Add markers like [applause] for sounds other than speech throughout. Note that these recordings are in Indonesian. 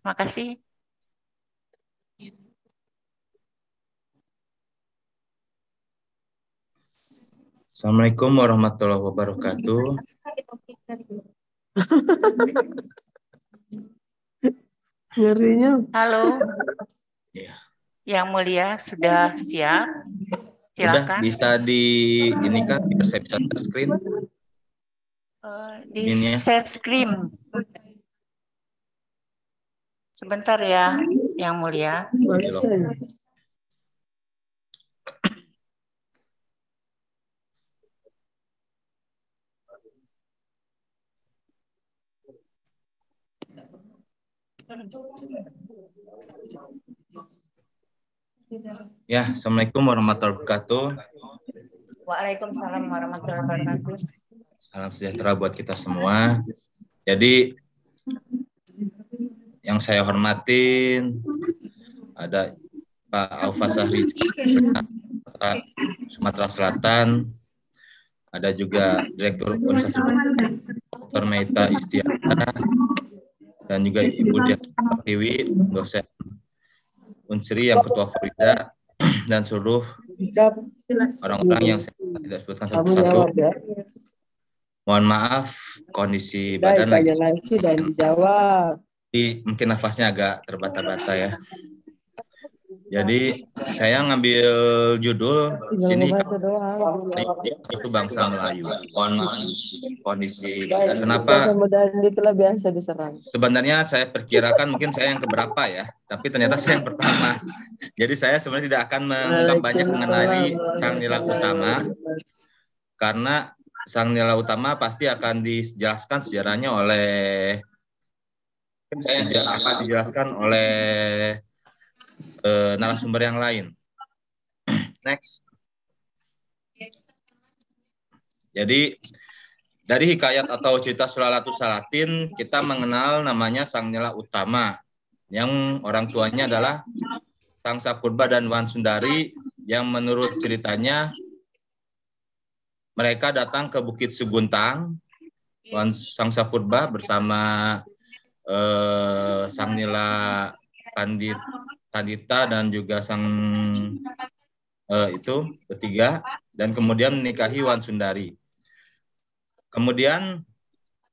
Terima kasih. Assalamualaikum warahmatullahi wabarakatuh. Nyerinya. Halo. Ya. Yang mulia sudah siap? Silakan. Sudah bisa di ini kan di persepsi screen. Uh, di ya. share screen. Sebentar ya, Yang Mulia. Ya, Assalamualaikum warahmatullahi wabarakatuh. Waalaikumsalam warahmatullahi wabarakatuh. Salam sejahtera buat kita semua. Jadi yang saya hormatin, ada Pak Alfa Sahri Sumatera Selatan, ada juga Direktur Universitas Dr. Meita Istiata, dan juga Ibu Dia Tiwi dosen Unsri yang Ketua Florida, [clears throat] dan seluruh orang-orang yang saya tidak sebutkan satu-satu. Ya. Mohon maaf, kondisi badan Baik, lagi. dan dijawab. Jadi mungkin nafasnya agak terbata-bata ya. Jadi saya ngambil judul sini itu bangsa Melayu. Kondisi kenapa? Sebenarnya saya perkirakan mungkin saya yang keberapa ya, tapi ternyata saya yang pertama. Jadi saya sebenarnya tidak akan mengungkap banyak mengenai sang nila utama karena sang nila utama pasti akan dijelaskan sejarahnya oleh Kan saya tidak akan dijelaskan oleh eh, narasumber yang lain. [clears throat] Next. Jadi dari hikayat atau cerita Sulalatu Salatin kita mengenal namanya sang nila utama yang orang tuanya adalah Sang Sapurba dan Wan Sundari yang menurut ceritanya mereka datang ke Bukit Suguntang Wan Sang Sapurba bersama eh, Sang Nila Pandit, Pandita dan juga Sang eh, itu ketiga dan kemudian menikahi Wan Sundari. Kemudian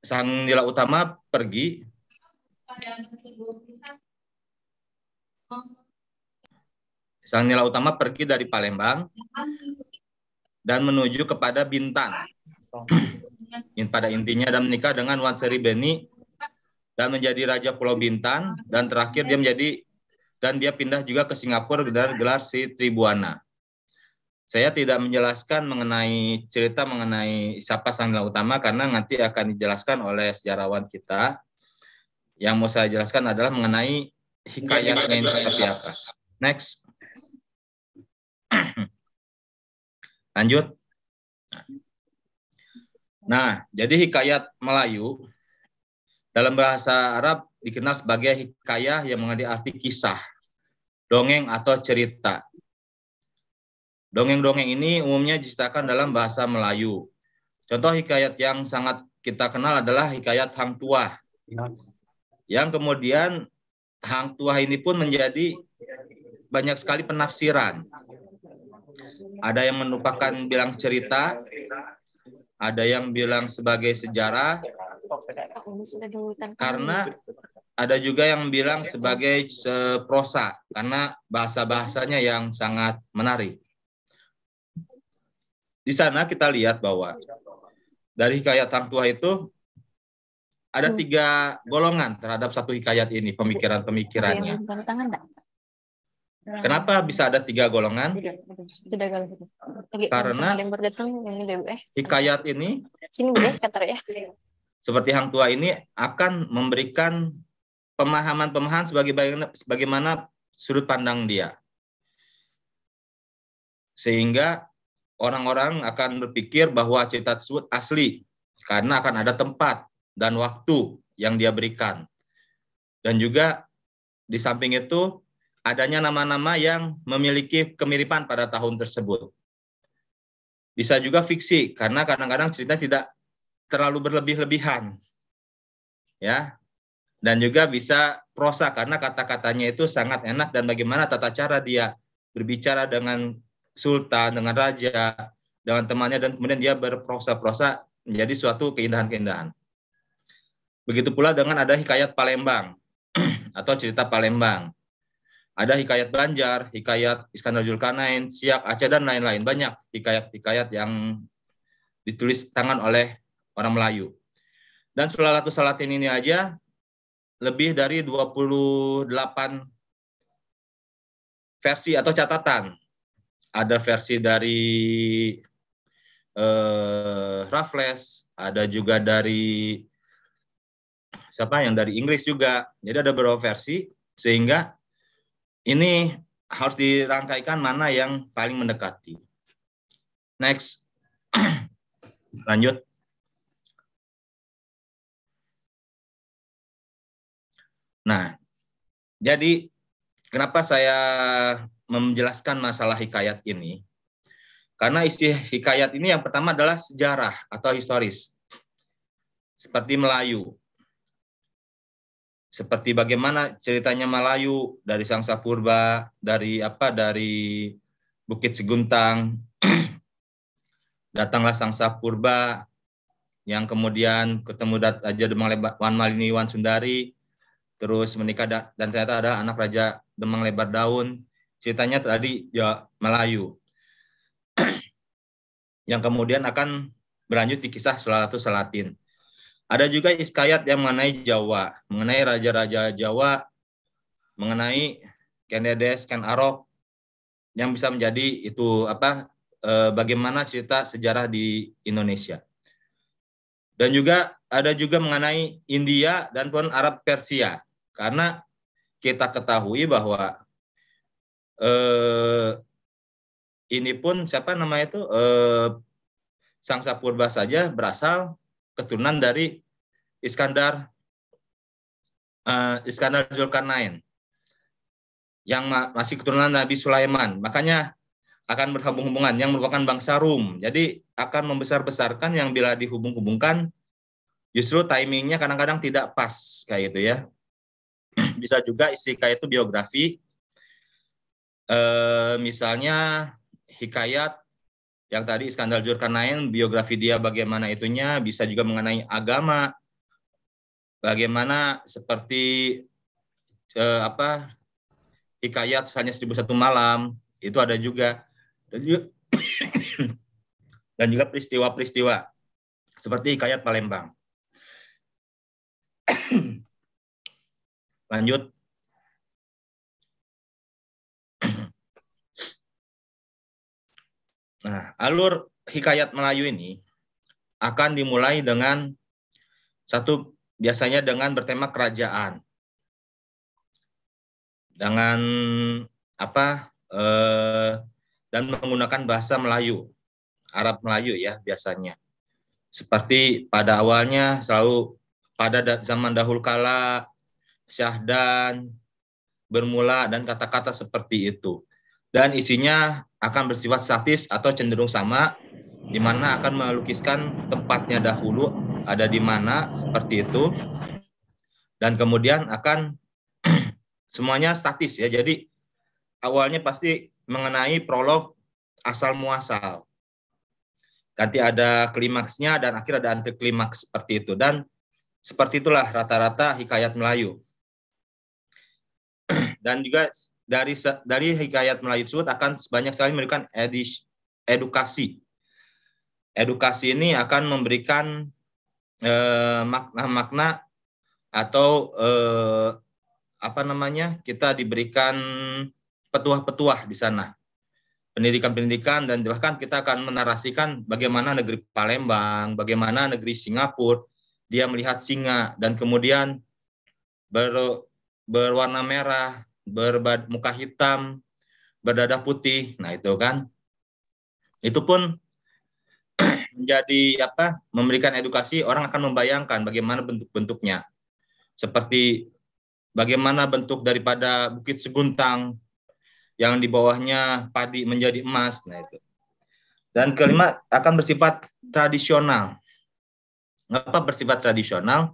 Sang Nila Utama pergi Sang Nila Utama pergi dari Palembang dan menuju kepada Bintan. [clears throat] Pada intinya dan menikah dengan Wan Seri Beni dan menjadi raja Pulau Bintan dan terakhir dia menjadi dan dia pindah juga ke Singapura dari gelar si Tribuana. Saya tidak menjelaskan mengenai cerita mengenai siapa sanggah Utama karena nanti akan dijelaskan oleh sejarawan kita. Yang mau saya jelaskan adalah mengenai hikayatnya ini seperti apa. Next. Lanjut. Nah, jadi hikayat Melayu dalam bahasa Arab dikenal sebagai hikayah yang mengandung arti kisah, dongeng atau cerita. Dongeng-dongeng ini umumnya diceritakan dalam bahasa Melayu. Contoh hikayat yang sangat kita kenal adalah hikayat Hang Tuah. Ya. Yang kemudian Hang Tuah ini pun menjadi banyak sekali penafsiran. Ada yang menupakan bilang cerita, ada yang bilang sebagai sejarah, Oh, karena ada juga yang bilang sebagai seprosa, karena bahasa-bahasanya yang sangat menarik. Di sana kita lihat bahwa dari hikayat Tang Tua itu ada hmm. tiga golongan terhadap satu hikayat ini pemikiran-pemikirannya. Kenapa bisa ada tiga golongan? Karena eh. hikayat ini eh, seperti hang tua ini akan memberikan pemahaman-pemahaman sebagaimana, sebagaimana sudut pandang dia. Sehingga orang-orang akan berpikir bahwa cerita tersebut asli karena akan ada tempat dan waktu yang dia berikan. Dan juga di samping itu adanya nama-nama yang memiliki kemiripan pada tahun tersebut. Bisa juga fiksi karena kadang-kadang cerita tidak terlalu berlebih-lebihan. Ya. Dan juga bisa prosa karena kata-katanya itu sangat enak dan bagaimana tata cara dia berbicara dengan sultan, dengan raja, dengan temannya dan kemudian dia berprosa-prosa menjadi suatu keindahan-keindahan. Begitu pula dengan ada hikayat Palembang [clears throat] atau cerita Palembang. Ada hikayat Banjar, hikayat Iskandar Julkanain, Siak, Aceh, dan lain-lain. Banyak hikayat-hikayat yang ditulis tangan oleh orang Melayu. Dan Sulalatul Salatin ini aja lebih dari 28 versi atau catatan. Ada versi dari eh, Raffles, ada juga dari siapa yang dari Inggris juga. Jadi ada beberapa versi sehingga ini harus dirangkaikan mana yang paling mendekati. Next. [clears throat] Lanjut. Nah, jadi kenapa saya menjelaskan masalah hikayat ini? Karena isi hikayat ini yang pertama adalah sejarah atau historis. Seperti Melayu. Seperti bagaimana ceritanya Melayu dari Sangsa Purba, dari apa dari Bukit Seguntang. [clears throat] Datanglah Sangsa Purba yang kemudian ketemu Aja Demang Wan Malini Wan Sundari terus menikah da dan ternyata ada anak raja Demang Lebar Daun. Ceritanya tadi ya Melayu. [clears throat] yang kemudian akan berlanjut di kisah Sulawesi Salatin. Ada juga iskayat yang mengenai Jawa, mengenai raja-raja Jawa, mengenai Kendedes, Ken Arok, yang bisa menjadi itu apa e, bagaimana cerita sejarah di Indonesia. Dan juga ada juga mengenai India dan pun Arab Persia. Karena kita ketahui bahwa eh, ini pun siapa namanya itu eh, Sang Sapurba saja berasal keturunan dari Iskandar eh, Iskandar Zulkarnain yang ma masih keturunan Nabi Sulaiman. Makanya akan berhubung-hubungan yang merupakan bangsa Rum. Jadi akan membesar-besarkan yang bila dihubung-hubungkan justru timingnya kadang-kadang tidak pas kayak itu ya bisa juga kayak itu biografi. E, misalnya hikayat yang tadi Iskandar Jurkanain biografi dia bagaimana itunya bisa juga mengenai agama bagaimana seperti e, apa hikayat misalnya 1001 malam itu ada juga dan juga [coughs] dan juga peristiwa-peristiwa seperti hikayat Palembang Lanjut. Nah, alur hikayat Melayu ini akan dimulai dengan satu biasanya dengan bertema kerajaan. Dengan apa? Eh, dan menggunakan bahasa Melayu, Arab Melayu ya biasanya. Seperti pada awalnya selalu pada zaman dahulu kala syahdan, bermula, dan kata-kata seperti itu. Dan isinya akan bersifat statis atau cenderung sama, di mana akan melukiskan tempatnya dahulu ada di mana seperti itu. Dan kemudian akan [clears throat] semuanya statis ya. Jadi awalnya pasti mengenai prolog asal muasal. Nanti ada klimaksnya dan akhir ada klimaks seperti itu. Dan seperti itulah rata-rata hikayat Melayu. Dan juga dari dari hikayat Melayu tersebut akan banyak sekali memberikan edis, edukasi. Edukasi ini akan memberikan makna eh, makna-makna atau eh, apa namanya kita diberikan petuah-petuah di sana pendidikan-pendidikan dan bahkan kita akan menarasikan bagaimana negeri Palembang, bagaimana negeri Singapura, dia melihat singa dan kemudian ber, berwarna merah berbad muka hitam, berdadah putih. Nah, itu kan. Itu pun [clears throat] menjadi apa? memberikan edukasi orang akan membayangkan bagaimana bentuk-bentuknya. Seperti bagaimana bentuk daripada bukit seguntang yang di bawahnya padi menjadi emas. Nah, itu. Dan kelima akan bersifat tradisional. Mengapa bersifat tradisional?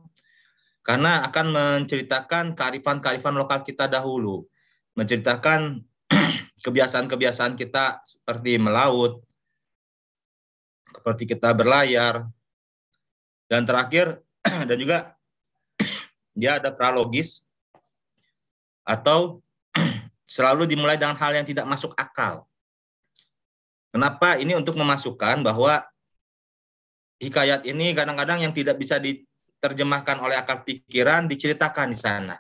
karena akan menceritakan kearifan-kearifan lokal kita dahulu, menceritakan [clears throat] kebiasaan-kebiasaan kita seperti melaut, seperti kita berlayar, dan terakhir [clears throat] dan juga [clears throat] dia ada pralogis atau selalu dimulai dengan hal yang tidak masuk akal. Kenapa ini untuk memasukkan bahwa hikayat ini kadang-kadang yang tidak bisa di, diterjemahkan oleh akal pikiran diceritakan di sana.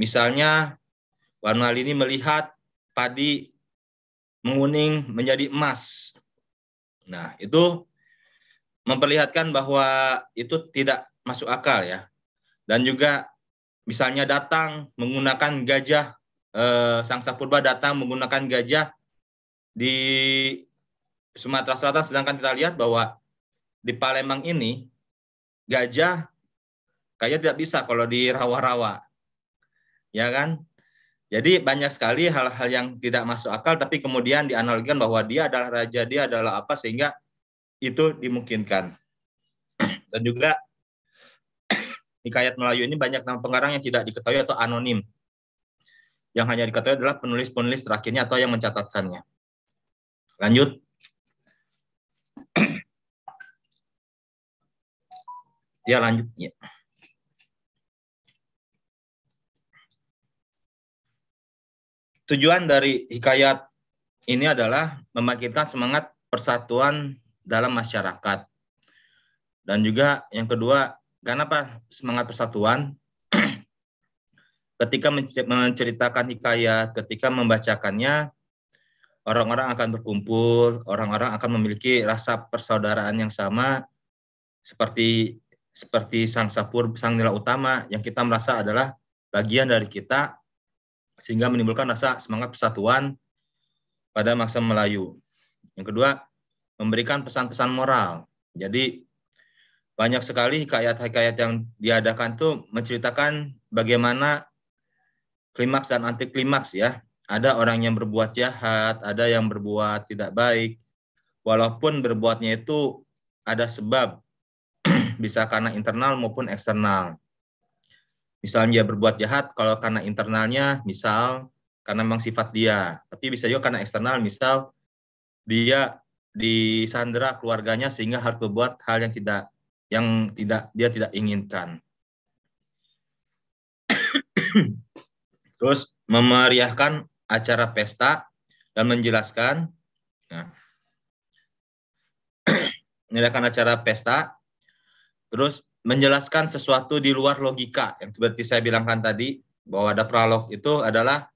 Misalnya, ini melihat padi menguning menjadi emas. Nah, itu memperlihatkan bahwa itu tidak masuk akal ya. Dan juga misalnya datang menggunakan gajah eh, Sang Sapurba datang menggunakan gajah di Sumatera Selatan sedangkan kita lihat bahwa di Palembang ini gajah kayaknya tidak bisa kalau di rawa-rawa. Ya kan? Jadi banyak sekali hal-hal yang tidak masuk akal tapi kemudian dianalogikan bahwa dia adalah raja, dia adalah apa sehingga itu dimungkinkan. [clears throat] Dan juga di [clears throat] hikayat Melayu ini banyak nama pengarang yang tidak diketahui atau anonim. Yang hanya diketahui adalah penulis-penulis terakhirnya atau yang mencatatkannya. Lanjut. ya lanjutnya Tujuan dari hikayat ini adalah membangkitkan semangat persatuan dalam masyarakat. Dan juga yang kedua, kenapa semangat persatuan? [clears throat] ketika menceritakan hikayat, ketika membacakannya, orang-orang akan berkumpul, orang-orang akan memiliki rasa persaudaraan yang sama seperti seperti sang sapur, sang nilai utama yang kita merasa adalah bagian dari kita sehingga menimbulkan rasa semangat persatuan pada masa Melayu. Yang kedua, memberikan pesan-pesan moral. Jadi banyak sekali hikayat-hikayat yang diadakan itu menceritakan bagaimana klimaks dan anti klimaks ya. Ada orang yang berbuat jahat, ada yang berbuat tidak baik. Walaupun berbuatnya itu ada sebab bisa karena internal maupun eksternal. Misalnya dia berbuat jahat, kalau karena internalnya, misal karena memang sifat dia, tapi bisa juga karena eksternal, misal dia disandera keluarganya sehingga harus berbuat hal yang tidak yang tidak dia tidak inginkan. [coughs] Terus memeriahkan acara pesta dan menjelaskan. Nah, [coughs] acara pesta Terus menjelaskan sesuatu di luar logika yang seperti saya bilangkan tadi bahwa ada pralog itu adalah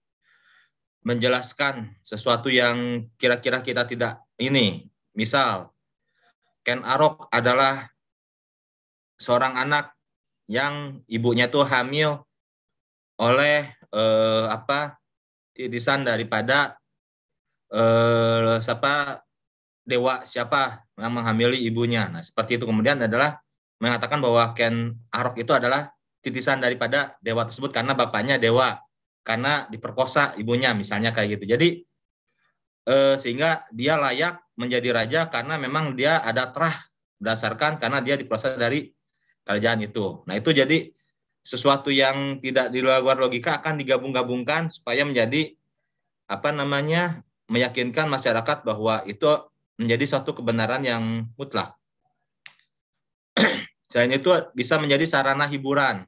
menjelaskan sesuatu yang kira-kira kita tidak ini. Misal Ken Arok adalah seorang anak yang ibunya tuh hamil oleh eh, apa titisan daripada eh, siapa dewa siapa yang menghamili ibunya. Nah, seperti itu kemudian adalah mengatakan bahwa Ken Arok itu adalah titisan daripada dewa tersebut karena bapaknya dewa, karena diperkosa ibunya misalnya kayak gitu. Jadi eh, sehingga dia layak menjadi raja karena memang dia ada terah berdasarkan karena dia diperkosa dari kerajaan itu. Nah, itu jadi sesuatu yang tidak di luar logika akan digabung-gabungkan supaya menjadi apa namanya meyakinkan masyarakat bahwa itu menjadi suatu kebenaran yang mutlak. [clears throat] Selain itu bisa menjadi sarana hiburan.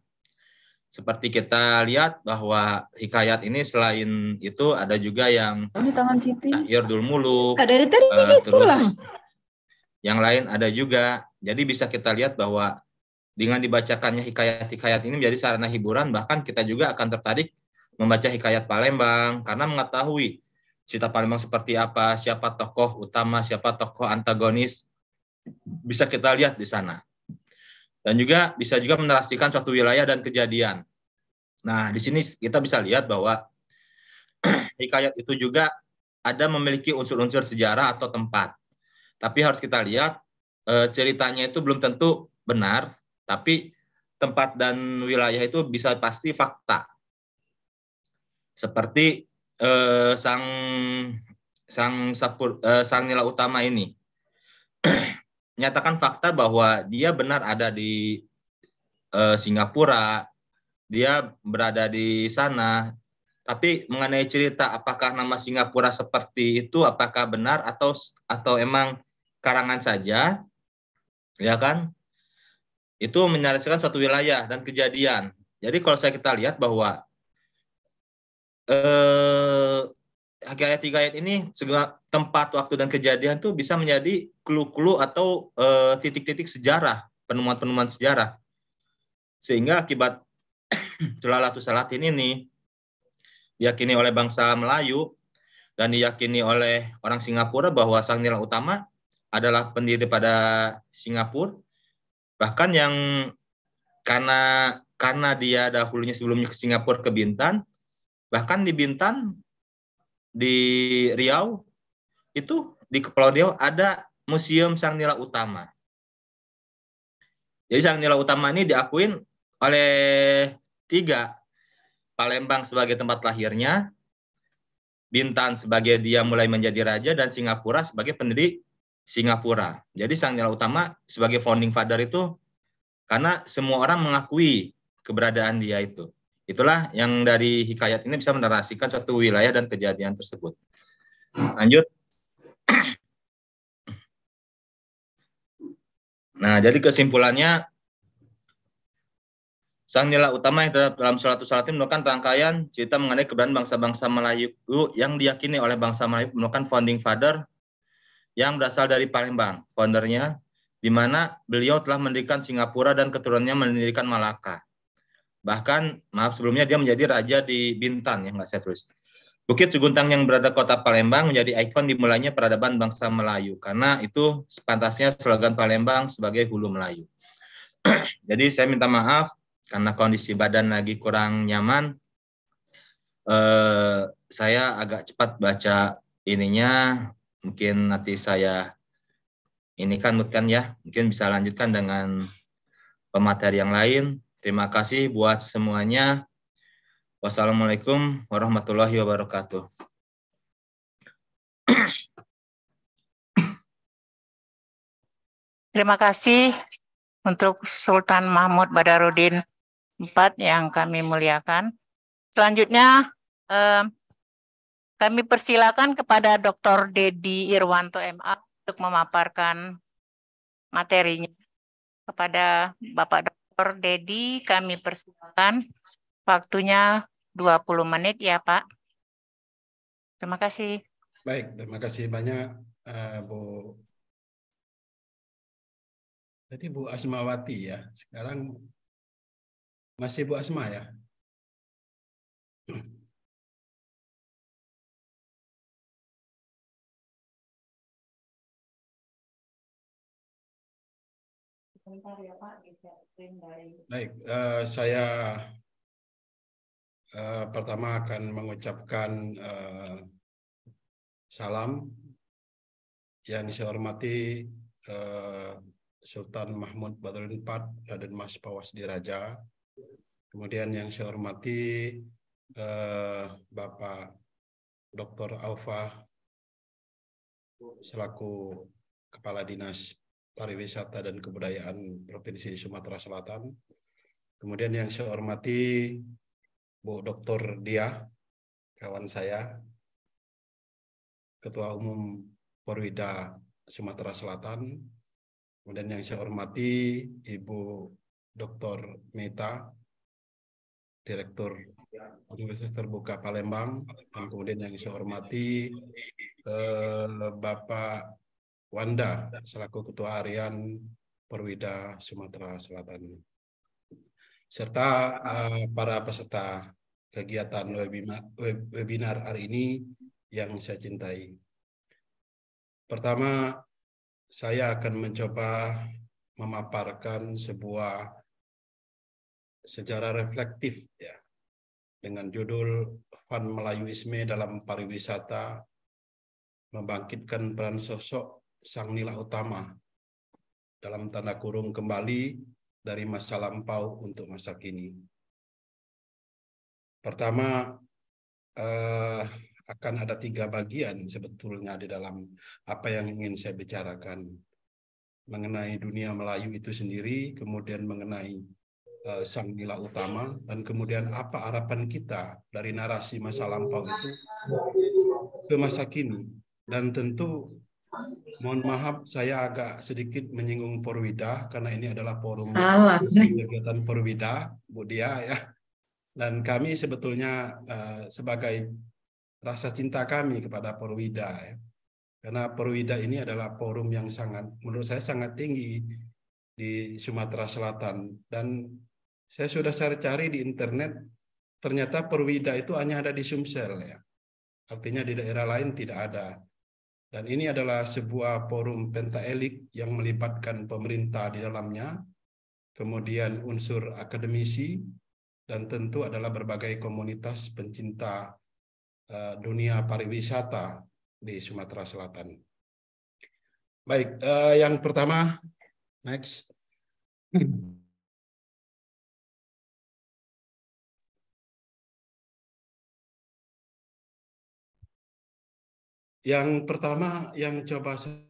Seperti kita lihat bahwa hikayat ini selain itu ada juga yang di tangan Siti. Yordul Muluk. Eh, terus yang lain ada juga. Jadi bisa kita lihat bahwa dengan dibacakannya hikayat-hikayat ini menjadi sarana hiburan bahkan kita juga akan tertarik membaca hikayat Palembang karena mengetahui cerita Palembang seperti apa, siapa tokoh utama, siapa tokoh antagonis bisa kita lihat di sana dan juga bisa juga menarasikan suatu wilayah dan kejadian. Nah, di sini kita bisa lihat bahwa [clears throat] hikayat itu juga ada memiliki unsur-unsur sejarah atau tempat. Tapi harus kita lihat e, ceritanya itu belum tentu benar, tapi tempat dan wilayah itu bisa pasti fakta. Seperti e, sang sang sapur, e, sang nila utama ini [clears throat] nyatakan fakta bahwa dia benar ada di uh, Singapura, dia berada di sana. Tapi mengenai cerita apakah nama Singapura seperti itu, apakah benar atau atau emang karangan saja, ya kan? Itu menyelesaikan suatu wilayah dan kejadian. Jadi kalau saya kita lihat bahwa eh, Tiga ayat ini segala tempat, waktu dan kejadian tuh bisa menjadi klu-klu atau titik eh, titik-titik sejarah, penemuan-penemuan sejarah. Sehingga akibat Celalatus [clears throat] salat ini nih diyakini oleh bangsa Melayu dan diyakini oleh orang Singapura bahwa sang nilai utama adalah pendiri pada Singapura. Bahkan yang karena karena dia dahulunya sebelumnya ke Singapura ke Bintan, bahkan di Bintan di Riau itu di Kepulauan Riau ada Museum Sang Nila Utama. Jadi Sang Nila Utama ini diakuin oleh tiga Palembang sebagai tempat lahirnya, Bintan sebagai dia mulai menjadi raja dan Singapura sebagai pendiri Singapura. Jadi Sang Nila Utama sebagai founding father itu karena semua orang mengakui keberadaan dia itu. Itulah yang dari hikayat ini bisa menarasikan suatu wilayah dan kejadian tersebut. Lanjut. Nah, jadi kesimpulannya Sang nilai utama yang terdapat dalam Salatul Salatim merupakan rangkaian cerita mengenai keberadaan bangsa-bangsa Melayu yang diyakini oleh bangsa Melayu merupakan founding father yang berasal dari Palembang, foundernya, di mana beliau telah mendirikan Singapura dan keturunannya mendirikan Malaka. Bahkan maaf sebelumnya dia menjadi raja di Bintan yang nggak saya terus Bukit Seguntang yang berada kota Palembang menjadi ikon dimulainya peradaban bangsa Melayu karena itu sepantasnya slogan Palembang sebagai hulu Melayu. [clears throat] Jadi saya minta maaf karena kondisi badan lagi kurang nyaman. Eh, saya agak cepat baca ininya, mungkin nanti saya ini kan ya, mungkin bisa lanjutkan dengan pemateri yang lain. Terima kasih buat semuanya. Wassalamualaikum warahmatullahi wabarakatuh. Terima kasih untuk Sultan Mahmud Badarudin IV yang kami muliakan. Selanjutnya eh, kami persilakan kepada Dr. Dedi Irwanto MA untuk memaparkan materinya kepada Bapak Dr. Dr. Dedi kami persilakan. Waktunya 20 menit ya Pak. Terima kasih. Baik, terima kasih banyak uh, Bu. Jadi Bu Asmawati ya. Sekarang masih Bu Asma ya. Sebentar ya Pak. Baik, uh, saya uh, pertama akan mengucapkan uh, salam yang saya hormati uh, Sultan Mahmud Badrun IV, Raden Mas Pawas Diraja. Kemudian yang saya hormati uh, Bapak Dr. Alfa selaku Kepala Dinas Pariwisata dan Kebudayaan Provinsi Sumatera Selatan. Kemudian yang saya hormati Bu Dr. Dia, kawan saya, Ketua Umum Porwida Sumatera Selatan. Kemudian yang saya hormati Ibu Dr. Meta, Direktur Universitas Terbuka Palembang, dan kemudian yang saya hormati eh, Bapak Wanda hmm. selaku Ketua Harian Perwida Sumatera Selatan serta uh, para peserta kegiatan webinar, hari ini yang saya cintai. Pertama, saya akan mencoba memaparkan sebuah sejarah reflektif ya dengan judul Van Melayuisme dalam Pariwisata membangkitkan peran sosok sang nila utama dalam tanda kurung kembali dari masa lampau untuk masa kini. Pertama, eh, akan ada tiga bagian sebetulnya di dalam apa yang ingin saya bicarakan mengenai dunia Melayu itu sendiri, kemudian mengenai eh, sang nila utama, dan kemudian apa harapan kita dari narasi masa lampau itu ke masa kini. Dan tentu Mohon maaf, saya agak sedikit menyinggung Porwida karena ini adalah forum Alah. kegiatan Porwida, Bu Dia ya. Dan kami sebetulnya uh, sebagai rasa cinta kami kepada Porwida ya. Karena Porwida ini adalah forum yang sangat, menurut saya sangat tinggi di Sumatera Selatan. Dan saya sudah cari-cari di internet, ternyata Porwida itu hanya ada di Sumsel ya. Artinya di daerah lain tidak ada dan ini adalah sebuah forum pentaelik yang melibatkan pemerintah di dalamnya, kemudian unsur akademisi, dan tentu adalah berbagai komunitas pencinta eh, dunia pariwisata di Sumatera Selatan. Baik, eh, yang pertama, next. Yang pertama yang coba saya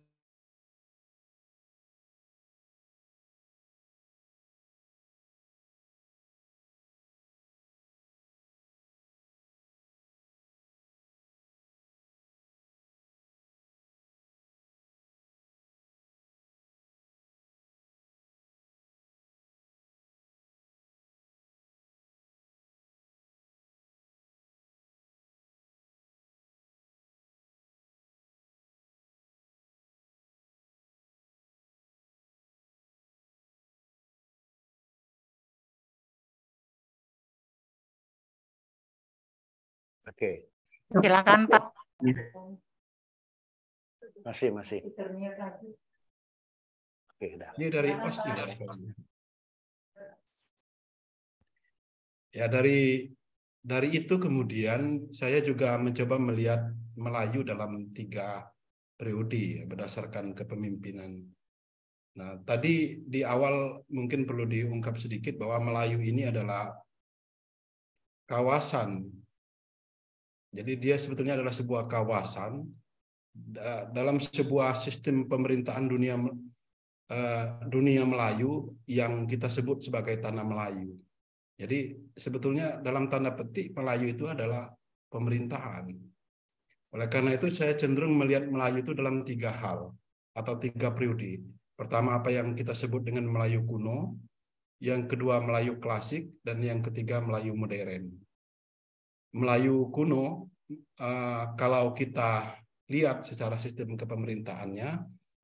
Oke. Okay. Silakan Pak. Masih, masih. Oke, okay, Ini dari Ya dari dari itu kemudian saya juga mencoba melihat Melayu dalam tiga periode ya, berdasarkan kepemimpinan. Nah tadi di awal mungkin perlu diungkap sedikit bahwa Melayu ini adalah kawasan jadi dia sebetulnya adalah sebuah kawasan dalam sebuah sistem pemerintahan dunia eh, dunia Melayu yang kita sebut sebagai tanah Melayu. Jadi sebetulnya dalam tanda petik Melayu itu adalah pemerintahan. Oleh karena itu saya cenderung melihat Melayu itu dalam tiga hal atau tiga periode. Pertama apa yang kita sebut dengan Melayu kuno, yang kedua Melayu klasik, dan yang ketiga Melayu modern. Melayu kuno, eh, kalau kita lihat secara sistem kepemerintahannya,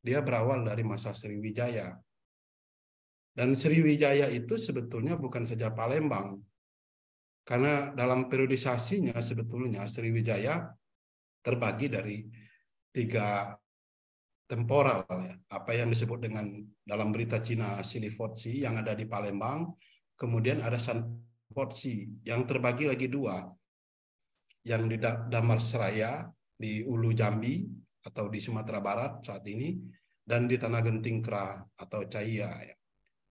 dia berawal dari masa Sriwijaya. Dan Sriwijaya itu sebetulnya bukan saja Palembang. Karena dalam periodisasinya sebetulnya Sriwijaya terbagi dari tiga temporal ya. apa yang disebut dengan dalam berita Cina Silifotsi yang ada di Palembang kemudian ada Porsi yang terbagi lagi dua yang di Damar Seraya, di Ulu Jambi, atau di Sumatera Barat saat ini, dan di Tanah Genting Kra atau Caya. Ya.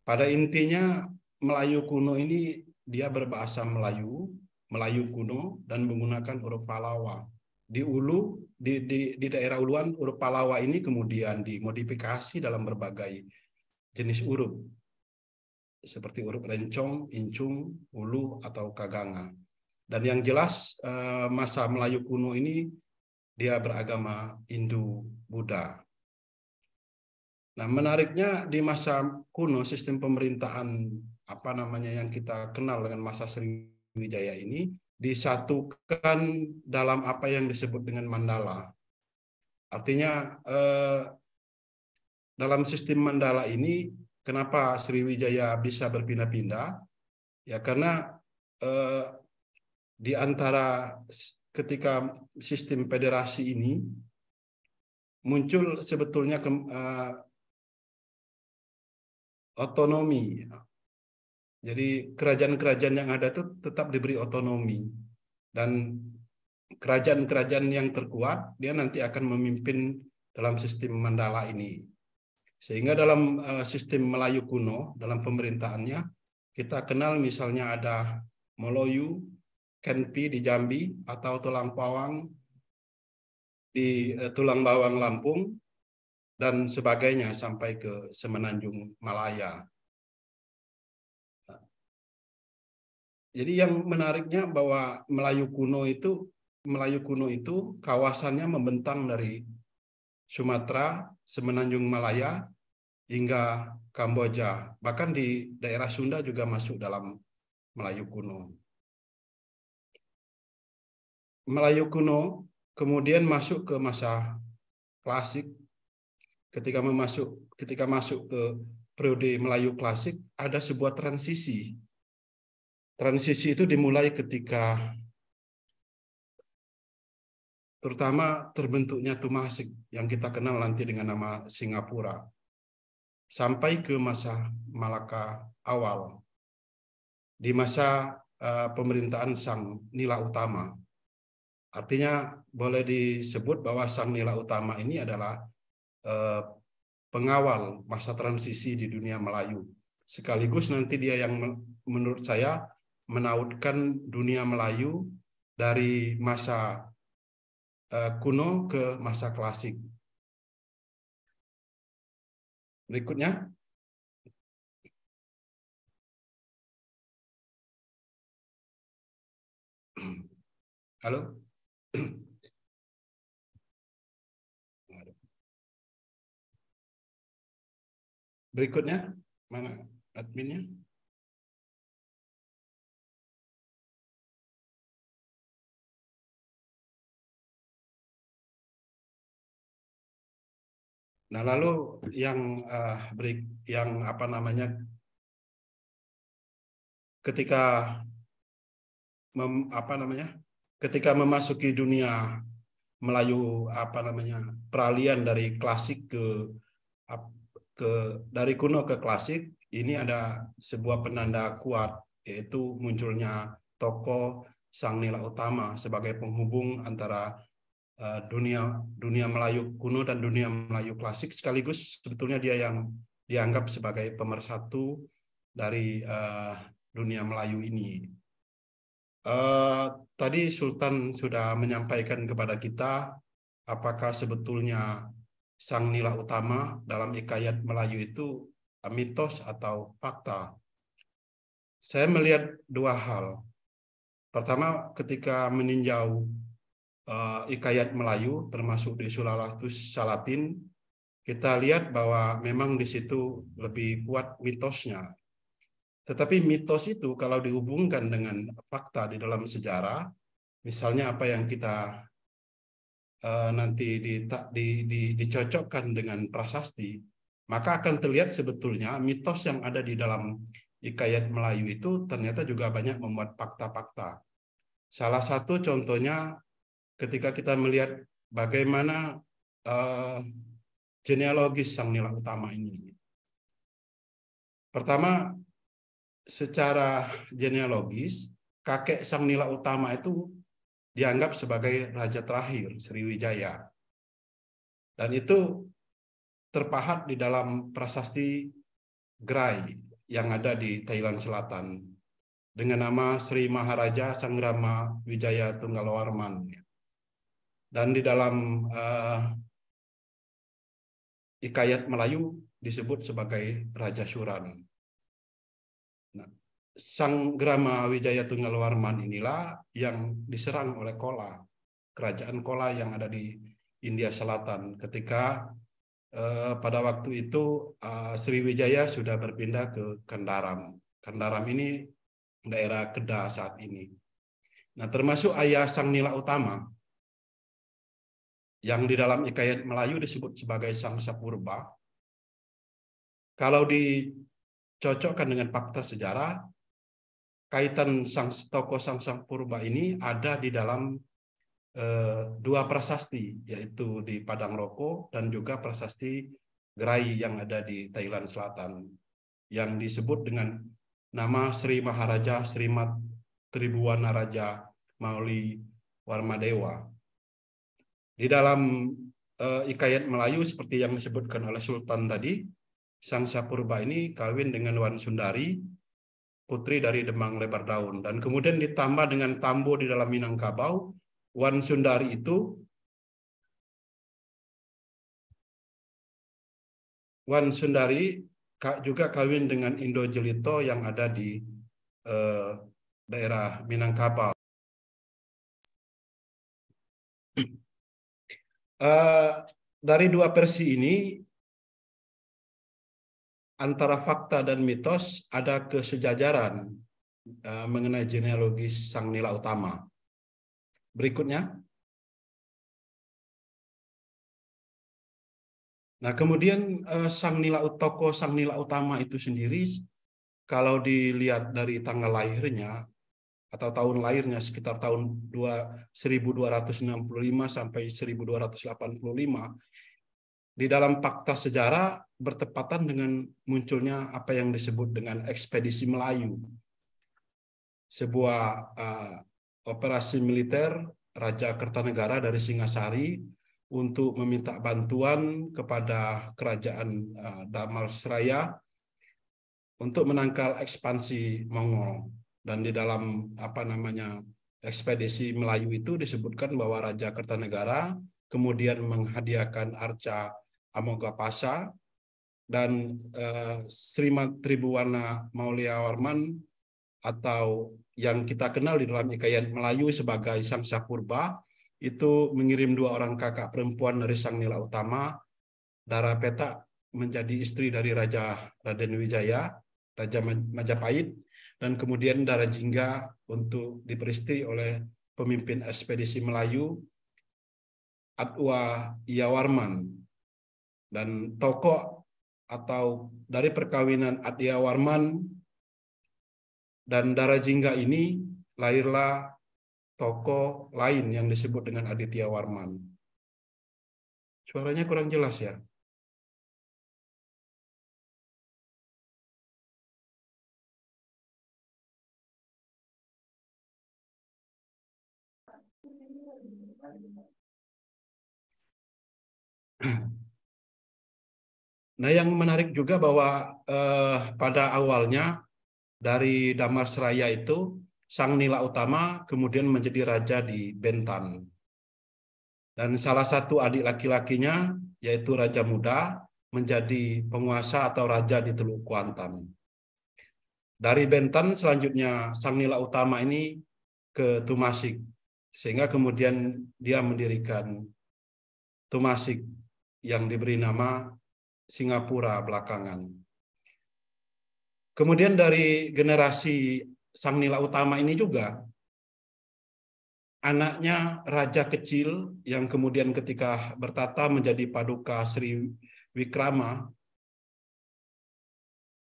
Pada intinya, Melayu kuno ini dia berbahasa Melayu, Melayu kuno, dan menggunakan huruf Palawa. Di Ulu, di, di, di daerah Uluan, huruf Palawa ini kemudian dimodifikasi dalam berbagai jenis huruf, seperti huruf rencong, incung, ulu, atau kaganga. Dan yang jelas eh, masa Melayu kuno ini dia beragama Hindu-Buddha. Nah, menariknya di masa kuno sistem pemerintahan apa namanya yang kita kenal dengan masa Sriwijaya ini disatukan dalam apa yang disebut dengan mandala. Artinya eh, dalam sistem mandala ini kenapa Sriwijaya bisa berpindah-pindah? Ya karena eh, di antara ketika sistem federasi ini muncul sebetulnya ke, uh, eh, otonomi. Jadi kerajaan-kerajaan yang ada itu tetap diberi otonomi dan kerajaan-kerajaan yang terkuat dia nanti akan memimpin dalam sistem mandala ini. Sehingga dalam uh, sistem Melayu kuno dalam pemerintahannya kita kenal misalnya ada Moloyu, Kenpi di Jambi atau tulang pawang di uh, tulang bawang Lampung dan sebagainya sampai ke Semenanjung Malaya. Jadi yang menariknya bahwa Melayu kuno itu Melayu kuno itu kawasannya membentang dari Sumatera, Semenanjung Malaya hingga Kamboja. Bahkan di daerah Sunda juga masuk dalam Melayu kuno. Melayu kuno, kemudian masuk ke masa klasik. Ketika masuk ketika masuk ke periode Melayu klasik ada sebuah transisi. Transisi itu dimulai ketika terutama terbentuknya Tumasik yang kita kenal nanti dengan nama Singapura sampai ke masa Malaka awal di masa eh, pemerintahan Sang Nila Utama Artinya boleh disebut bahwa sang nila utama ini adalah eh, pengawal masa transisi di dunia Melayu. Sekaligus nanti dia yang menurut saya menautkan dunia Melayu dari masa eh, kuno ke masa klasik. Berikutnya. [clears throat] Halo? Berikutnya, mana adminnya? Nah, lalu yang uh, break, yang apa namanya ketika mem, apa namanya? ketika memasuki dunia Melayu apa namanya peralihan dari klasik ke ke dari kuno ke klasik ini ada sebuah penanda kuat yaitu munculnya tokoh sang nila utama sebagai penghubung antara eh, dunia dunia Melayu kuno dan dunia Melayu klasik sekaligus sebetulnya dia yang dianggap sebagai pemersatu dari uh, dunia Melayu ini Eh, tadi Sultan sudah menyampaikan kepada kita apakah sebetulnya sang nilai utama dalam ikayat Melayu itu mitos atau fakta. Saya melihat dua hal. Pertama, ketika meninjau uh, eh, ikayat Melayu, termasuk di Sulawesi Salatin, kita lihat bahwa memang di situ lebih kuat mitosnya tetapi mitos itu kalau dihubungkan dengan fakta di dalam sejarah, misalnya apa yang kita uh, nanti di, di, di, dicocokkan dengan prasasti, maka akan terlihat sebetulnya mitos yang ada di dalam ikayat Melayu itu ternyata juga banyak membuat fakta-fakta. Salah satu contohnya ketika kita melihat bagaimana uh, genealogis sang nilai utama ini. Pertama, secara genealogis kakek sang nila utama itu dianggap sebagai raja terakhir Sriwijaya. Dan itu terpahat di dalam prasasti Grai yang ada di Thailand Selatan dengan nama Sri Maharaja Sangrama Wijaya Tunggalawarman. Dan di dalam uh, Ikayat Melayu disebut sebagai Raja Suran. Sang Grama Wijaya Tunggal Warman inilah yang diserang oleh Kola, kerajaan Kola yang ada di India Selatan ketika eh, pada waktu itu eh, Sriwijaya sudah berpindah ke Kendaram. Kendaram ini daerah Kedah saat ini. Nah, termasuk ayah Sang Nila Utama yang di dalam ikayat Melayu disebut sebagai Sang Sapurba. Kalau dicocokkan dengan fakta sejarah, kaitan sang tokoh sang sang purba ini ada di dalam eh, dua prasasti yaitu di Padang Roko dan juga prasasti Gerai yang ada di Thailand Selatan yang disebut dengan nama Sri Maharaja Srimat Tribuana Raja Mauli Warmadewa. Di dalam eh, ikayat Melayu seperti yang disebutkan oleh Sultan tadi, Sang Sapurba ini kawin dengan Wan Sundari putri dari Demang Lebar Daun. Dan kemudian ditambah dengan Tambo di dalam Minangkabau, Wan Sundari itu Wan Sundari juga kawin dengan Indo Jelito yang ada di eh, daerah Minangkabau. Uh, [clears throat] dari dua versi ini antara fakta dan mitos ada kesejajaran eh, mengenai genealogi sang nila utama. Berikutnya. Nah, kemudian uh, sang nila utoko sang nila utama itu sendiri kalau dilihat dari tanggal lahirnya atau tahun lahirnya sekitar tahun 2, 1265 sampai 1285 di dalam fakta sejarah bertepatan dengan munculnya apa yang disebut dengan ekspedisi Melayu. Sebuah uh, operasi militer Raja Kertanegara dari Singasari untuk meminta bantuan kepada kerajaan uh, eh, Seraya untuk menangkal ekspansi Mongol dan di dalam apa namanya ekspedisi Melayu itu disebutkan bahwa Raja Kertanegara kemudian menghadiahkan arca Amogapasa dan uh, eh, Srimat Tribuwana Maulia Warman atau yang kita kenal di dalam ikayan Melayu sebagai Sang Sapurba itu mengirim dua orang kakak perempuan dari Sang Nila Utama Dara Peta menjadi istri dari Raja Raden Wijaya, Raja Majapahit, dan kemudian Dara Jingga untuk diperistri oleh pemimpin ekspedisi Melayu Atwa Iawarman dan tokoh atau dari perkawinan Adia Warman dan Dara Jingga ini lahirlah tokoh lain yang disebut dengan Aditya Warman. Suaranya kurang jelas ya. [clears throat] Nah, yang menarik juga bahwa eh, pada awalnya dari Damar Seraya itu sang nila utama kemudian menjadi raja di Bentan. Dan salah satu adik laki-lakinya yaitu raja muda menjadi penguasa atau raja di Teluk Kuantan. Dari Bentan selanjutnya sang nila utama ini ke Tumasik sehingga kemudian dia mendirikan Tumasik yang diberi nama Singapura belakangan. Kemudian dari generasi Sang Nila Utama ini juga, anaknya raja kecil yang kemudian ketika bertata menjadi paduka Sri Wikrama,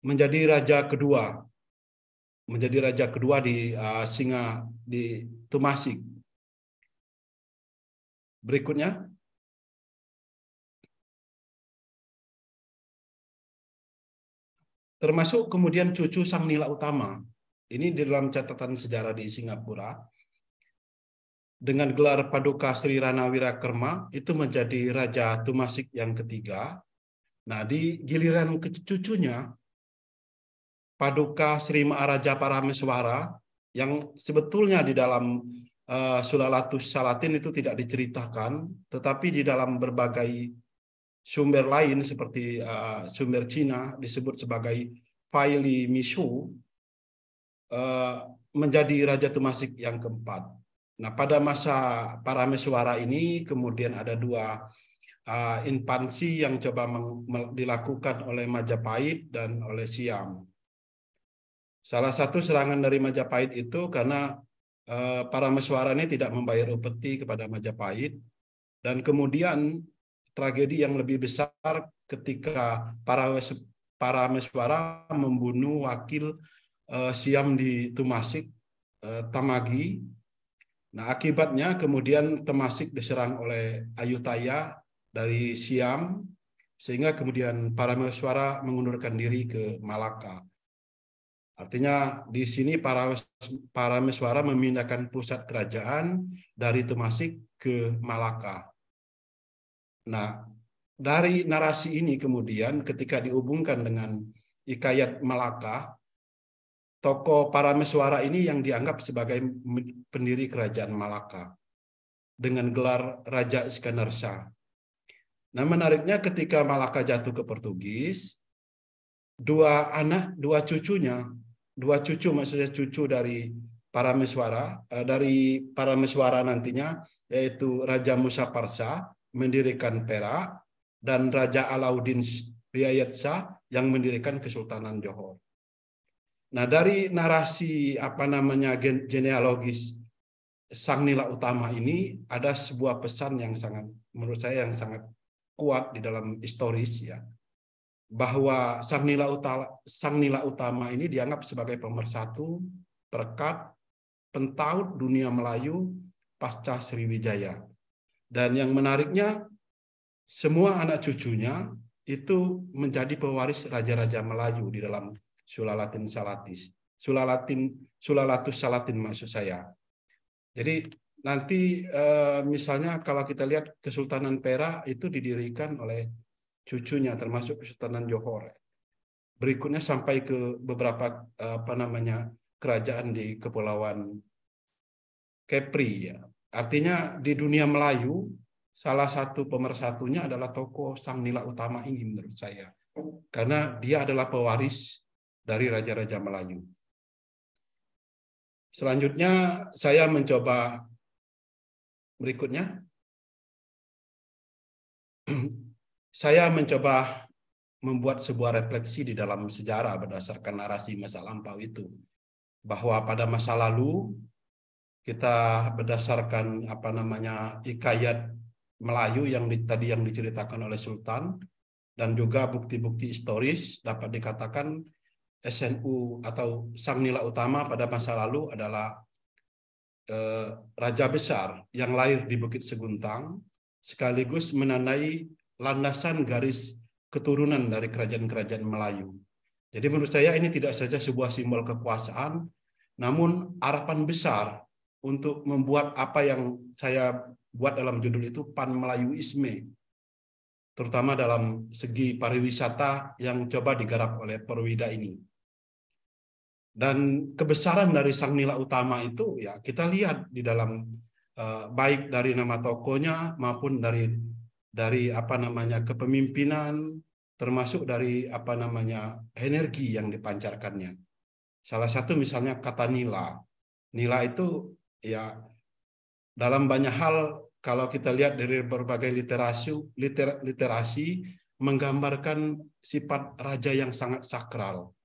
menjadi raja kedua, menjadi raja kedua di uh, Singa di Tumasik. Berikutnya, Termasuk kemudian cucu sang nila utama. Ini di dalam catatan sejarah di Singapura. Dengan gelar Paduka Sri Ranawira Wirakerma itu menjadi Raja Tumasik yang ketiga. Nah, di giliran cucunya, Paduka Sri Maharaja Parameswara, yang sebetulnya di dalam uh, eh, Sulalatus Salatin itu tidak diceritakan, tetapi di dalam berbagai Sumber lain seperti uh, sumber Cina disebut sebagai Faili Misu uh, eh, menjadi Raja Tumasik yang keempat. Nah, pada masa para mesuara ini kemudian ada dua uh, infansi yang coba dilakukan oleh Majapahit dan oleh Siam. Salah satu serangan dari Majapahit itu karena uh, para mesuara ini tidak membayar upeti kepada Majapahit dan kemudian tragedi yang lebih besar ketika para para meswara membunuh wakil uh, Siam di Tumasik uh, Tamagi. Nah, akibatnya kemudian Tumasik diserang oleh Ayutaya dari Siam sehingga kemudian para meswara mengundurkan diri ke Malaka. Artinya di sini para para meswara memindahkan pusat kerajaan dari Tumasik ke Malaka. Nah, dari narasi ini kemudian ketika dihubungkan dengan Ikayat Malaka, tokoh Parameswara ini yang dianggap sebagai pendiri kerajaan Malaka dengan gelar Raja Iskandar Shah. Nah, menariknya ketika Malaka jatuh ke Portugis, dua anak, dua cucunya, dua cucu maksudnya cucu dari Parameswara eh, dari Parameswara nantinya yaitu Raja Musa Parsa mendirikan Perak dan Raja Alauddin Riayat Shah yang mendirikan Kesultanan Johor. Nah, dari narasi apa namanya genealogis sang nila utama ini ada sebuah pesan yang sangat menurut saya yang sangat kuat di dalam historis ya bahwa sang nila utama sang nila utama ini dianggap sebagai pemersatu perkat pentaut dunia Melayu pasca Sriwijaya dan yang menariknya, semua anak cucunya itu menjadi pewaris raja-raja Melayu di dalam Sulalatin Salatis. Sulalatin Sulalatus Salatin maksud saya. Jadi nanti eh, misalnya kalau kita lihat Kesultanan Perak itu didirikan oleh cucunya termasuk Kesultanan Johor. Berikutnya sampai ke beberapa eh, apa namanya kerajaan di kepulauan Kepri ya Artinya di dunia Melayu, salah satu pemersatunya adalah tokoh Sang Nila Utama ini menurut saya. Karena dia adalah pewaris dari Raja-Raja Melayu. Selanjutnya saya mencoba berikutnya. [clears throat] Saya mencoba membuat sebuah refleksi di dalam sejarah berdasarkan narasi masa lampau itu. Bahwa pada masa lalu kita berdasarkan apa namanya ikayat Melayu yang di, tadi yang diceritakan oleh Sultan dan juga bukti-bukti historis dapat dikatakan SNU atau sang nila utama pada masa lalu adalah eh, raja besar yang lahir di Bukit Seguntang sekaligus menandai landasan garis keturunan dari kerajaan-kerajaan Melayu. Jadi menurut saya ini tidak saja sebuah simbol kekuasaan, namun harapan besar untuk membuat apa yang saya buat dalam judul itu pan Melayuisme terutama dalam segi pariwisata yang coba digarap oleh Perwida ini. Dan kebesaran dari sang nila utama itu ya kita lihat di dalam eh, baik dari nama tokonya maupun dari dari apa namanya kepemimpinan termasuk dari apa namanya energi yang dipancarkannya. Salah satu misalnya kata nila. Nila itu ya dalam banyak hal kalau kita lihat dari berbagai literasi liter, literasi menggambarkan sifat raja yang sangat sakral.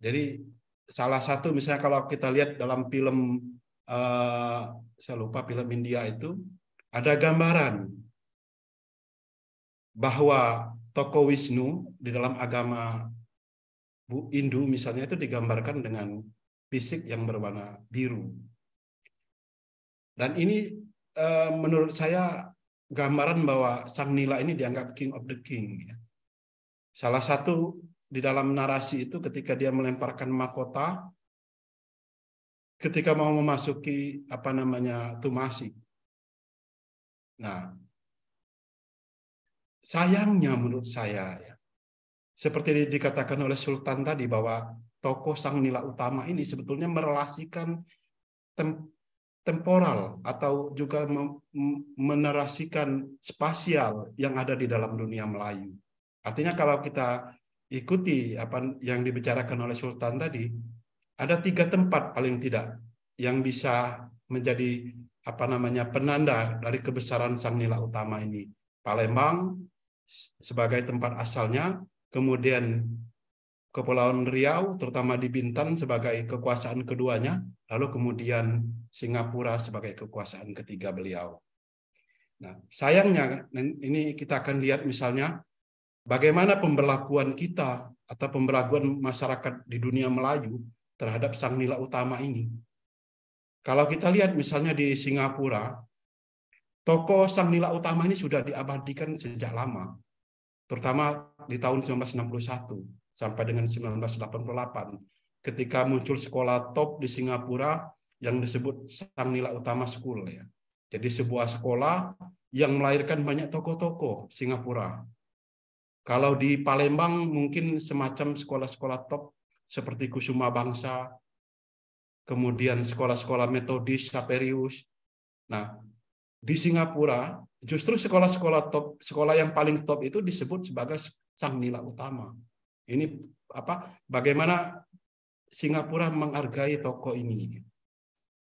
Jadi salah satu misalnya kalau kita lihat dalam film uh, saya lupa film India itu ada gambaran bahwa tokoh Wisnu di dalam agama Hindu misalnya itu digambarkan dengan fisik yang berwarna biru dan ini eh, menurut saya gambaran bahwa Sang Nila ini dianggap king of the king. Ya. Salah satu di dalam narasi itu ketika dia melemparkan mahkota, ketika mau memasuki apa namanya tumasi. Nah, sayangnya menurut saya, ya, seperti dikatakan oleh Sultan tadi bahwa tokoh Sang Nila Utama ini sebetulnya merelasikan temporal atau juga menerasikan spasial yang ada di dalam dunia Melayu. Artinya kalau kita ikuti apa yang dibicarakan oleh Sultan tadi, ada tiga tempat paling tidak yang bisa menjadi apa namanya penanda dari kebesaran Sang Nila Utama ini. Palembang sebagai tempat asalnya, kemudian Kepulauan Riau, terutama di Bintan sebagai kekuasaan keduanya, lalu kemudian Singapura sebagai kekuasaan ketiga beliau. Nah, sayangnya ini kita akan lihat misalnya bagaimana pemberlakuan kita atau pemberlakuan masyarakat di dunia Melayu terhadap sang nila utama ini. Kalau kita lihat misalnya di Singapura, toko sang nila utama ini sudah diabadikan sejak lama, terutama di tahun 1961 sampai dengan 1988 ketika muncul sekolah top di Singapura yang disebut Sang Nila Utama School ya. Jadi sebuah sekolah yang melahirkan banyak tokoh-tokoh Singapura. Kalau di Palembang mungkin semacam sekolah-sekolah top seperti Kusuma Bangsa, kemudian sekolah-sekolah metodis, Saperius. Nah, di Singapura justru sekolah-sekolah top, sekolah yang paling top itu disebut sebagai sang nila utama. Ini apa? Bagaimana Singapura menghargai toko ini?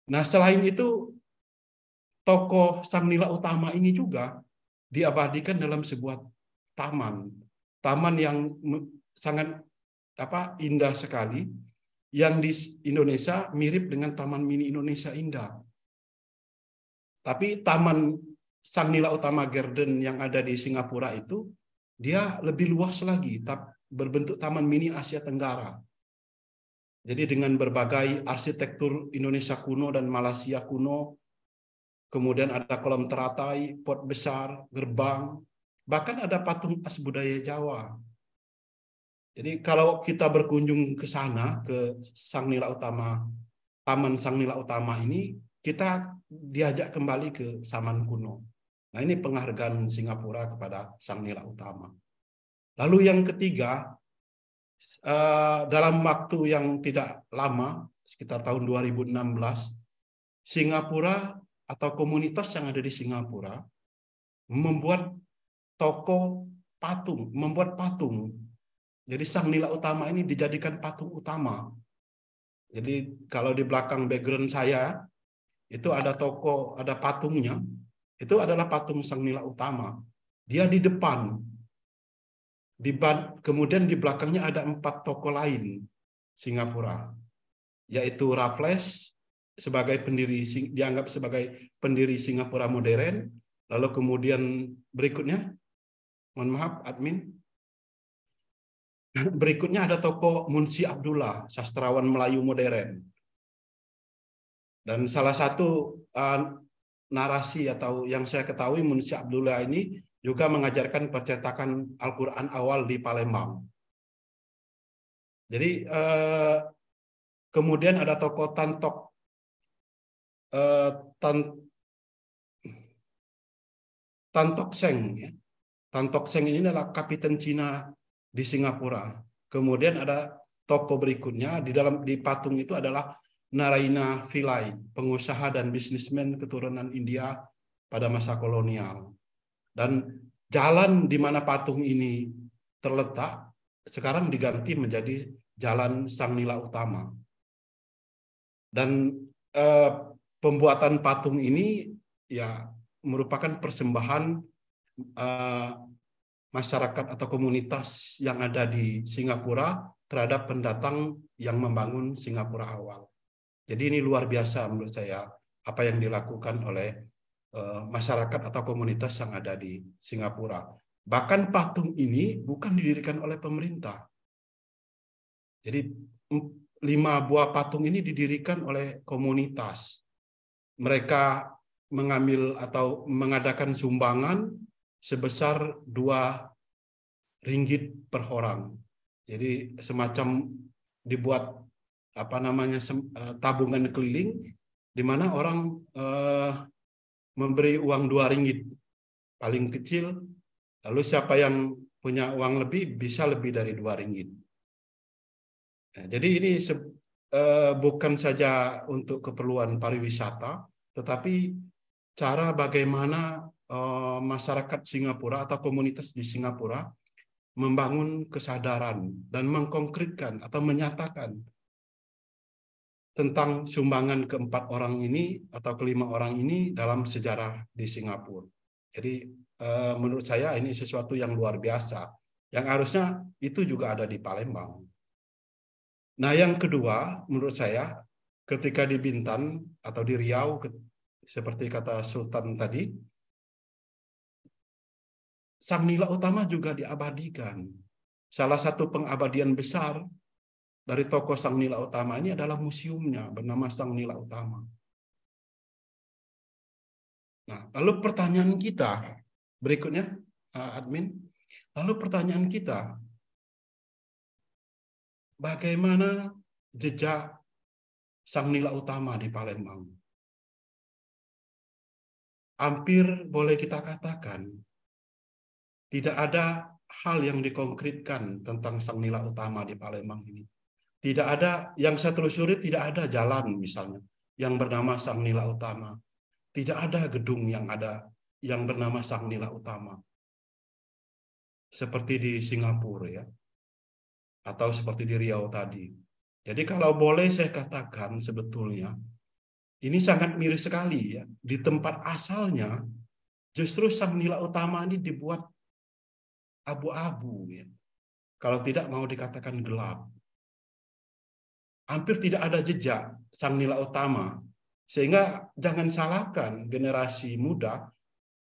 Nah, selain itu toko sang nila utama ini juga diabadikan dalam sebuah taman, taman yang sangat apa indah sekali yang di Indonesia mirip dengan Taman Mini Indonesia Indah. Tapi Taman Sang Nila Utama Garden yang ada di Singapura itu dia lebih luas lagi, berbentuk Taman Mini Asia Tenggara. Jadi dengan berbagai arsitektur Indonesia kuno dan Malaysia kuno, kemudian ada kolam teratai, pot besar, gerbang, bahkan ada patung as budaya Jawa. Jadi kalau kita berkunjung ke sana, ke Sang Nila Utama, Taman Sang Nila Utama ini, kita diajak kembali ke zaman kuno. Nah ini penghargaan Singapura kepada Sang Nila Utama. Lalu yang ketiga, eh, dalam waktu yang tidak lama, sekitar tahun 2016, Singapura atau komunitas yang ada di Singapura membuat toko patung, membuat patung. Jadi sang nila utama ini dijadikan patung utama. Jadi kalau di belakang background saya itu ada toko, ada patungnya. Itu adalah patung sang nila utama. Dia di depan di, kemudian di belakangnya ada empat toko lain Singapura, yaitu Raffles sebagai pendiri dianggap sebagai pendiri Singapura modern, lalu kemudian berikutnya, mohon maaf admin, [laughs] berikutnya ada toko Munsi Abdullah, sastrawan Melayu modern. Dan salah satu uh, narasi atau yang saya ketahui Munsi Abdullah ini juga mengajarkan percetakan Al-Quran awal di Palembang. Jadi eh, kemudian ada tokoh Tantok eh, Tan Tantok Seng. Ya. Tantok Seng ini adalah Kapiten Cina di Singapura. Kemudian ada tokoh berikutnya di dalam di patung itu adalah Naraina Vilai, pengusaha dan bisnismen keturunan India pada masa kolonial. Dan jalan di mana patung ini terletak sekarang diganti menjadi jalan Sang Nila Utama. Dan eh, pembuatan patung ini ya merupakan persembahan eh, masyarakat atau komunitas yang ada di Singapura terhadap pendatang yang membangun Singapura awal. Jadi ini luar biasa menurut saya apa yang dilakukan oleh Eh, masyarakat atau komunitas yang ada di Singapura. Bahkan patung ini bukan didirikan oleh pemerintah. Jadi lima buah patung ini didirikan oleh komunitas. Mereka mengambil atau mengadakan sumbangan sebesar dua ringgit per orang. Jadi semacam dibuat apa namanya eh, tabungan keliling di mana orang eh, memberi uang dua ringgit paling kecil, lalu siapa yang punya uang lebih bisa lebih dari dua ringgit. Nah, jadi ini eh, bukan saja untuk keperluan pariwisata, tetapi cara bagaimana eh, masyarakat Singapura atau komunitas di Singapura membangun kesadaran dan mengkonkretkan atau menyatakan tentang sumbangan keempat orang ini atau kelima orang ini dalam sejarah di Singapura. Jadi eh, menurut saya ini sesuatu yang luar biasa, yang harusnya itu juga ada di Palembang. Nah yang kedua menurut saya ketika di Bintan atau di Riau seperti kata Sultan tadi, sang nila utama juga diabadikan. Salah satu pengabadian besar dari tokoh Sang Nila Utama ini adalah museumnya bernama Sang Nila Utama. Nah, lalu pertanyaan kita berikutnya, eh, admin. Lalu pertanyaan kita, bagaimana jejak Sang Nila Utama di Palembang? Hampir boleh kita katakan, tidak ada hal yang dikonkretkan tentang Sang Nila Utama di Palembang ini. Tidak ada yang saya telusuri tidak ada jalan misalnya yang bernama Sang Nila Utama. Tidak ada gedung yang ada yang bernama Sang Nila Utama. Seperti di Singapura ya. Atau seperti di Riau tadi. Jadi kalau boleh saya katakan sebetulnya ini sangat miris sekali ya. Di tempat asalnya justru sang nila utama ini dibuat abu-abu ya. Kalau tidak mau dikatakan gelap hampir tidak ada jejak sang nila utama. Sehingga jangan salahkan generasi muda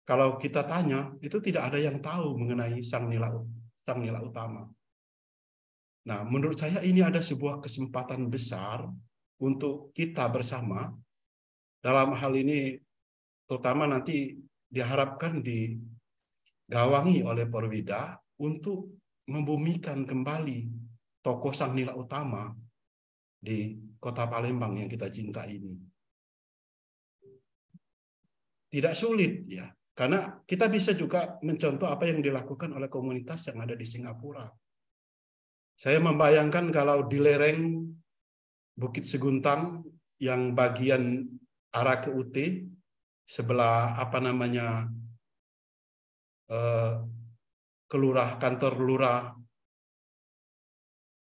kalau kita tanya itu tidak ada yang tahu mengenai sang nila sang nila utama. Nah, menurut saya ini ada sebuah kesempatan besar untuk kita bersama dalam hal ini terutama nanti diharapkan digawangi oleh Porwida untuk membumikan kembali tokoh sang nila utama di kota Palembang yang kita cinta ini. Tidak sulit ya, karena kita bisa juga mencontoh apa yang dilakukan oleh komunitas yang ada di Singapura. Saya membayangkan kalau di lereng Bukit Seguntang yang bagian arah ke UT sebelah apa namanya eh, kelurah kantor lurah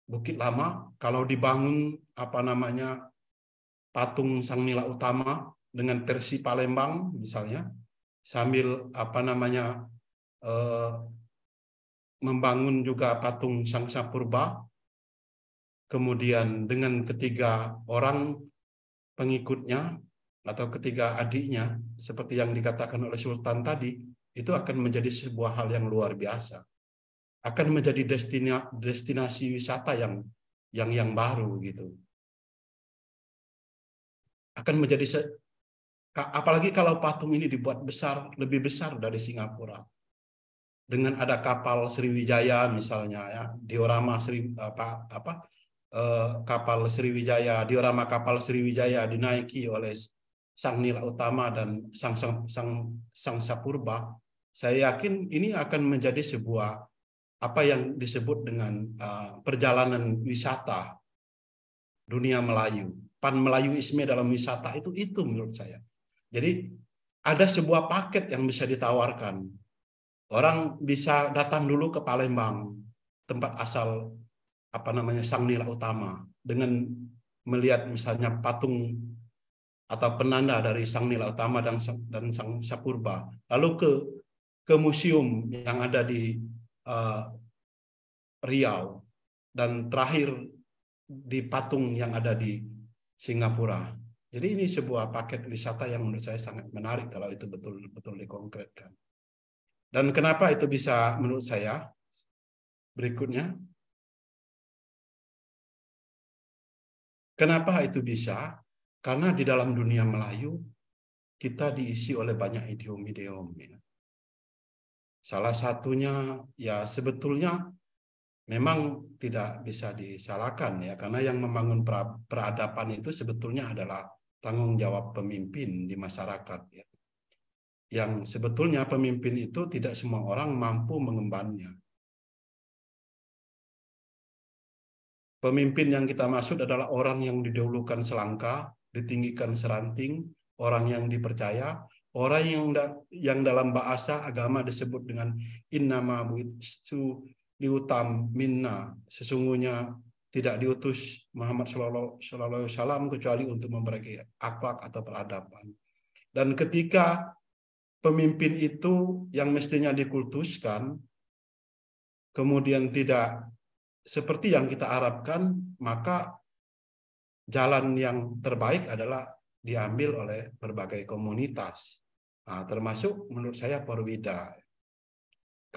Bukit Lama kalau dibangun apa namanya patung sang nila utama dengan versi Palembang misalnya sambil apa namanya eh, membangun juga patung sang sapurba kemudian dengan ketiga orang pengikutnya atau ketiga adiknya seperti yang dikatakan oleh Sultan tadi itu akan menjadi sebuah hal yang luar biasa akan menjadi destinasi wisata yang yang yang baru gitu akan menjadi se- apalagi kalau patung ini dibuat besar lebih besar dari Singapura dengan ada kapal Sriwijaya misalnya ya diorama Sri apa apa eh, kapal Sriwijaya diorama kapal Sriwijaya dinaiki oleh Sang Nila Utama dan Sang Sang Sang, Sang Sapurba saya yakin ini akan menjadi sebuah apa yang disebut dengan eh, perjalanan wisata dunia Melayu pan Melayuisme dalam wisata itu itu menurut saya. Jadi ada sebuah paket yang bisa ditawarkan. Orang bisa datang dulu ke Palembang, tempat asal apa namanya sang nila utama dengan melihat misalnya patung atau penanda dari sang nila utama dan dan sang sapurba lalu ke ke museum yang ada di uh, Riau dan terakhir di patung yang ada di Singapura. Jadi ini sebuah paket wisata yang menurut saya sangat menarik kalau itu betul-betul dikonkretkan. Dan kenapa itu bisa menurut saya? Berikutnya. Kenapa itu bisa? Karena di dalam dunia Melayu, kita diisi oleh banyak idiom-idiom. Ya. Salah satunya, ya sebetulnya memang tidak bisa disalahkan ya karena yang membangun peradaban itu sebetulnya adalah tanggung jawab pemimpin di masyarakat ya. Yang sebetulnya pemimpin itu tidak semua orang mampu mengembannya. Pemimpin yang kita maksud adalah orang yang didahulukan selangkah, ditinggikan seranting, orang yang dipercaya, orang yang da yang dalam bahasa agama disebut dengan innama buitsu liutam minna sesungguhnya tidak diutus Muhammad Shallallahu Alaihi kecuali untuk memperbaiki akhlak atau peradaban. Dan ketika pemimpin itu yang mestinya dikultuskan kemudian tidak seperti yang kita harapkan, maka jalan yang terbaik adalah diambil oleh berbagai komunitas. Nah, termasuk menurut saya Perwida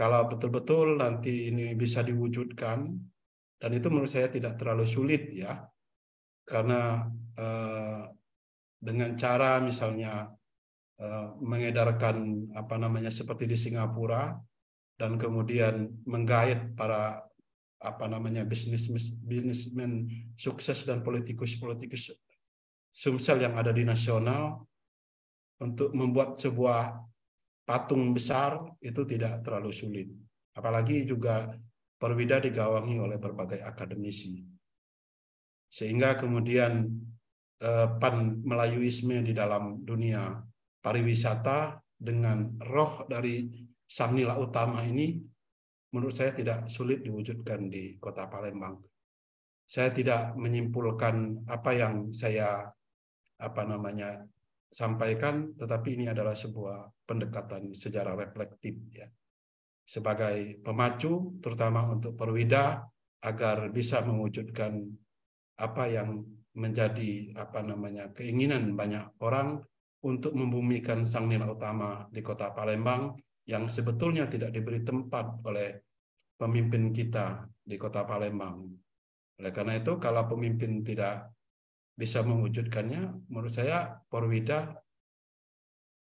kalau betul-betul nanti ini bisa diwujudkan dan itu menurut saya tidak terlalu sulit ya karena eh, dengan cara misalnya eh, mengedarkan apa namanya seperti di Singapura dan kemudian menggait para apa namanya bisnis bisnismen sukses dan politikus-politikus sumsel yang ada di nasional untuk membuat sebuah patung besar itu tidak terlalu sulit. Apalagi juga Perwida digawangi oleh berbagai akademisi. Sehingga kemudian eh, pan Melayuisme di dalam dunia pariwisata dengan roh dari sang nila utama ini menurut saya tidak sulit diwujudkan di kota Palembang. Saya tidak menyimpulkan apa yang saya apa namanya sampaikan, tetapi ini adalah sebuah pendekatan sejarah reflektif ya. Sebagai pemacu terutama untuk perwida agar bisa mewujudkan apa yang menjadi apa namanya keinginan banyak orang untuk membumikan sang nila utama di kota Palembang yang sebetulnya tidak diberi tempat oleh pemimpin kita di kota Palembang. Oleh karena itu, kalau pemimpin tidak bisa mewujudkannya, menurut saya Porwida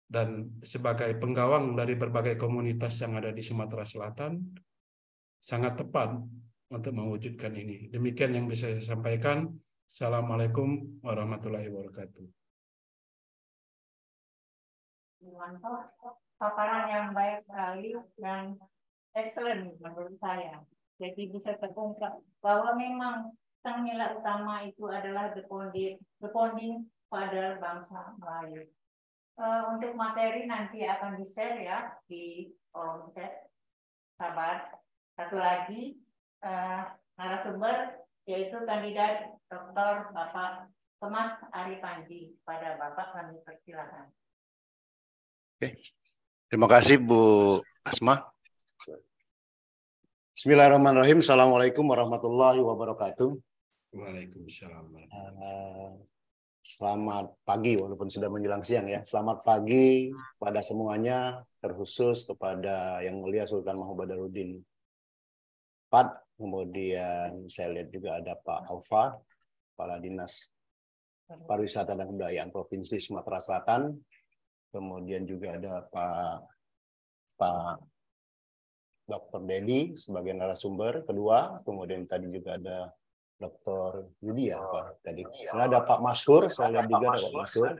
dan sebagai penggawang dari berbagai komunitas yang ada di Sumatera Selatan sangat tepat untuk mewujudkan ini. Demikian yang bisa saya sampaikan. Assalamualaikum warahmatullahi wabarakatuh. Paparan yang baik sekali dan excellent menurut saya. Jadi bisa terungkap bahwa memang sang nilai utama itu adalah the bonding, the bonding pada bangsa Melayu. Uh, untuk materi nanti akan di-share ya di kolom chat. Sabar. Satu lagi uh, narasumber yaitu kandidat Dr. Bapak Thomas Ari Panji. Pada Bapak kami persilakan. Oke. Terima kasih Bu Asma. Bismillahirrahmanirrahim. Assalamualaikum warahmatullahi wabarakatuh. Waalaikumsalam. Eh, selamat pagi, walaupun sudah menjelang siang ya. Selamat pagi pada semuanya, terkhusus kepada Yang Mulia Sultan Mahmud Badaruddin Pat, kemudian saya lihat juga ada Pak Alfa, Kepala Dinas Pariwisata dan Kebudayaan Provinsi Sumatera Selatan, kemudian juga ada Pak Pak Dr. Deli sebagai narasumber kedua, kemudian tadi juga ada Dr. Yudi ya Pak tadi. Nah, ada Pak Masur, saya lihat juga ada Pak Masur, uh,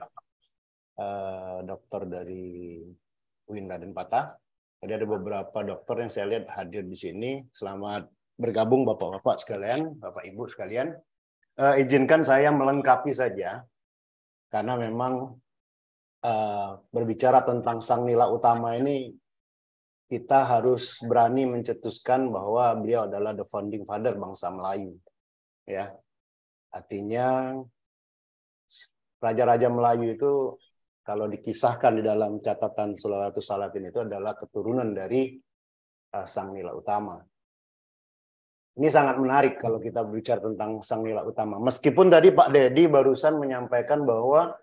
eh, dokter dari UIN Raden Patah. Jadi ada beberapa dokter yang saya lihat hadir di sini. Selamat bergabung Bapak-Bapak sekalian, Bapak-Ibu sekalian. Uh, izinkan saya melengkapi saja, karena memang uh, berbicara tentang sang nila utama ini kita harus berani mencetuskan bahwa beliau adalah the founding father bangsa Melayu ya artinya raja-raja Melayu itu kalau dikisahkan di dalam catatan Sulawesi Salatin itu adalah keturunan dari uh, Sang Nila Utama. Ini sangat menarik kalau kita berbicara tentang Sang Nila Utama. Meskipun tadi Pak Dedi barusan menyampaikan bahwa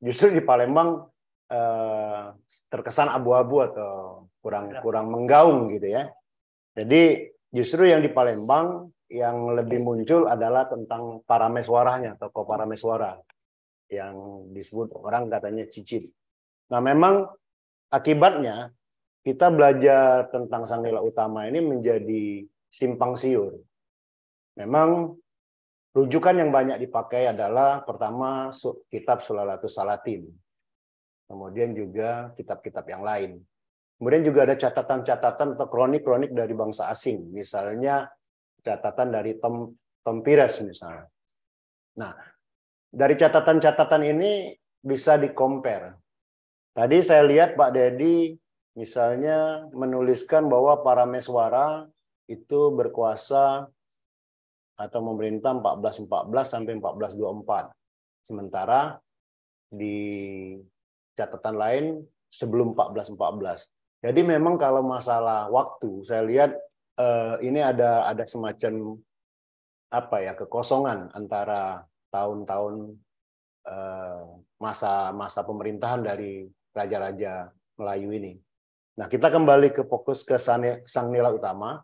justru di Palembang uh, terkesan abu-abu atau kurang ya. kurang menggaung gitu ya. Jadi justru yang di Palembang yang lebih muncul adalah tentang para parameswaranya, tokoh meswara yang disebut orang katanya cicit. Nah, memang akibatnya kita belajar tentang Sang Nila Utama ini menjadi simpang siur. Memang rujukan yang banyak dipakai adalah pertama kitab Sulalatus Salatin. Kemudian juga kitab-kitab yang lain. Kemudian juga ada catatan-catatan atau kronik-kronik dari bangsa asing. Misalnya catatan dari Tom, Tom Pires misalnya. Nah, dari catatan-catatan ini bisa dikompar. Tadi saya lihat Pak Dedi misalnya menuliskan bahwa para meswara itu berkuasa atau memerintah 1414 sampai 1424. Sementara di catatan lain sebelum 1414. Jadi memang kalau masalah waktu, saya lihat uh, ini ada ada semacam apa ya kekosongan antara tahun-tahun masa-masa eh, pemerintahan dari raja-raja Melayu ini. Nah, kita kembali ke fokus ke sang nilai utama.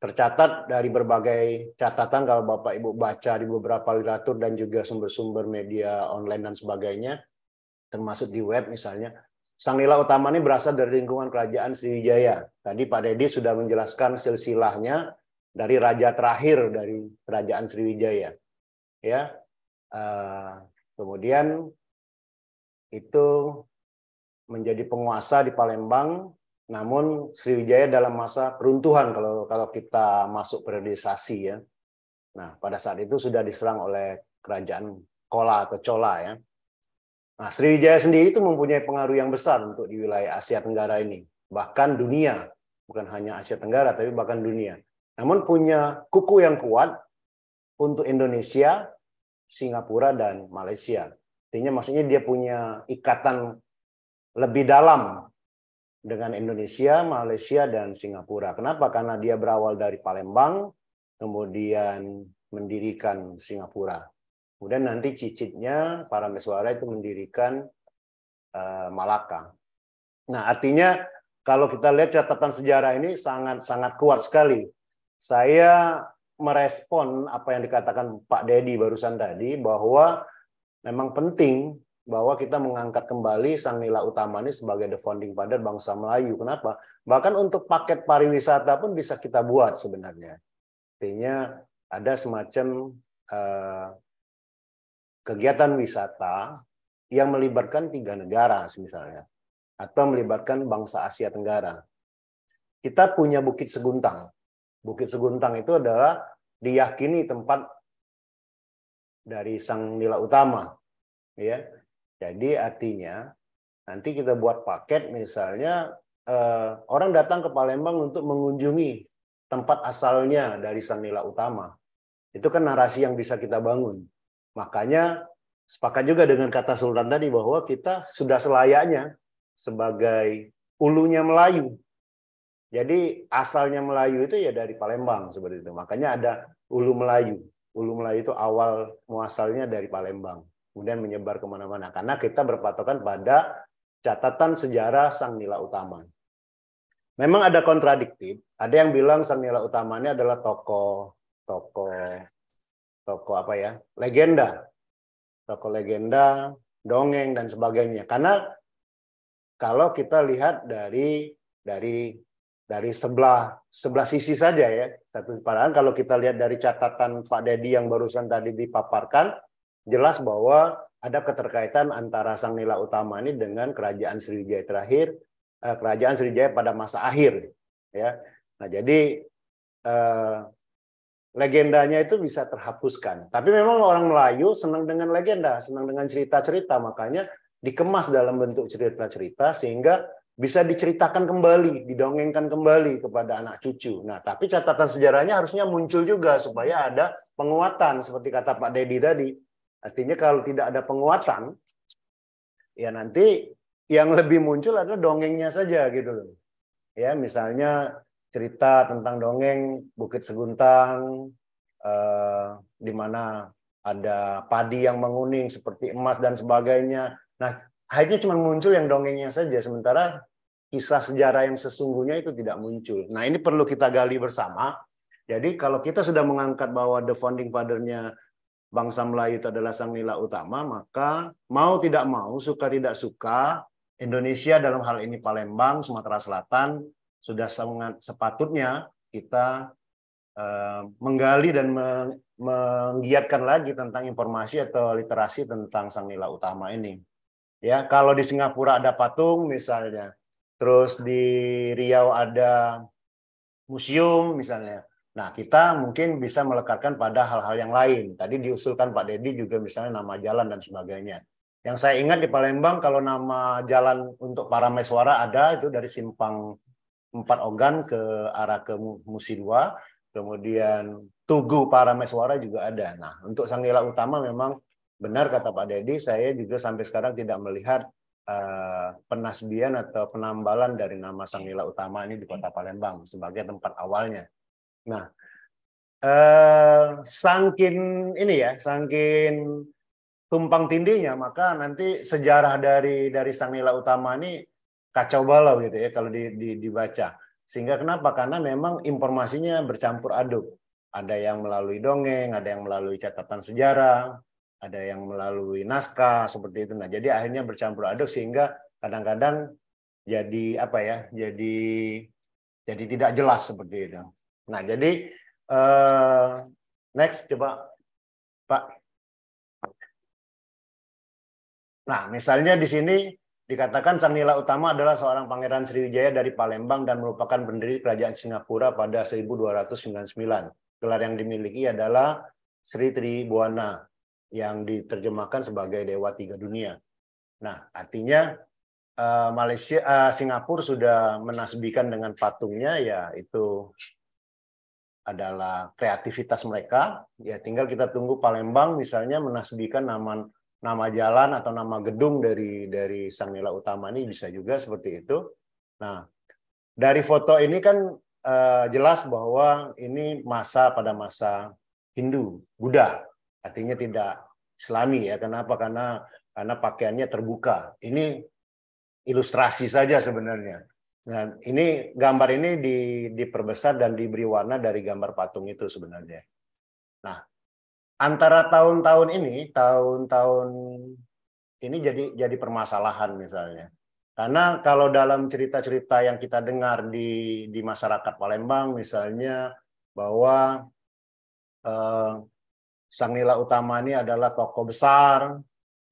Tercatat dari berbagai catatan kalau Bapak Ibu baca di beberapa literatur dan juga sumber-sumber media online dan sebagainya, termasuk di web misalnya, Sang nila utama ini berasal dari lingkungan kerajaan Sriwijaya. Tadi Pak Dedi sudah menjelaskan silsilahnya dari raja terakhir dari kerajaan Sriwijaya. Ya, eh, kemudian itu menjadi penguasa di Palembang. Namun Sriwijaya dalam masa peruntuhan kalau kalau kita masuk periodisasi ya. Nah pada saat itu sudah diserang oleh kerajaan Kola atau Cola ya Nah, Sriwijaya sendiri itu mempunyai pengaruh yang besar untuk di wilayah Asia Tenggara ini, bahkan dunia, bukan hanya Asia Tenggara, tapi bahkan dunia. Namun punya kuku yang kuat untuk Indonesia, Singapura, dan Malaysia. Artinya maksudnya dia punya ikatan lebih dalam dengan Indonesia, Malaysia, dan Singapura. Kenapa? Karena dia berawal dari Palembang, kemudian mendirikan Singapura. Kemudian nanti cicitnya para mesuara itu mendirikan eh, Malaka. Nah, artinya kalau kita lihat catatan sejarah ini sangat-sangat kuat sekali. Saya merespon apa yang dikatakan Pak Dedi barusan tadi bahwa memang penting bahwa kita mengangkat kembali sang nila utama ini sebagai the founding father bangsa Melayu. Kenapa? Bahkan untuk paket pariwisata pun bisa kita buat sebenarnya. Artinya ada semacam eh, kegiatan wisata yang melibatkan tiga negara misalnya atau melibatkan bangsa Asia Tenggara. Kita punya Bukit Seguntang. Bukit Seguntang itu adalah diyakini tempat dari sang nila utama, ya. Jadi artinya nanti kita buat paket misalnya eh, orang datang ke Palembang untuk mengunjungi tempat asalnya dari sang nila utama. Itu kan narasi yang bisa kita bangun Makanya sepakat juga dengan kata Sultan tadi bahwa kita sudah selayaknya sebagai ulunya Melayu. Jadi asalnya Melayu itu ya dari Palembang seperti itu. Makanya ada ulu Melayu. Ulu Melayu itu awal muasalnya dari Palembang. Kemudian menyebar kemana-mana. Karena kita berpatokan pada catatan sejarah Sang Nila Utama. Memang ada kontradiktif. Ada yang bilang Sang Nila Utamanya adalah tokoh tokoh toko apa ya legenda toko legenda dongeng dan sebagainya karena kalau kita lihat dari dari dari sebelah sebelah sisi saja ya satu parahan kalau kita lihat dari catatan Pak Dedi yang barusan tadi dipaparkan jelas bahwa ada keterkaitan antara sang nila utama ini dengan kerajaan Sriwijaya terakhir eh, kerajaan Sriwijaya pada masa akhir ya nah jadi eh, legendanya itu bisa terhapuskan. Tapi memang orang Melayu senang dengan legenda, senang dengan cerita-cerita, makanya dikemas dalam bentuk cerita-cerita sehingga bisa diceritakan kembali, didongengkan kembali kepada anak cucu. Nah, tapi catatan sejarahnya harusnya muncul juga supaya ada penguatan seperti kata Pak Dedi tadi. Artinya kalau tidak ada penguatan, ya nanti yang lebih muncul adalah dongengnya saja gitu loh. Ya, misalnya cerita tentang dongeng Bukit Seguntang, eh, di mana ada padi yang menguning seperti emas dan sebagainya. Nah, akhirnya cuma muncul yang dongengnya saja, sementara kisah sejarah yang sesungguhnya itu tidak muncul. Nah, ini perlu kita gali bersama. Jadi kalau kita sudah mengangkat bahwa the founding father-nya bangsa Melayu itu adalah sang nila utama, maka mau tidak mau, suka tidak suka, Indonesia dalam hal ini Palembang, Sumatera Selatan sudah sangat sepatutnya kita eh, menggali dan menggiatkan lagi tentang informasi atau literasi tentang sang nila utama ini. Ya, kalau di Singapura ada patung misalnya, terus di Riau ada museum misalnya. Nah, kita mungkin bisa melekatkan pada hal-hal yang lain. Tadi diusulkan Pak Dedi juga misalnya nama jalan dan sebagainya. Yang saya ingat di Palembang kalau nama jalan untuk para meswara ada itu dari Simpang empat organ ke arah ke Musi dua, kemudian Tugu para Parameswara juga ada. Nah, untuk Sanggela Utama memang benar kata Pak Dedi, saya juga sampai sekarang tidak melihat uh, penasbian atau penambalan dari nama Sanggela Utama ini di Kota Palembang sebagai tempat awalnya. Nah, eh, sangkin ini ya, sangkin tumpang tindihnya, maka nanti sejarah dari dari sang nila utama ini kacau balau gitu ya kalau di, di, dibaca. Sehingga kenapa? Karena memang informasinya bercampur aduk. Ada yang melalui dongeng, ada yang melalui catatan sejarah, ada yang melalui naskah seperti itu. Nah, jadi akhirnya bercampur aduk sehingga kadang-kadang jadi apa ya? Jadi jadi tidak jelas seperti itu. Nah, jadi eh, next coba Pak. Nah, misalnya di sini Dikatakan sang nila utama adalah seorang pangeran Sriwijaya dari Palembang dan merupakan pendiri kerajaan Singapura pada 1299. Gelar yang dimiliki adalah Sri Tribuana yang diterjemahkan sebagai Dewa Tiga Dunia. Nah, artinya uh, Malaysia, uh, Singapura sudah menasbikan dengan patungnya, ya itu adalah kreativitas mereka. Ya, tinggal kita tunggu Palembang misalnya menasbikan nama nama jalan atau nama gedung dari dari sang nila utama ini bisa juga seperti itu. Nah, dari foto ini kan eh, jelas bahwa ini masa pada masa Hindu, Buddha, artinya tidak Islami ya. Kenapa? Karena karena pakaiannya terbuka. Ini ilustrasi saja sebenarnya. Nah, ini gambar ini di, diperbesar dan diberi warna dari gambar patung itu sebenarnya. Nah, antara tahun-tahun ini, tahun-tahun ini jadi jadi permasalahan misalnya. Karena kalau dalam cerita-cerita yang kita dengar di di masyarakat Palembang misalnya bahwa eh, Sang Nila Utama ini adalah tokoh besar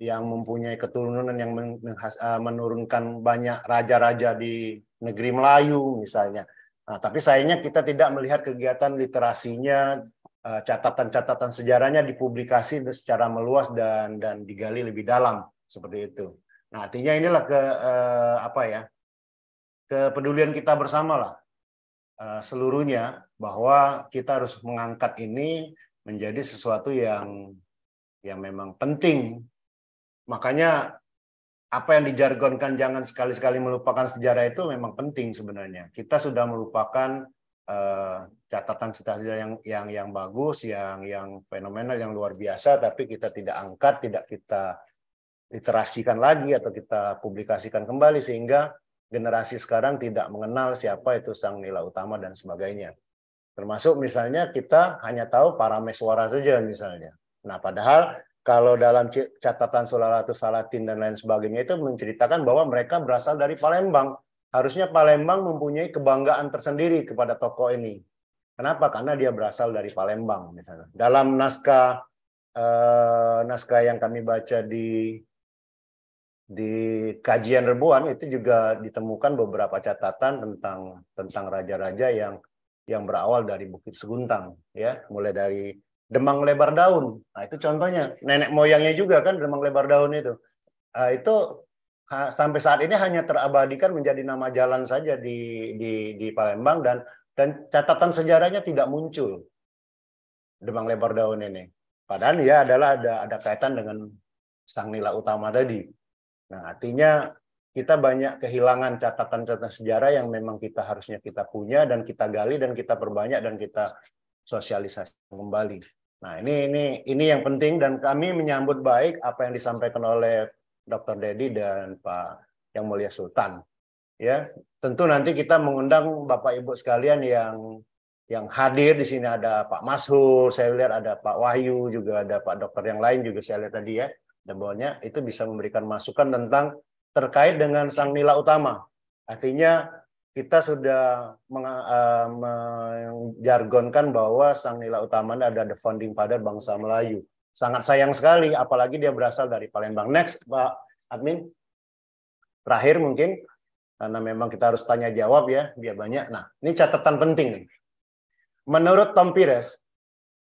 yang mempunyai keturunan yang eh, menurunkan banyak raja-raja di negeri Melayu misalnya. Nah, tapi sayangnya kita tidak melihat kegiatan literasinya, Eh, catatan-catatan sejarahnya dipublikasi secara meluas dan dan digali lebih dalam seperti itu. Nah artinya inilah ke eh, apa ya kepedulian kita bersama lah eh, seluruhnya bahwa kita harus mengangkat ini menjadi sesuatu yang yang memang penting. Makanya apa yang dijargonkan jangan sekali-sekali melupakan sejarah itu memang penting sebenarnya. Kita sudah melupakan Eh, catatan sejarah yang yang yang bagus, yang yang fenomenal, yang luar biasa, tapi kita tidak angkat, tidak kita literasikan lagi atau kita publikasikan kembali sehingga generasi sekarang tidak mengenal siapa itu sang nilai utama dan sebagainya. Termasuk misalnya kita hanya tahu para meswara saja misalnya. Nah padahal kalau dalam catatan Sulalatus Salatin dan lain sebagainya itu menceritakan bahwa mereka berasal dari Palembang harusnya Palembang mempunyai kebanggaan tersendiri kepada tokoh ini. Kenapa? Karena dia berasal dari Palembang misalnya. Dalam naskah eh, naskah yang kami baca di di kajian Rebuan itu juga ditemukan beberapa catatan tentang tentang raja-raja yang yang berawal dari Bukit Seguntang ya, mulai dari Demang lebar daun. Nah, itu contohnya nenek moyangnya juga kan demang lebar daun itu. Nah, itu sampai saat ini hanya terabadikan menjadi nama jalan saja di di, di Palembang dan dan catatan sejarahnya tidak muncul Demang Lebar Daun ini. Padahal ya adalah ada ada kaitan dengan sang nila utama tadi. Nah, artinya kita banyak kehilangan catatan-catatan sejarah yang memang kita harusnya kita punya dan kita gali dan kita perbanyak dan kita sosialisasi kembali. Nah, ini ini ini yang penting dan kami menyambut baik apa yang disampaikan oleh Dr. Dedi dan Pak Yang Mulia Sultan. Ya, tentu nanti kita mengundang Bapak Ibu sekalian yang yang hadir di sini ada Pak Mashur, saya lihat ada Pak Wahyu, juga ada Pak dokter yang lain juga saya lihat tadi ya. Dan bawahnya itu bisa memberikan masukan tentang terkait dengan sang nila utama. Artinya kita sudah eh, menjargonkan bahwa sang nila utama ada the founding father bangsa Melayu sangat sayang sekali, apalagi dia berasal dari Palembang. Next, Pak Admin. Terakhir mungkin, karena memang kita harus tanya jawab ya, dia banyak. Nah, ini catatan penting nih. Menurut Tom Pires,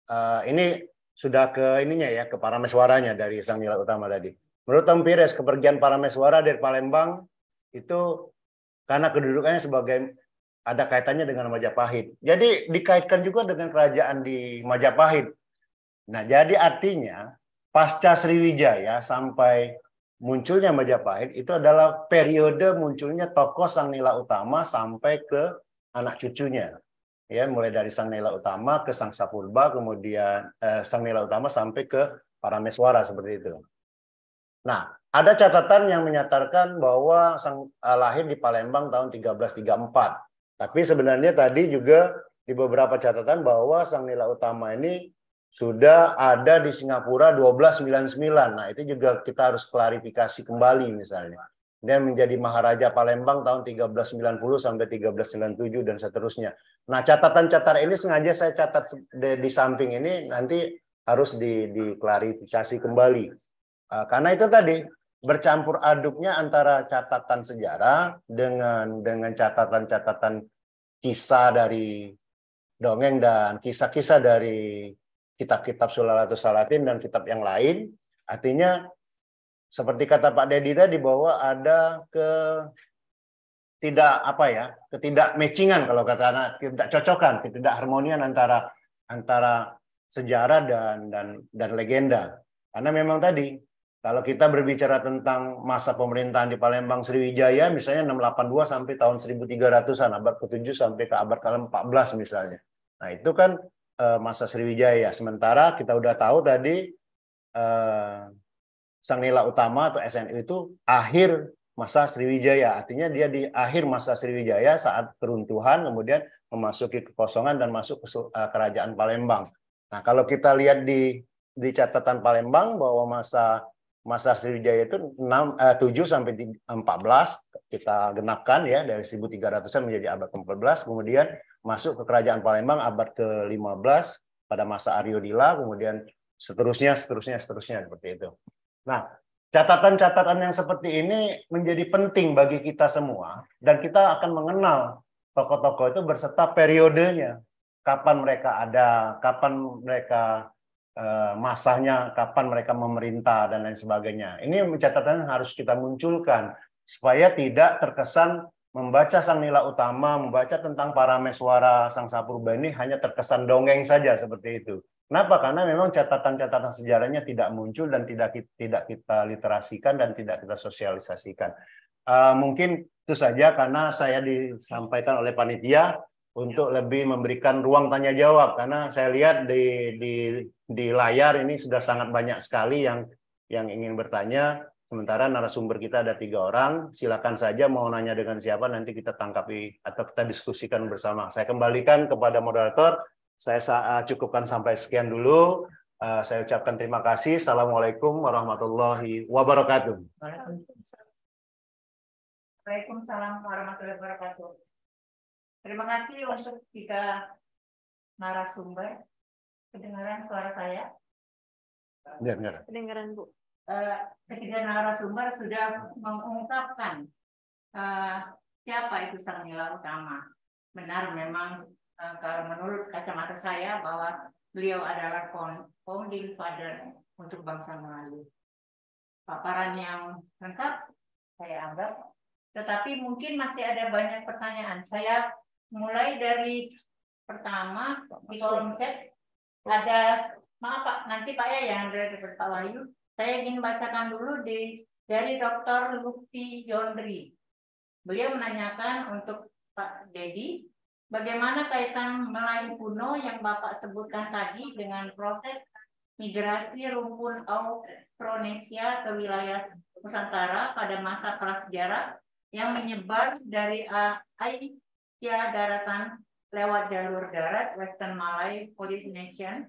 eh, ini sudah ke ininya ya, ke para mesuaranya dari sang nilai utama tadi. Menurut Tom Pires, kepergian para mesuara dari Palembang itu karena kedudukannya sebagai ada kaitannya dengan Majapahit. Jadi dikaitkan juga dengan kerajaan di Majapahit Nah, jadi artinya pasca Sriwijaya sampai munculnya Majapahit itu adalah periode munculnya tokoh Sang Nila Utama sampai ke anak cucunya. Ya, mulai dari Sang Nila Utama ke Sang Sapurba, kemudian eh, Sang Nila Utama sampai ke Parameswara seperti itu. Nah, ada catatan yang menyatakan bahwa sang eh, lahir di Palembang tahun 1334. Tapi sebenarnya tadi juga di beberapa catatan bahwa Sang Nila Utama ini sudah ada di Singapura 1299. Nah, itu juga kita harus klarifikasi kembali misalnya. Dan menjadi Maharaja Palembang tahun 1390 sampai 1397 dan seterusnya. Nah, catatan-catatan ini sengaja saya catat di, di samping ini nanti harus di, diklarifikasi kembali. Uh, karena itu tadi bercampur aduknya antara catatan sejarah dengan dengan catatan-catatan kisah dari dongeng dan kisah-kisah dari kitab-kitab Sulalatus Salatin dan kitab yang lain. Artinya seperti kata Pak Dedi tadi bahwa ada ke tidak apa ya, ketidak matchingan kalau kata anak, tidak cocokan, tidak harmonian antara antara sejarah dan dan dan legenda. Karena memang tadi kalau kita berbicara tentang masa pemerintahan di Palembang Sriwijaya misalnya 682 sampai tahun 1300-an abad ke-7 sampai ke abad ke-14 misalnya. Nah, itu kan Eh, masa Sriwijaya. Sementara kita udah tahu tadi uh, Sang Nila Utama atau SNU itu akhir masa Sriwijaya. Artinya dia di akhir masa Sriwijaya saat keruntuhan kemudian memasuki kekosongan dan masuk ke eh, kerajaan Palembang. Nah, kalau kita lihat di di catatan Palembang bahwa masa masa Sriwijaya itu 6 eh, 7 sampai 14 kita genapkan ya dari 1300-an menjadi abad ke-14 kemudian masuk ke kerajaan Palembang abad ke-15 pada masa Dila, kemudian seterusnya, seterusnya, seterusnya seperti itu. Nah, catatan-catatan yang seperti ini menjadi penting bagi kita semua dan kita akan mengenal tokoh-tokoh itu berserta periodenya, kapan mereka ada, kapan mereka eh, masanya, kapan mereka memerintah dan lain sebagainya. Ini catatan harus kita munculkan supaya tidak terkesan membaca sang nila utama, membaca tentang para meswara sang sapurba ini hanya terkesan dongeng saja seperti itu. Kenapa? Karena memang catatan-catatan sejarahnya tidak muncul dan tidak tidak kita literasikan dan tidak kita sosialisasikan. Uh, mungkin itu saja karena saya disampaikan oleh panitia untuk ya. lebih memberikan ruang tanya jawab karena saya lihat di di di layar ini sudah sangat banyak sekali yang yang ingin bertanya Sementara narasumber kita ada tiga orang, silakan saja mau nanya dengan siapa nanti kita tangkapi atau kita diskusikan bersama. Saya kembalikan kepada moderator, saya eh, cukupkan sampai sekian dulu. Eh, saya ucapkan terima kasih. Assalamualaikum warahmatullahi wabarakatuh. Waalaikumsalam warahmatullahi wabarakatuh. Terima kasih untuk tiga narasumber. Kedengaran suara saya? Kedengaran, Bu. Eh, ketiga narasumber sudah mengungkapkan uh, siapa itu sang nilai utama. Benar memang uh, kalau menurut kacamata saya bahwa beliau adalah founding father untuk bangsa Melayu. Paparan yang lengkap saya anggap, tetapi mungkin masih ada banyak pertanyaan. Saya mulai dari pertama di kolom chat ada maaf Pak, nanti Pak ya yang dari Pak Wahyu saya ingin bacakan dulu di dari Dr. Lukti Yondri. Beliau menanyakan untuk Pak Dedi, bagaimana kaitan Melayu kuno yang Bapak sebutkan tadi dengan proses migrasi rumpun Austronesia ke wilayah Nusantara pada masa prasejarah yang menyebar dari Asia daratan lewat jalur darat Western Malay Polynesian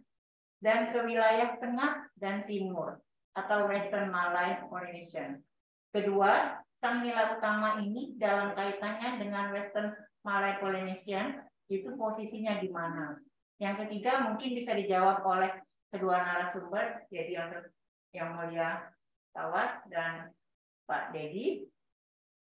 dan ke wilayah tengah dan timur atau Western Malay Polynesian. Kedua, sang nilai utama ini dalam kaitannya dengan Western Malay Polynesian itu posisinya di mana. Yang ketiga mungkin bisa dijawab oleh kedua narasumber, jadi yang, yang mulia Tawas dan Pak Dedi.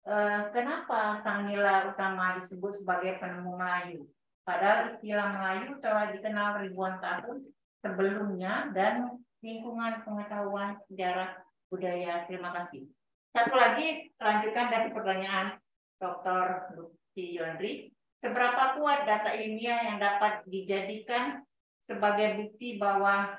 Eh, kenapa sang nilai utama disebut sebagai penemu Melayu? Padahal istilah Melayu telah dikenal ribuan tahun sebelumnya dan lingkungan pengetahuan sejarah budaya. Terima kasih. Satu lagi lanjutkan dari pertanyaan Dr. Lucy Yondri. Seberapa kuat data ilmiah yang dapat dijadikan sebagai bukti bahwa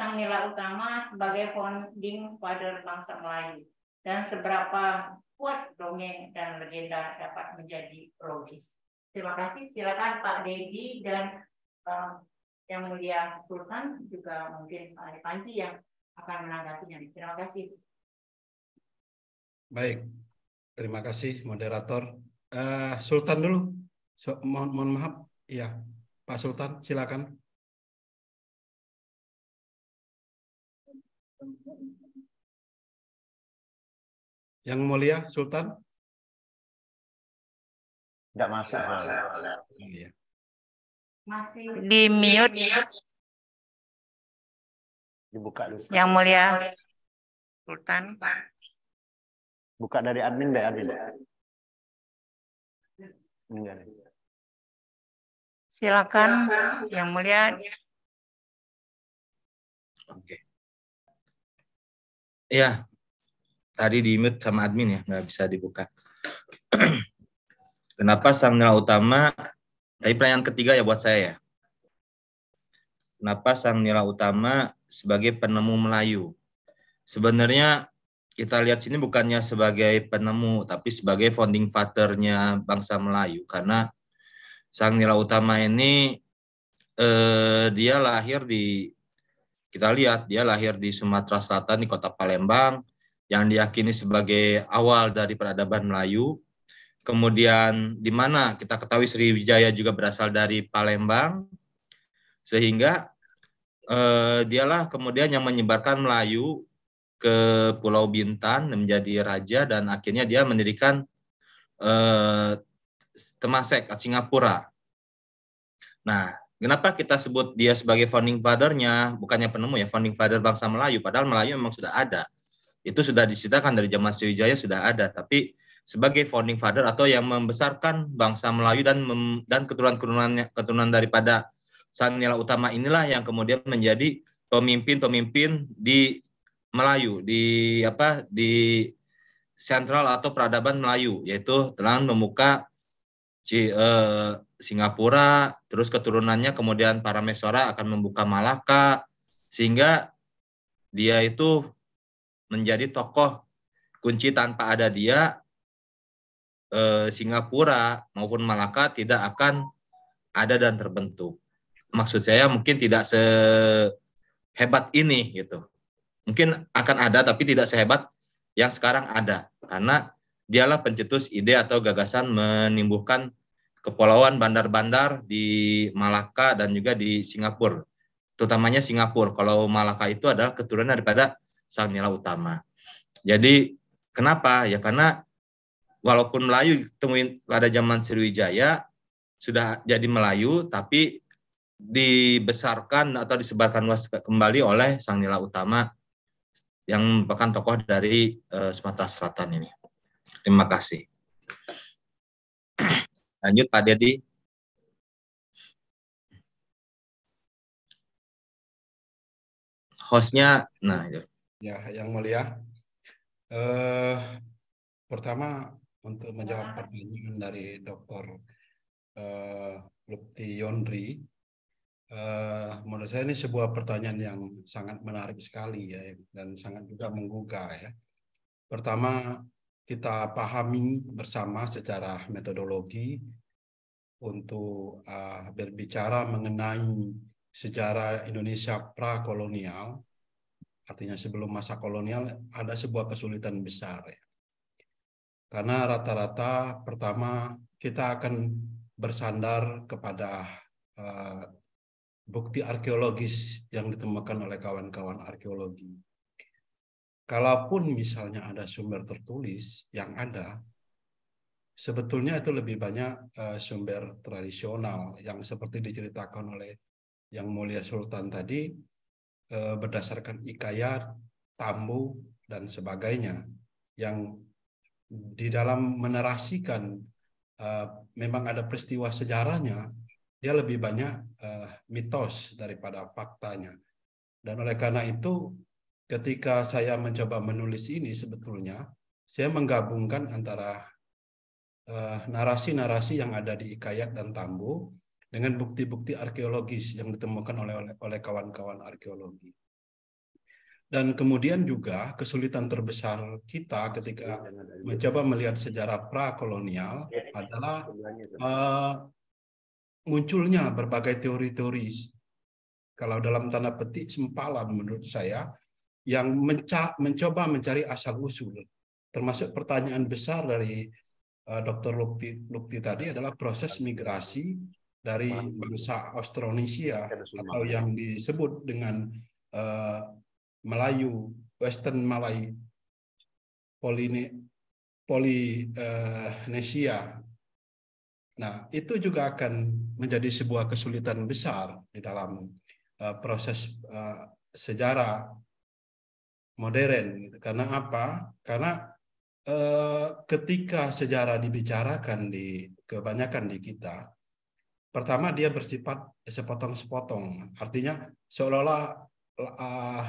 sang nilai utama sebagai founding father bangsa Melayu dan seberapa kuat dongeng dan legenda dapat menjadi logis. Terima kasih. Silakan Pak Dedi dan eh, yang Mulia Sultan juga mungkin Pak Panji yang akan menanggapinya. Terima kasih. Baik, terima kasih moderator. Uh, Sultan dulu, so, mohon, mohon maaf. Iya, Pak Sultan, silakan. Yang mulia Sultan. Tidak masalah. iya di mute. Dibuka dulu. Yang mulia Sultan, Pak. Buka dari admin deh, admin. Silakan, Silakan yang mulia. Oke. Okay. Ya, tadi di mute sama admin ya, nggak bisa dibuka. [clears throat] Kenapa sangga utama tapi pertanyaan ketiga ya buat saya ya. Kenapa Sang Nila Utama sebagai penemu Melayu? Sebenarnya kita lihat sini bukannya sebagai penemu, tapi sebagai founding fathernya bangsa Melayu. Karena Sang Nila Utama ini eh, dia lahir di kita lihat dia lahir di Sumatera Selatan di kota Palembang yang diyakini sebagai awal dari peradaban Melayu kemudian di mana kita ketahui Sriwijaya juga berasal dari Palembang, sehingga eh, dialah kemudian yang menyebarkan Melayu ke Pulau Bintan menjadi raja dan akhirnya dia mendirikan eh, Temasek Singapura. Nah, kenapa kita sebut dia sebagai founding father-nya, bukannya penemu ya, founding father bangsa Melayu, padahal Melayu memang sudah ada. Itu sudah disitakan dari zaman Sriwijaya sudah ada, tapi sebagai founding father atau yang membesarkan bangsa Melayu dan mem, dan keturunan-keturunannya keturunan daripada sang Nila Utama inilah yang kemudian menjadi pemimpin-pemimpin di Melayu di apa di sentral atau peradaban Melayu yaitu telah membuka C, eh, Singapura terus keturunannya kemudian para Mesora akan membuka Malaka sehingga dia itu menjadi tokoh kunci tanpa ada dia Eh, Singapura maupun Malaka tidak akan ada dan terbentuk. Maksud saya mungkin tidak sehebat ini gitu. Mungkin akan ada tapi tidak sehebat yang sekarang ada karena dialah pencetus ide atau gagasan menimbulkan kepulauan bandar-bandar di Malaka dan juga di Singapura. Terutamanya Singapura. Kalau Malaka itu adalah keturunan daripada sang nila utama. Jadi kenapa? Ya karena walaupun Melayu ditemuin pada zaman Sriwijaya sudah jadi Melayu tapi dibesarkan atau disebarkan luas kembali oleh Sang Nila Utama yang merupakan tokoh dari uh, Sumatera Selatan ini. Terima kasih. [clears throat] Lanjut Pak Dedi. Hostnya, nah itu. Ya, yang mulia. Uh, pertama untuk menjawab pertanyaan dari Dr. Uh, eh, Lukti Yondri. Eh, menurut saya ini sebuah pertanyaan yang sangat menarik sekali ya dan sangat juga menggugah ya. Pertama kita pahami bersama secara metodologi untuk eh, berbicara mengenai sejarah Indonesia pra kolonial, artinya sebelum masa kolonial ada sebuah kesulitan besar ya karena rata-rata pertama kita akan bersandar kepada uh, bukti arkeologis yang ditemukan oleh kawan-kawan arkeologi. Kalaupun misalnya ada sumber tertulis yang ada, sebetulnya itu lebih banyak uh, sumber tradisional yang seperti diceritakan oleh yang mulia Sultan tadi uh, berdasarkan ikayat, tambu, dan sebagainya yang di dalam menerasikan uh, memang ada peristiwa sejarahnya, dia lebih banyak uh, mitos daripada faktanya. Dan oleh karena itu, ketika saya mencoba menulis ini sebetulnya, saya menggabungkan antara eh, narasi-narasi uh, yang ada di Ikayat dan Tambu dengan bukti-bukti arkeologis yang ditemukan oleh oleh kawan-kawan arkeologi. Dan kemudian juga kesulitan terbesar kita ketika mencoba melihat sejarah prakolonial adalah uh, munculnya berbagai teori-teori kalau dalam tanda petik sempalan menurut saya yang menca mencoba mencari asal usul termasuk pertanyaan besar dari uh, eh, Dr. Lukti, Lukti tadi adalah proses migrasi dari bangsa Austronesia atau yang disebut dengan uh, Melayu, Western Malay, Poline, Polinesia. Eh, nah, itu juga akan menjadi sebuah kesulitan besar di dalam uh, proses uh, sejarah modern. Gitu. Karena apa? Karena uh, ketika sejarah dibicarakan di kebanyakan di kita, pertama dia bersifat sepotong-sepotong. Artinya seolah-olah uh,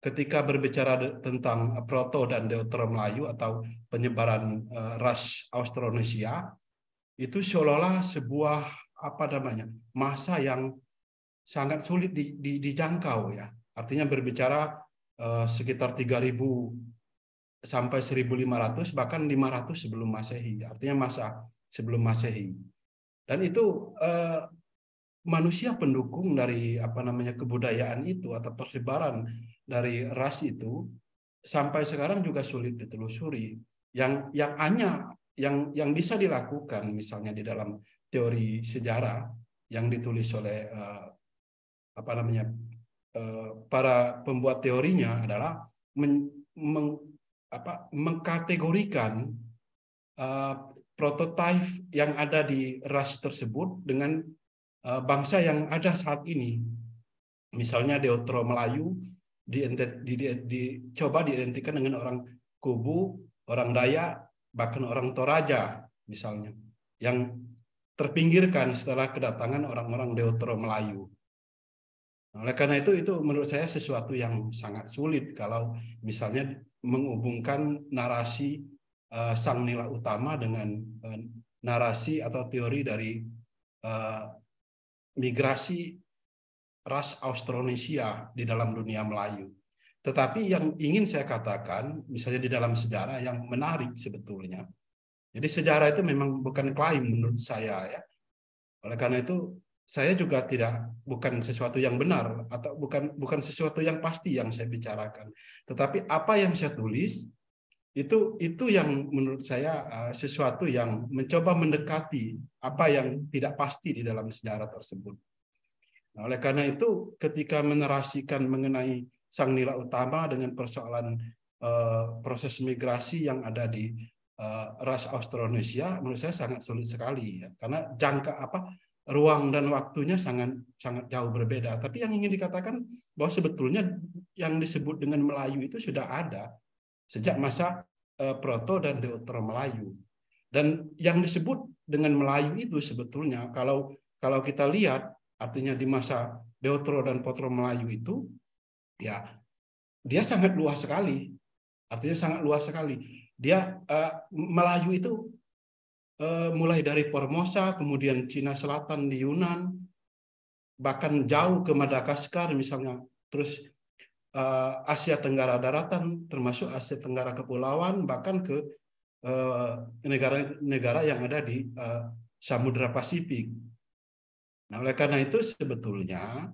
ketika berbicara tentang eh, proto dan deutero Melayu atau penyebaran eh, ras Austronesia itu seolah-olah sebuah apa namanya masa yang sangat sulit di, di, dijangkau ya artinya berbicara uh, sekitar 3000 sampai 1500 bahkan 500 sebelum masehi artinya masa sebelum masehi dan itu uh, manusia pendukung dari apa namanya kebudayaan itu atau persebaran dari ras itu sampai sekarang juga sulit ditelusuri. Yang yang hanya yang yang bisa dilakukan misalnya di dalam teori sejarah yang ditulis oleh eh, apa namanya eh, para pembuat teorinya adalah men, meng, apa, mengkategorikan eh, prototipe yang ada di ras tersebut dengan eh, bangsa yang ada saat ini. Misalnya Deutro Melayu dicoba diidentikan dengan orang kubu, orang daya, bahkan orang toraja misalnya, yang terpinggirkan setelah kedatangan orang-orang Deutero Melayu. Nah, oleh karena itu, itu menurut saya sesuatu yang sangat sulit kalau misalnya menghubungkan narasi uh, sang nila utama dengan uh, narasi atau teori dari uh, migrasi ras Austronesia di dalam dunia Melayu. Tetapi yang ingin saya katakan, misalnya di dalam sejarah yang menarik sebetulnya. Jadi sejarah itu memang bukan klaim menurut saya ya. Oleh karena itu saya juga tidak bukan sesuatu yang benar atau bukan bukan sesuatu yang pasti yang saya bicarakan. Tetapi apa yang saya tulis itu itu yang menurut saya eh, sesuatu yang mencoba mendekati apa yang tidak pasti di dalam sejarah tersebut. Nah, oleh karena itu, ketika menerasikan mengenai sang nila utama dengan persoalan uh, proses migrasi yang ada di uh, ras Austronesia, menurut saya sangat sulit sekali ya, karena jangka apa ruang dan waktunya sangat sangat jauh berbeda. Tapi yang ingin dikatakan bahwa sebetulnya yang disebut dengan Melayu itu sudah ada sejak masa uh, Proto dan Deutero Melayu. Dan yang disebut dengan Melayu itu sebetulnya kalau kalau kita lihat artinya di masa Deutro dan Potro Melayu itu, ya dia sangat luas sekali. Artinya sangat luas sekali. Dia uh, Melayu itu uh, mulai dari Formosa, kemudian Cina Selatan di Yunan, bahkan jauh ke Madagaskar misalnya, terus uh, Asia Tenggara daratan, termasuk Asia Tenggara kepulauan, bahkan ke negara-negara uh, yang ada di uh, Samudra Pasifik Nah, oleh karena itu sebetulnya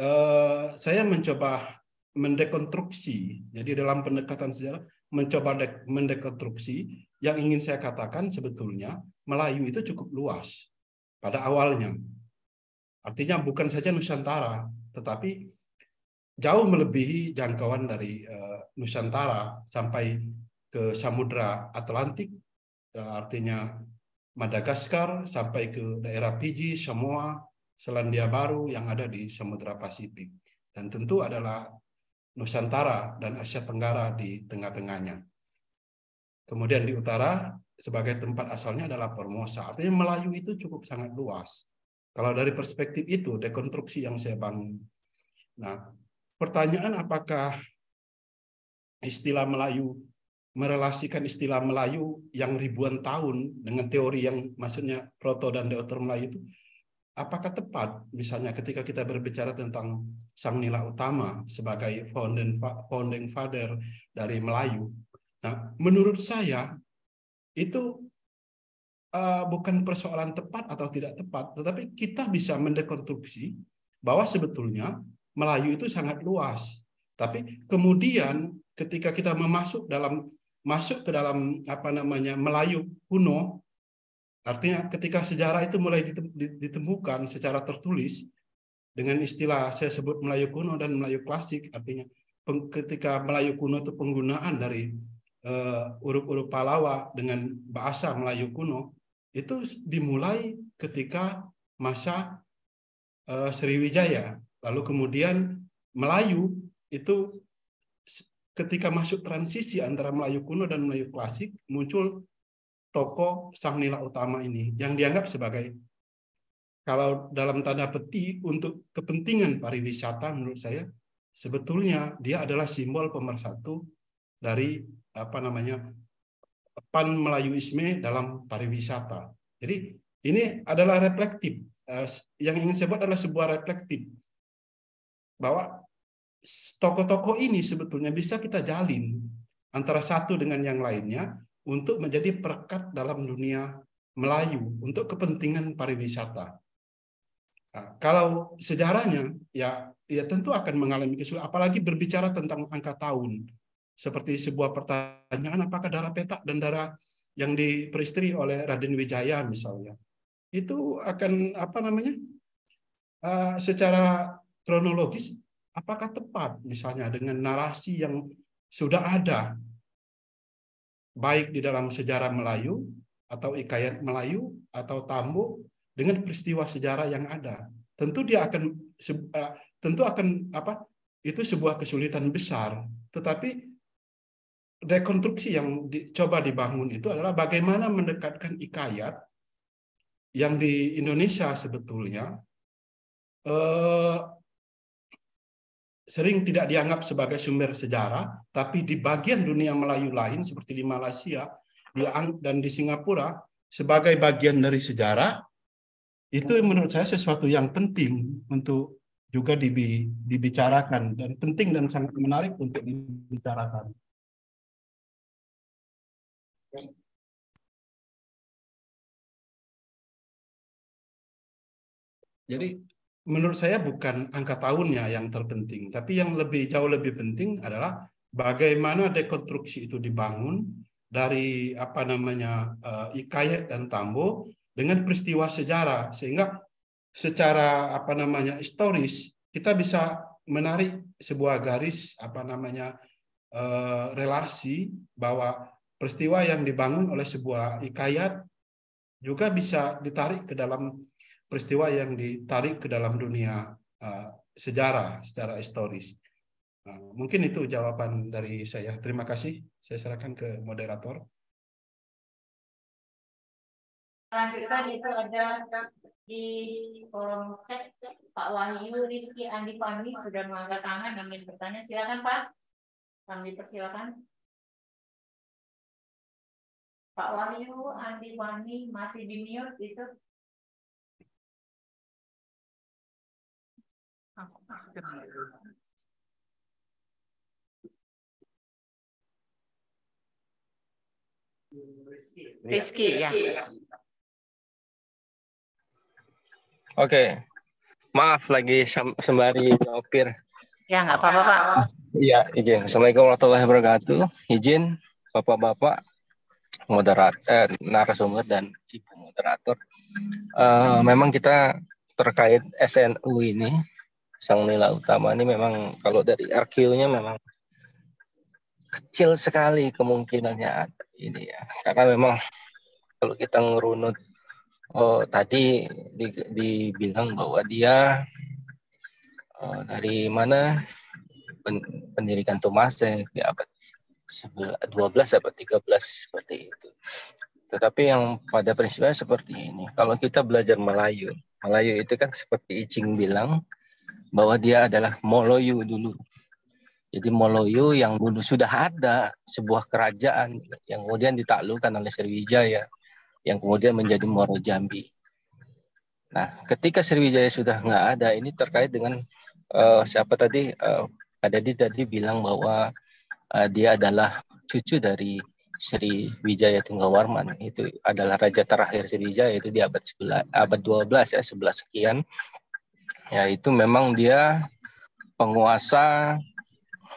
eh, saya mencoba mendekonstruksi. Jadi dalam pendekatan sejarah mencoba mendekonstruksi yang ingin saya katakan sebetulnya Melayu itu cukup luas pada awalnya. Artinya bukan saja Nusantara, tetapi jauh melebihi jangkauan dari eh, Nusantara sampai ke Samudra Atlantik, eh, artinya Madagaskar sampai ke daerah Fiji, Samoa, Selandia Baru yang ada di Samudra Pasifik. Dan tentu adalah Nusantara dan Asia Tenggara di tengah-tengahnya. Kemudian di utara sebagai tempat asalnya adalah Formosa. Artinya Melayu itu cukup sangat luas. Kalau dari perspektif itu dekonstruksi yang saya bangun. Nah, pertanyaan apakah istilah Melayu merelasikan istilah Melayu yang ribuan tahun dengan teori yang maksudnya proto dan deuter Melayu itu apakah tepat misalnya ketika kita berbicara tentang sang nila utama sebagai founding founding father dari Melayu. Nah, menurut saya itu uh, bukan persoalan tepat atau tidak tepat, tetapi kita bisa mendekonstruksi bahwa sebetulnya Melayu itu sangat luas. Tapi kemudian ketika kita memasuk dalam masuk ke dalam apa namanya Melayu kuno artinya ketika sejarah itu mulai ditemukan secara tertulis dengan istilah saya sebut Melayu kuno dan Melayu klasik artinya ketika Melayu kuno itu penggunaan dari eh, uruk-uruk uh, Palawa dengan bahasa Melayu kuno itu dimulai ketika masa uh, Sriwijaya lalu kemudian Melayu itu ketika masuk transisi antara Melayu kuno dan Melayu klasik muncul toko sang nila utama ini yang dianggap sebagai kalau dalam tanda peti untuk kepentingan pariwisata menurut saya sebetulnya dia adalah simbol pemersatu dari apa namanya pan Melayuisme dalam pariwisata. Jadi ini adalah reflektif eh, yang ingin saya buat adalah sebuah reflektif bahwa Toko-toko ini sebetulnya bisa kita jalin antara satu dengan yang lainnya untuk menjadi perekat dalam dunia Melayu untuk kepentingan pariwisata. Nah, kalau sejarahnya ya ya tentu akan mengalami kesulitan apalagi berbicara tentang angka tahun seperti sebuah pertanyaan apakah darah petak dan darah yang diperistri oleh Raden Wijaya misalnya itu akan apa namanya uh, secara kronologis apakah tepat misalnya dengan narasi yang sudah ada baik di dalam sejarah Melayu atau ikayat Melayu atau Tambu dengan peristiwa sejarah yang ada tentu dia akan eh, tentu akan apa itu sebuah kesulitan besar tetapi rekonstruksi yang dicoba dibangun itu adalah bagaimana mendekatkan ikayat yang di Indonesia sebetulnya eh, sering tidak dianggap sebagai sumber sejarah, tapi di bagian dunia Melayu lain seperti di Malaysia dan di Singapura sebagai bagian dari sejarah itu menurut saya sesuatu yang penting untuk juga dibicarakan dan penting dan sangat menarik untuk dibicarakan. Jadi menurut saya bukan angka tahunnya yang terpenting, tapi yang lebih jauh lebih penting adalah bagaimana dekonstruksi itu dibangun dari apa namanya uh, eh, Ikayet dan Tambo dengan peristiwa sejarah sehingga secara apa namanya historis kita bisa menarik sebuah garis apa namanya uh, relasi bahwa peristiwa yang dibangun oleh sebuah ikayat juga bisa ditarik ke dalam peristiwa yang ditarik ke dalam dunia uh, sejarah secara historis. Uh, mungkin itu jawaban dari saya. Terima kasih. Saya serahkan ke moderator. Lanjutkan itu ada di kolom chat Pak Wahyu Rizky Andi Fahmi sudah mengangkat tangan dan ingin bertanya. Silakan Pak. Kami persilakan. Pak Wahyu Andi Fahmi masih di mute itu. Rizky ya. ya. Oke. Maaf lagi sembari nyopir. Ya, nggak apa-apa, Pak. Iya, izin. Assalamualaikum warahmatullahi wabarakatuh. Izin Bapak-bapak moderator eh, narasumber dan Ibu moderator. Uh, memang kita terkait SNU ini sang nila utama ini memang kalau dari rq memang kecil sekali kemungkinannya ini ya karena memang kalau kita ngerunut oh, tadi di, dibilang bahwa dia oh, dari mana pen, pendirikan Thomas eh, di abad 12 abad 13 seperti itu tetapi yang pada prinsipnya seperti ini kalau kita belajar Melayu Melayu itu kan seperti Icing bilang bahwa dia adalah Moloyu dulu. Jadi Moloyu yang dulu sudah ada sebuah kerajaan yang kemudian ditaklukkan oleh Sriwijaya yang kemudian menjadi Moro Jambi. Nah, ketika Sriwijaya sudah nggak ada, ini terkait dengan uh, siapa tadi? Uh, ada di tadi bilang bahwa uh, dia adalah cucu dari Sri Wijaya Tunggawarman itu adalah raja terakhir Sriwijaya itu di abad 11 abad 12 ya 11 sekian yaitu memang dia penguasa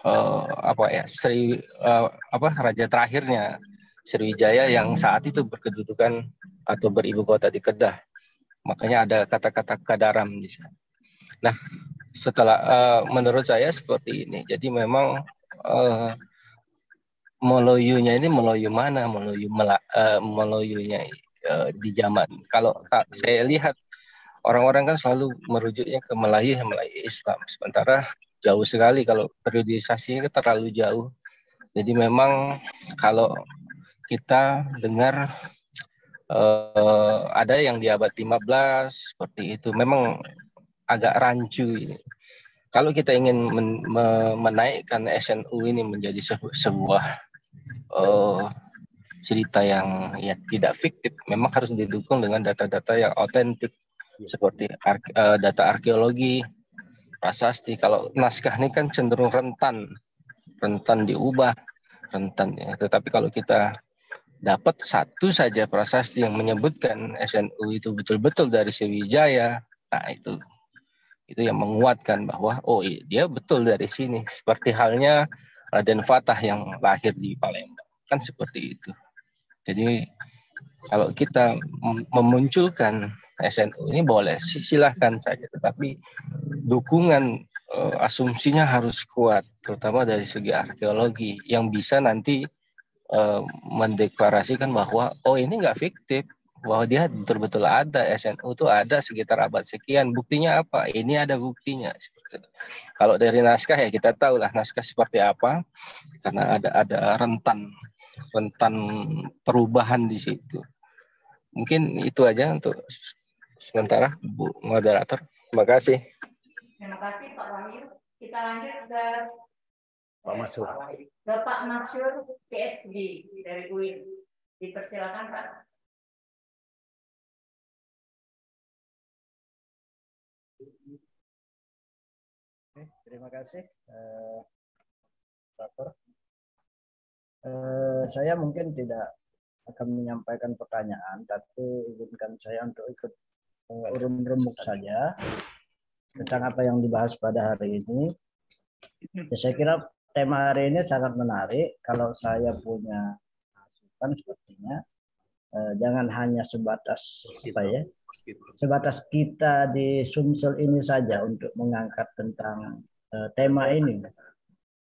uh, apa ya Sri uh, apa raja terakhirnya Sriwijaya yang saat itu berkedudukan atau beribu kota di Kedah. Makanya ada kata-kata kadaram di sana. Nah, setelah uh, menurut saya seperti ini. Jadi memang uh, meloyunya ini meloyu mana? Meloyu mela, uh, meloyunya uh, di zaman. Kalau saya lihat orang-orang kan selalu merujuknya ke Melayu yang Melayu Islam. Sementara jauh sekali kalau periodisasinya kan terlalu jauh. Jadi memang kalau kita dengar eh, ada yang di abad 15 seperti itu, memang agak rancu ini. Kalau kita ingin men menaikkan SNU ini menjadi sebu sebuah eh, cerita yang ya tidak fiktif, memang harus didukung dengan data-data yang otentik seperti ar eh, data arkeologi, prasasti. Kalau naskah ini kan cenderung rentan, rentan diubah, rentan ya. Tetapi kalau kita dapat satu saja prasasti yang menyebutkan SNU itu betul-betul dari Sriwijaya, nah itu itu yang menguatkan bahwa oh iya, dia betul dari sini. Seperti halnya Raden Fatah yang lahir di Palembang, kan seperti itu. Jadi kalau kita memunculkan SNU ini boleh silahkan saja tetapi dukungan uh, asumsinya harus kuat terutama dari segi arkeologi yang bisa nanti uh, mendeklarasikan bahwa oh ini nggak fiktif bahwa dia betul-betul ada SNU itu ada sekitar abad sekian buktinya apa ini ada buktinya kalau dari naskah ya kita tahu lah naskah seperti apa karena ada ada rentan rentan perubahan di situ mungkin itu aja untuk sementara Bu moderator. Terima kasih. Terima kasih Pak Wahyu. Kita lanjut ke Pak masur Ke Pak masur PhD dari UIN. Dipersilakan Pak. Terima kasih, eh, Uh, saya mungkin tidak akan menyampaikan pertanyaan, tapi izinkan saya untuk ikut urun rembuk saja tentang apa yang dibahas pada hari ini. Ya, saya kira tema hari ini sangat menarik. Kalau saya punya masukan sepertinya eh, jangan hanya sebatas apa ya, sebatas kita di Sumsel ini saja untuk mengangkat tentang eh, tema ini.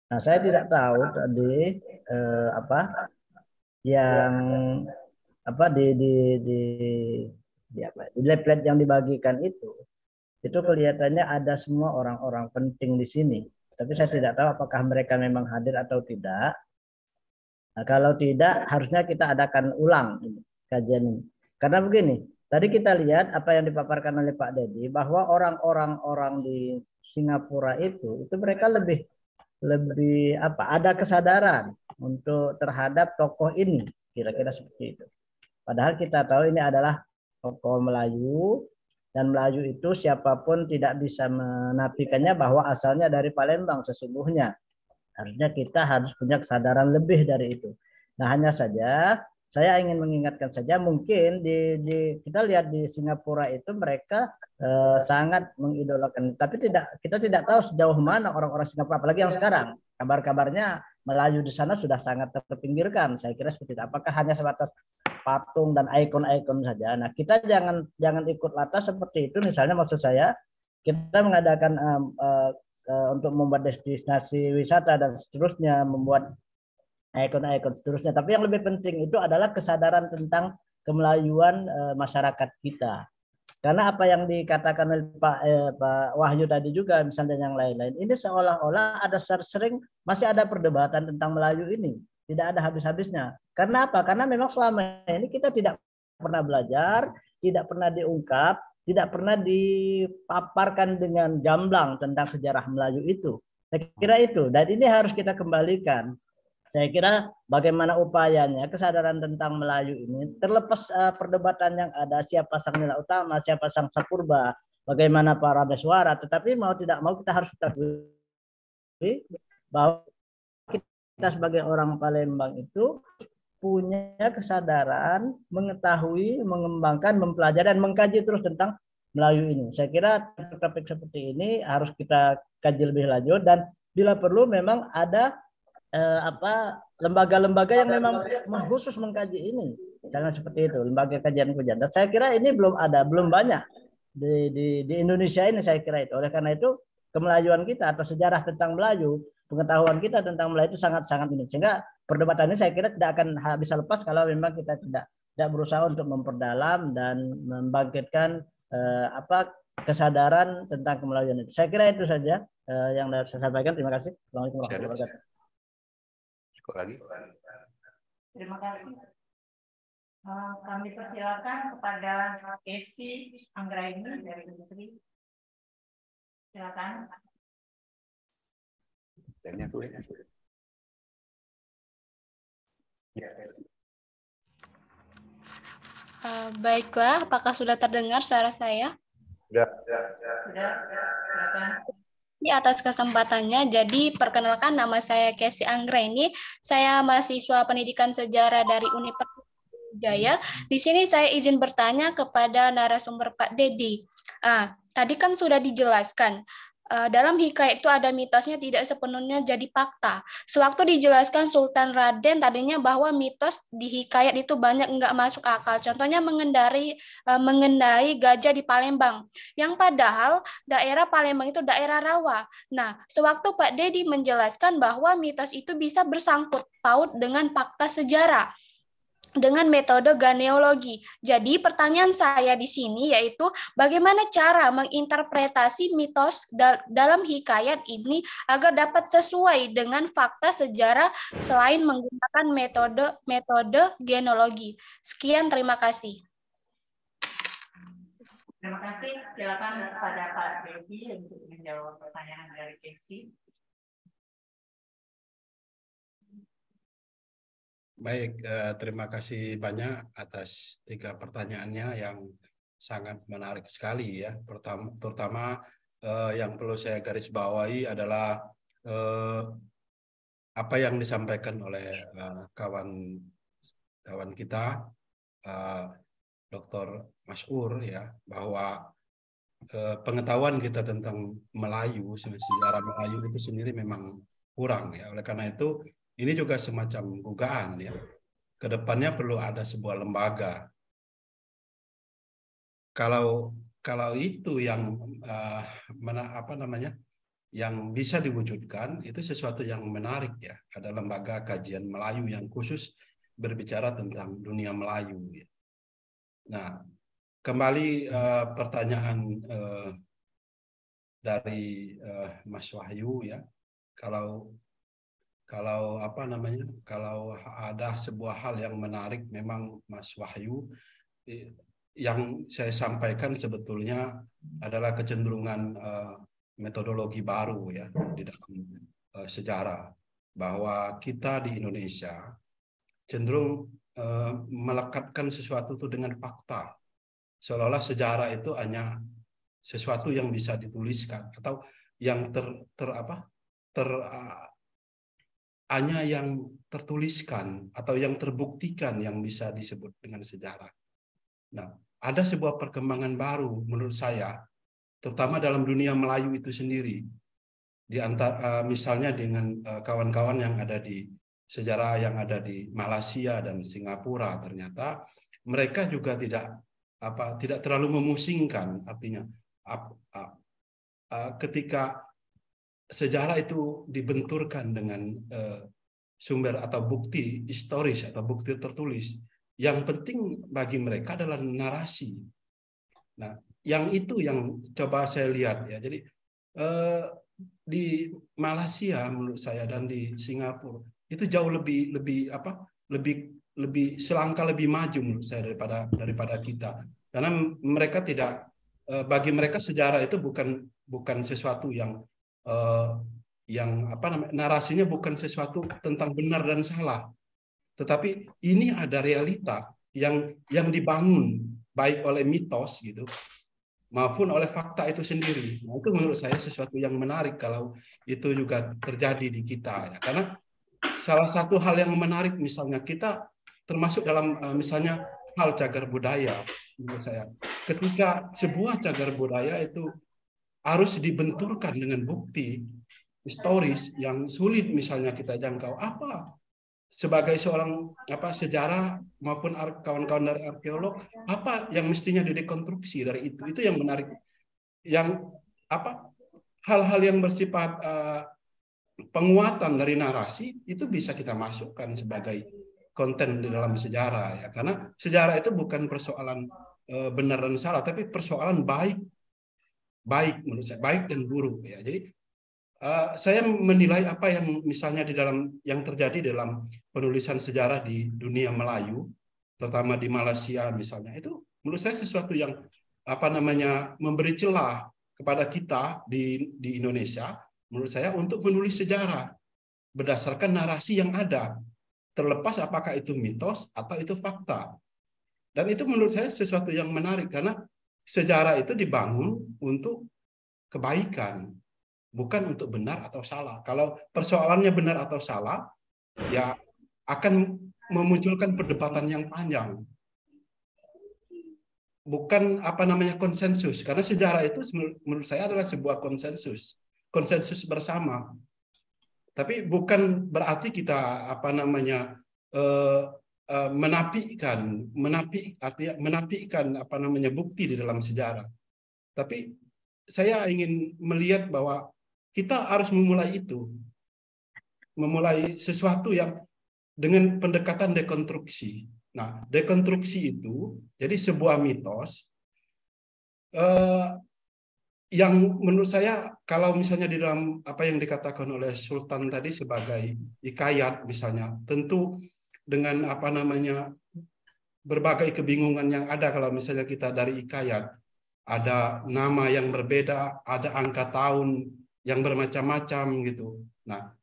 Nah, saya tidak tahu tadi eh, apa yang apa di di di Ya, di leaflet yang dibagikan itu itu kelihatannya ada semua orang-orang penting di sini. Tapi saya tidak tahu apakah mereka memang hadir atau tidak. Nah, kalau tidak harusnya kita adakan ulang kajian ini. Karena begini, tadi kita lihat apa yang dipaparkan oleh Pak Dedi bahwa orang-orang orang di Singapura itu itu mereka lebih lebih apa ada kesadaran untuk terhadap tokoh ini kira-kira seperti itu. Padahal kita tahu ini adalah tokoh Melayu dan Melayu itu siapapun tidak bisa menafikannya bahwa asalnya dari Palembang sesungguhnya. Harusnya kita harus punya kesadaran lebih dari itu. Nah, hanya saja saya ingin mengingatkan saja mungkin di, di kita lihat di Singapura itu mereka eh, sangat mengidolakan tapi tidak kita tidak tahu sejauh mana orang-orang Singapura apalagi yang sekarang kabar-kabarnya Melayu di sana sudah sangat terpinggirkan. Saya kira seperti itu. Apakah hanya sebatas patung dan ikon-ikon saja? Nah, kita jangan jangan ikut latah seperti itu. Misalnya maksud saya, kita mengadakan uh, uh, uh, untuk membuat destinasi wisata dan seterusnya, membuat ikon-ikon seterusnya. Tapi yang lebih penting itu adalah kesadaran tentang kemelayuan uh, masyarakat kita. Karena apa yang dikatakan oleh Pak, eh, Pak Wahyu tadi juga, misalnya yang lain-lain, ini seolah-olah ada sering masih ada perdebatan tentang Melayu ini. Tidak ada habis-habisnya. Karena apa? Karena memang selama ini kita tidak pernah belajar, tidak pernah diungkap, tidak pernah dipaparkan dengan gamblang tentang sejarah Melayu itu. Saya kira itu. Dan ini harus kita kembalikan. Saya kira bagaimana upayanya kesadaran tentang Melayu ini terlepas uh, perdebatan yang ada siapa sang nilai utama, siapa sang sapurba, bagaimana para bersuara, tetapi mau tidak mau kita harus akui bahwa kita sebagai orang Palembang itu punya kesadaran mengetahui, mengembangkan, mempelajari dan mengkaji terus tentang Melayu ini. Saya kira topik seperti ini harus kita kaji lebih lanjut dan bila perlu memang ada eh, apa lembaga-lembaga yang memang khusus mengkaji ini. Jangan seperti itu, lembaga kajian hujan. Dan saya kira ini belum ada, belum banyak di, di, di Indonesia ini saya kira itu. Oleh karena itu kemelayuan kita atau sejarah tentang Melayu, pengetahuan kita tentang Melayu itu sangat-sangat ini. Sehingga perdebatan ini saya kira tidak akan bisa lepas kalau memang kita tidak tidak berusaha untuk memperdalam dan membangkitkan eh, apa kesadaran tentang kemelayuan itu. Saya kira itu saja eh, yang saya sampaikan. Terima kasih. Assalamualaikum warahmatullahi wabarakatuh lagi? Terima kasih. Eh, kami persilakan kepada Esi Anggraini dari Industri. Silakan. Tanya aku ya. Uh, baiklah, apakah sudah terdengar suara saya? Sudah. Sudah. sudah kasih atas kesempatannya. Jadi perkenalkan nama saya Casey Anggreni. Saya mahasiswa Pendidikan Sejarah dari Universitas Jaya. Di sini saya izin bertanya kepada narasumber Pak Dedi. Ah, tadi kan sudah dijelaskan Eh, dalam hikayat itu ada mitosnya tidak sepenuhnya jadi fakta. Sewaktu dijelaskan Sultan Raden tadinya bahwa mitos di hikayat itu banyak nggak masuk akal. Contohnya mengendari eh, mengendarai gajah di Palembang, yang padahal daerah Palembang itu daerah rawa. Nah, sewaktu Pak Dedi menjelaskan bahwa mitos itu bisa bersangkut paut dengan fakta sejarah dengan metode ganeologi. Jadi pertanyaan saya di sini yaitu bagaimana cara menginterpretasi mitos dal dalam hikayat ini agar dapat sesuai dengan fakta sejarah selain menggunakan metode metode genealogi. Sekian terima kasih. Terima kasih. Silakan kepada Pak Devi untuk menjawab pertanyaan dari Casey. Baik, eh, terima kasih banyak atas tiga pertanyaannya yang sangat menarik sekali ya. Pertama, terutama eh, yang perlu saya garis bawahi adalah eh, apa yang disampaikan oleh eh, kawan kawan kita eh, Dr. Masur ya bahwa eh, pengetahuan kita tentang Melayu sejarah Melayu itu sendiri memang kurang ya. Oleh karena itu ini juga semacam dugaan ya. Kedepannya perlu ada sebuah lembaga. Kalau kalau itu yang uh, eh, mana apa namanya yang bisa diwujudkan itu sesuatu yang menarik ya. Ada lembaga kajian Melayu yang khusus berbicara tentang dunia Melayu. Ya. Nah, kembali uh, pertanyaan uh, dari uh, Mas Wahyu ya, kalau kalau apa namanya kalau ada sebuah hal yang menarik memang Mas Wahyu yang saya sampaikan sebetulnya adalah kecenderungan uh, metodologi baru ya di dalam uh, sejarah bahwa kita di Indonesia cenderung uh, melekatkan sesuatu itu dengan fakta seolah-olah sejarah itu hanya sesuatu yang bisa dituliskan atau yang ter, ter apa ter hanya yang tertuliskan atau yang terbuktikan yang bisa disebut dengan sejarah. Nah, ada sebuah perkembangan baru menurut saya, terutama dalam dunia Melayu itu sendiri. Di antara eh, misalnya dengan eh, kawan-kawan yang ada di sejarah yang ada di Malaysia dan Singapura ternyata mereka juga tidak apa tidak terlalu memusingkan artinya ap, ap, eh, ketika sejarah itu dibenturkan dengan uh, sumber atau bukti historis atau bukti tertulis. Yang penting bagi mereka adalah narasi. Nah, yang itu yang coba saya lihat ya. Jadi uh, di Malaysia menurut saya dan di Singapura itu jauh lebih lebih apa? lebih lebih selangkah lebih maju menurut saya daripada daripada kita. Karena mereka tidak eh, bagi mereka sejarah itu bukan bukan sesuatu yang uh, yang apa namanya narasinya bukan sesuatu tentang benar dan salah, tetapi ini ada realita yang yang dibangun baik oleh mitos gitu maupun oleh fakta itu sendiri. Nah, itu menurut saya sesuatu yang menarik kalau itu juga terjadi di kita ya. Karena salah satu hal yang menarik misalnya kita termasuk dalam eh, misalnya hal cagar budaya menurut saya. Ketika sebuah cagar budaya itu harus dibenturkan dengan bukti historis yang sulit misalnya kita jangkau apa sebagai seorang apa sejarah maupun kawan-kawan dari arkeolog apa yang mestinya direkonstruksi dari itu itu yang menarik yang apa hal-hal yang bersifat uh, penguatan dari narasi itu bisa kita masukkan sebagai konten di dalam sejarah ya karena sejarah itu bukan persoalan uh, benar dan salah tapi persoalan baik baik menurut saya baik dan buruk ya jadi uh, saya menilai apa yang misalnya di dalam yang terjadi dalam penulisan sejarah di dunia Melayu terutama di Malaysia misalnya itu menurut saya sesuatu yang apa namanya memberi celah kepada kita di di Indonesia menurut saya untuk menulis sejarah berdasarkan narasi yang ada terlepas apakah itu mitos atau itu fakta dan itu menurut saya sesuatu yang menarik karena sejarah itu dibangun untuk kebaikan, bukan untuk benar atau salah. Kalau persoalannya benar atau salah, ya akan memunculkan perdebatan yang panjang. Bukan apa namanya konsensus, karena sejarah itu menurut saya adalah sebuah konsensus, konsensus bersama. Tapi bukan berarti kita apa namanya eh, Eh, menapikan menapi artinya menapikan apa namanya bukti di dalam sejarah. Tapi saya ingin melihat bahwa kita harus memulai itu. Memulai sesuatu yang dengan pendekatan dekonstruksi. Nah, dekonstruksi itu jadi sebuah mitos eh, yang menurut saya kalau misalnya di dalam apa yang dikatakan oleh Sultan tadi sebagai ikayat misalnya, tentu dengan apa namanya berbagai kebingungan yang ada kalau misalnya kita dari ikayat ada nama yang berbeda, ada angka tahun yang bermacam-macam gitu. Nah,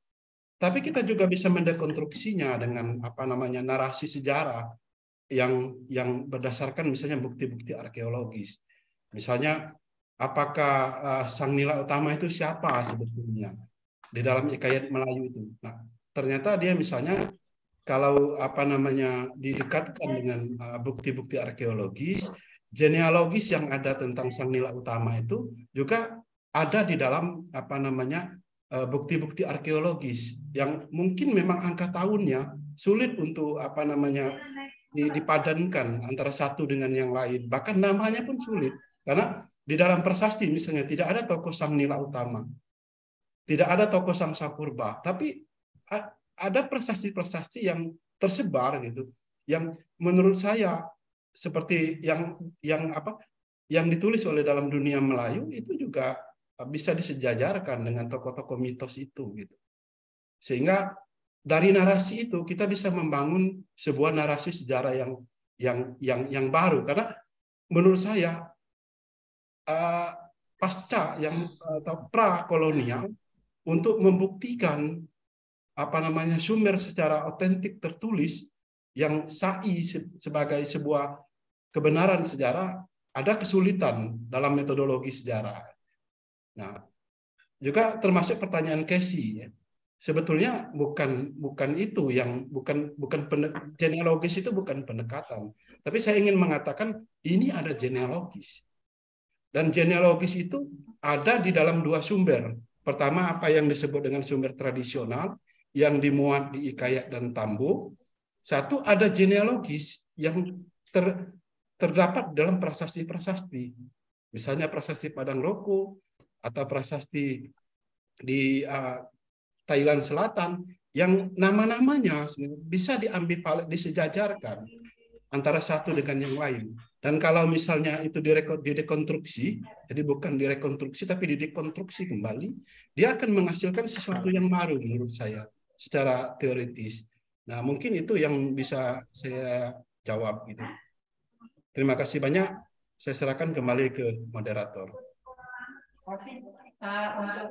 tapi kita juga bisa mendekonstruksinya dengan apa namanya narasi sejarah yang yang berdasarkan misalnya bukti-bukti arkeologis. Misalnya apakah uh, sang nila utama itu siapa sebetulnya di dalam ikayat Melayu itu. Nah, ternyata dia misalnya kalau apa namanya didekatkan dengan eh, bukti-bukti arkeologis, genealogis yang ada tentang sang nila utama itu juga ada di dalam apa namanya eh, bukti-bukti arkeologis yang mungkin memang angka tahunnya sulit untuk apa namanya dipadankan antara satu dengan yang lain. Bahkan namanya pun sulit karena di dalam prasasti misalnya tidak ada tokoh sang nila utama. Tidak ada tokoh sang sapurba, tapi ada prestasi-prestasi yang tersebar gitu yang menurut saya seperti yang yang apa yang ditulis oleh dalam dunia Melayu itu juga eh, bisa disejajarkan dengan tokoh-tokoh mitos itu gitu. Sehingga dari narasi itu kita bisa membangun sebuah narasi sejarah yang yang yang yang baru karena menurut saya uh, pasca yang uh, pra kolonial untuk membuktikan apa namanya sumber secara otentik tertulis yang sai sebagai sebuah kebenaran sejarah ada kesulitan dalam metodologi sejarah. Nah, juga termasuk pertanyaan Casey. Ya. Sebetulnya bukan bukan itu yang bukan bukan genealogis itu bukan pendekatan, tapi saya ingin mengatakan ini ada genealogis. Dan genealogis itu ada di dalam dua sumber. Pertama apa yang disebut dengan sumber tradisional, yang dimuat di Ikayat dan Tambo. Satu ada genealogis yang ter, terdapat dalam prasasti-prasasti. Misalnya prasasti Padang Roko atau prasasti di uh, Thailand Selatan yang nama-namanya bisa diambil disejajarkan antara satu dengan yang lain. Dan kalau misalnya itu direkonstruksi, jadi bukan direkonstruksi tapi didekonstruksi kembali, dia akan menghasilkan sesuatu yang baru menurut saya secara teoritis. Nah, mungkin itu yang bisa saya jawab gitu. Terima kasih banyak. Saya serahkan kembali ke moderator. Terima kasih. Uh, untuk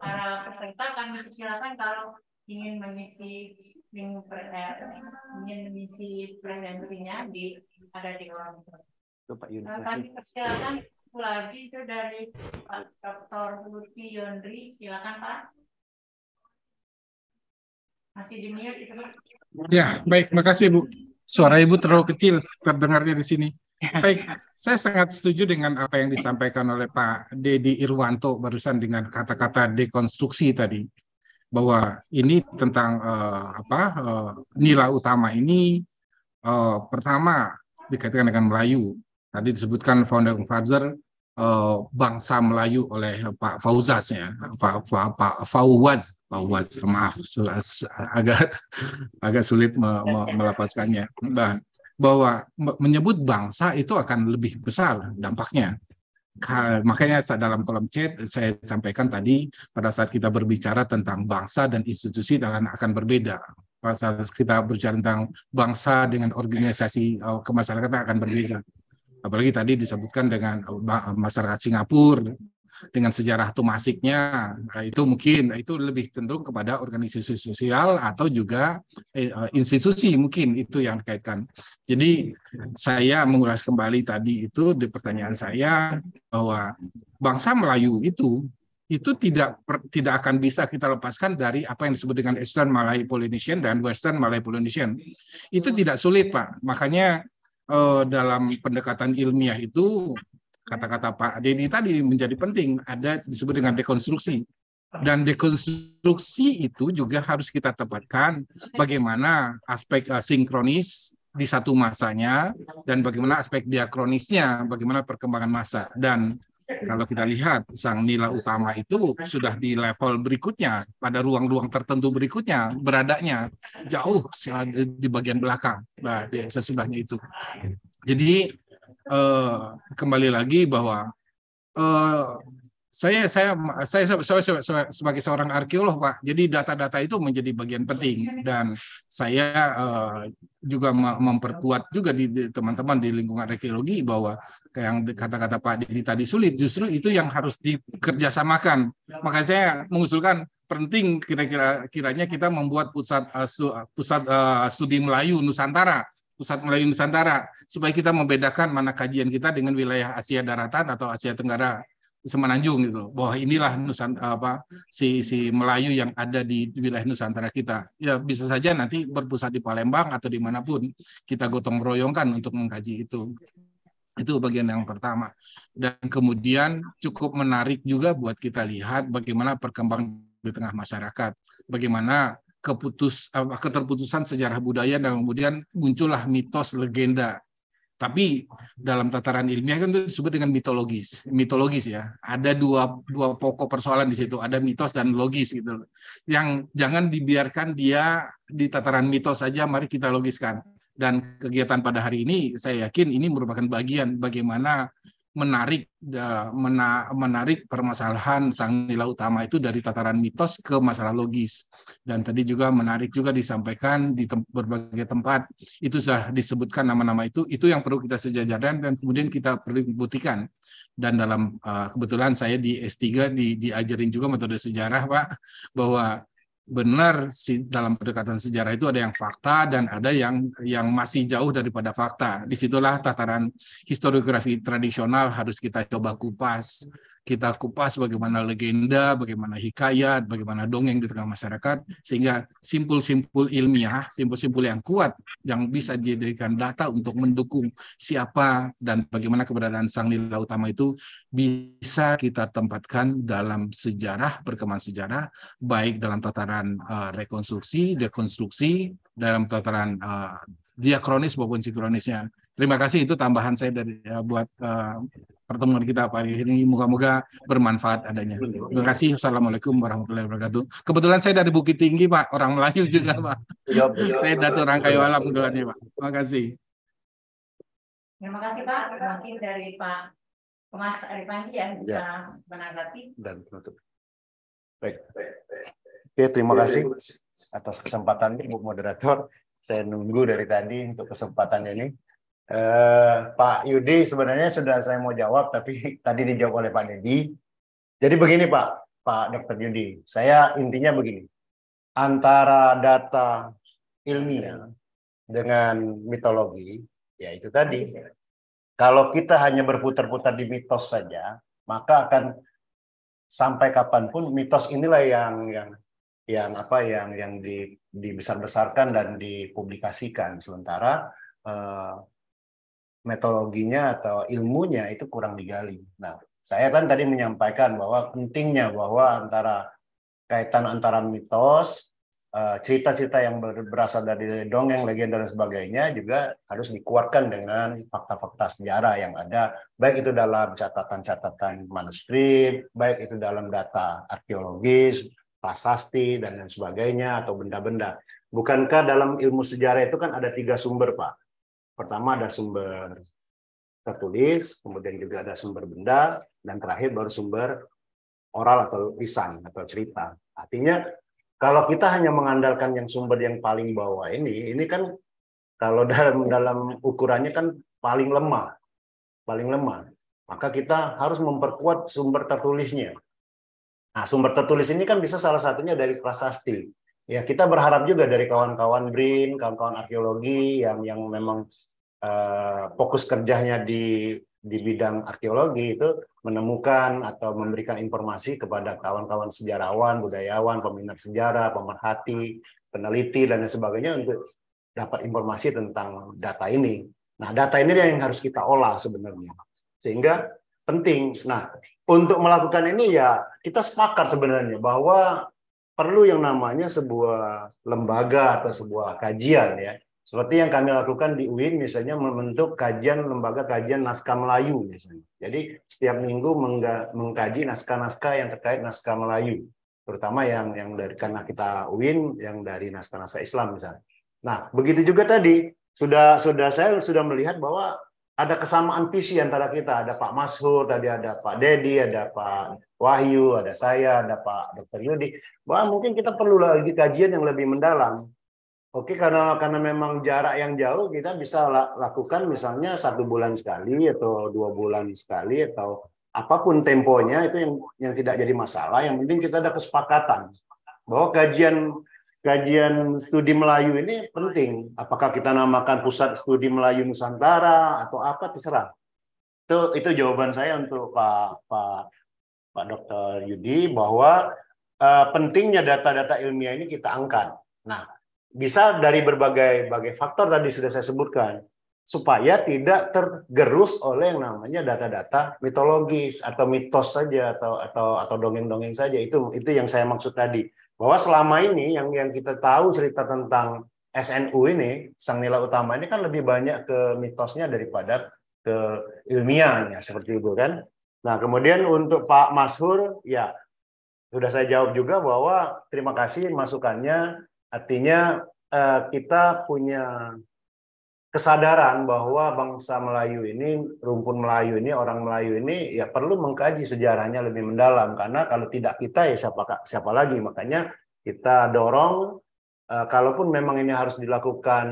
para peserta kami persilakan kalau ingin mengisi link eh, ingin mengisi presensinya di ada di kolom uh, kami persilakan lagi itu dari Pak Dr. Lutfi Yondri silakan Pak masih di Ya, baik. Makasih Bu. Suara Ibu terlalu kecil terdengarnya di sini. Baik, saya sangat setuju dengan apa yang disampaikan oleh Pak Dedi Irwanto barusan dengan kata-kata dekonstruksi tadi bahwa ini tentang uh, apa uh, nilai utama ini uh, pertama dikaitkan dengan Melayu tadi disebutkan founder Father Eh, bangsa Melayu oleh Pak Fauzas ya Pak Pak, Pak Fauwaz Fauwaz maaf agak agak sulit me, me, melapaskannya nah, bahwa menyebut bangsa itu akan lebih besar dampaknya makanya dalam kolom chat saya sampaikan tadi pada saat kita berbicara tentang bangsa dan institusi dan akan berbeda pada saat kita berbicara tentang bangsa dengan organisasi eh, kemasyarakatan akan berbeda apalagi tadi disebutkan dengan masyarakat Singapura dengan sejarah tumasiknya nah, itu mungkin nah, itu lebih cenderung kepada organisasi sosial atau juga eh, eh, institusi mungkin itu yang dikaitkan. Jadi saya mengulas kembali tadi itu di pertanyaan saya bahwa bangsa Melayu itu itu tidak per, tidak akan bisa kita lepaskan dari apa yang disebut dengan Eastern Malay Polynesian dan Western Malay Polynesian. Itu tidak sulit, Pak. Makanya eh, dalam pendekatan ilmiah itu kata-kata Pak Deddy tadi menjadi penting. Ada disebut dengan dekonstruksi. Dan dekonstruksi itu juga harus kita tempatkan bagaimana aspek uh, sinkronis di satu masanya dan bagaimana aspek diakronisnya, bagaimana perkembangan masa. Dan kalau kita lihat sang nilai utama itu sudah di level berikutnya, pada ruang-ruang tertentu berikutnya, beradanya jauh di bagian belakang, nah, di sesudahnya itu. Jadi eh, kembali lagi bahwa eh, saya saya saya, saya, saya sebagai seorang arkeolog pak jadi data-data itu menjadi bagian penting dan saya uh, juga memperkuat juga di teman-teman di, di lingkungan arkeologi bahwa yang kata-kata Pak Didi tadi sulit justru itu yang harus dikerjasamakan maka saya mengusulkan penting kira-kira kiranya kita membuat pusat uh, pusat uh, studi Melayu Nusantara pusat Melayu Nusantara supaya kita membedakan mana kajian kita dengan wilayah Asia daratan atau Asia Tenggara Semenanjung gitu loh. Bahwa inilah Nusantara apa si si Melayu yang ada di wilayah Nusantara kita. Ya bisa saja nanti berpusat di Palembang atau dimanapun kita gotong royongkan untuk mengkaji itu. Itu bagian yang pertama. Dan kemudian cukup menarik juga buat kita lihat bagaimana perkembangan di tengah masyarakat. Bagaimana keputus keterputusan sejarah budaya dan kemudian muncullah mitos legenda tapi dalam tataran ilmiah kan itu disebut dengan mitologis. Mitologis ya. Ada dua dua pokok persoalan di situ, ada mitos dan logis gitu. Yang jangan dibiarkan dia di tataran mitos saja, mari kita logiskan. Dan kegiatan pada hari ini saya yakin ini merupakan bagian bagaimana menarik ya, menarik permasalahan sang nila utama itu dari tataran mitos ke masalah logis dan tadi juga menarik juga disampaikan di tem berbagai tempat itu sudah disebutkan nama-nama itu itu yang perlu kita sejajarkan dan kemudian kita perlu buktikan dan dalam uh, kebetulan saya di S3 di diajarin juga metode sejarah Pak bahwa benar si, dalam pendekatan sejarah itu ada yang fakta dan ada yang yang masih jauh daripada fakta. Disitulah tataran historiografi tradisional harus kita coba kupas kita kupas bagaimana legenda, bagaimana hikayat, bagaimana dongeng di tengah masyarakat, sehingga simpul-simpul ilmiah, simpul-simpul yang kuat yang bisa dijadikan data untuk mendukung siapa dan bagaimana keberadaan sang nila utama itu bisa kita tempatkan dalam sejarah, perkembangan sejarah, baik dalam tataran uh, rekonstruksi, dekonstruksi, dalam tataran uh, diakronis maupun sinkronisnya. Terima kasih itu tambahan saya dari uh, buat uh, pertemuan kita hari ini. Moga-moga bermanfaat adanya. Terima kasih. Assalamualaikum warahmatullahi wabarakatuh. Kebetulan saya dari Bukit Tinggi, Pak. Orang Melayu iya. juga, Pak. Ya, saya Datu Rangkayu Alam gelarnya, Pak. Terima kasih. Terima kasih, Pak. Mungkin dari Pak Mas Arifandi yang iya. bisa ya. menanggapi. Dan penutup. Baik. Oke, terima kasih atas kesempatannya, Bu Moderator. Saya nunggu dari tadi untuk kesempatan ini. Eh, Pak Yudi sebenarnya sudah saya mau jawab tapi [laughs] tadi dijawab oleh Pak Dedi. Jadi begini Pak, Pak Dr. Yudi, saya intinya begini. Antara data ilmiah iya. dengan mitologi, ya itu tadi. Iya, iya. Kalau kita hanya berputar-putar di mitos saja, maka akan sampai kapanpun mitos inilah yang yang yang apa yang yang di, dibesar-besarkan dan dipublikasikan. Sementara uh, metodologinya atau ilmunya itu kurang digali. Nah, saya kan tadi menyampaikan bahwa pentingnya bahwa antara kaitan antara mitos, eh, cerita-cerita yang berasal dari dongeng, legenda dan sebagainya juga harus dikuatkan dengan fakta-fakta sejarah yang ada, baik itu dalam catatan-catatan manuskrip, baik itu dalam data arkeologis, prasasti dan lain sebagainya atau benda-benda. Bukankah dalam ilmu sejarah itu kan ada tiga sumber, Pak? Pertama ada sumber tertulis, kemudian juga ada sumber benda, dan terakhir baru sumber oral atau lisan atau cerita. Artinya kalau kita hanya mengandalkan yang sumber yang paling bawah ini, ini kan kalau dalam dalam ukurannya kan paling lemah, paling lemah. Maka kita harus memperkuat sumber tertulisnya. Nah, sumber tertulis ini kan bisa salah satunya dari prasasti ya kita berharap juga dari kawan-kawan BRIN, kawan-kawan arkeologi yang yang memang uh, fokus kerjanya di di bidang arkeologi itu menemukan atau memberikan informasi kepada kawan-kawan sejarawan, budayawan, peminat sejarah, pemerhati, peneliti dan lain sebagainya untuk dapat informasi tentang data ini. Nah, data ini yang harus kita olah sebenarnya. Sehingga penting. Nah, untuk melakukan ini ya kita sepakat sebenarnya bahwa perlu yang namanya sebuah lembaga atau sebuah kajian ya. Seperti yang kami lakukan di UIN misalnya membentuk kajian lembaga kajian naskah Melayu misalnya. Jadi setiap minggu mengkaji naskah-naskah yang terkait naskah Melayu, terutama yang yang dari karena kita UIN yang dari naskah-naskah Islam misalnya. Nah, begitu juga tadi sudah sudah saya sudah melihat bahwa ada kesamaan visi antara kita. Ada Pak Mashur, tadi ada Pak Dedi, ada Pak Wahyu, ada saya, ada Pak Dr. Yudi. Wah, mungkin kita perlu lagi kajian yang lebih mendalam. Oke, karena karena memang jarak yang jauh kita bisa lakukan misalnya satu bulan sekali atau dua bulan sekali atau apapun temponya itu yang yang tidak jadi masalah. Yang penting kita ada kesepakatan bahwa kajian kajian studi Melayu ini penting. Apakah kita namakan pusat studi Melayu Nusantara atau apa terserah. Itu itu jawaban saya untuk Pak Pak Pak Dr. Yudi bahwa uh, pentingnya data-data ilmiah ini kita angkat. Nah, bisa dari berbagai bagai faktor tadi sudah saya sebutkan supaya tidak tergerus oleh yang namanya data-data mitologis atau mitos saja atau atau atau dongeng-dongeng saja itu itu yang saya maksud tadi bahwa selama ini yang yang kita tahu cerita tentang SNU ini sang nilai utama ini kan lebih banyak ke mitosnya daripada ke ilmiahnya seperti itu kan. Nah kemudian untuk Pak Masfur ya sudah saya jawab juga bahwa terima kasih masukannya artinya eh, kita punya kesadaran bahwa bangsa Melayu ini, rumpun Melayu ini, orang Melayu ini ya perlu mengkaji sejarahnya lebih mendalam karena kalau tidak kita ya siapa siapa lagi makanya kita dorong eh, kalaupun memang ini harus dilakukan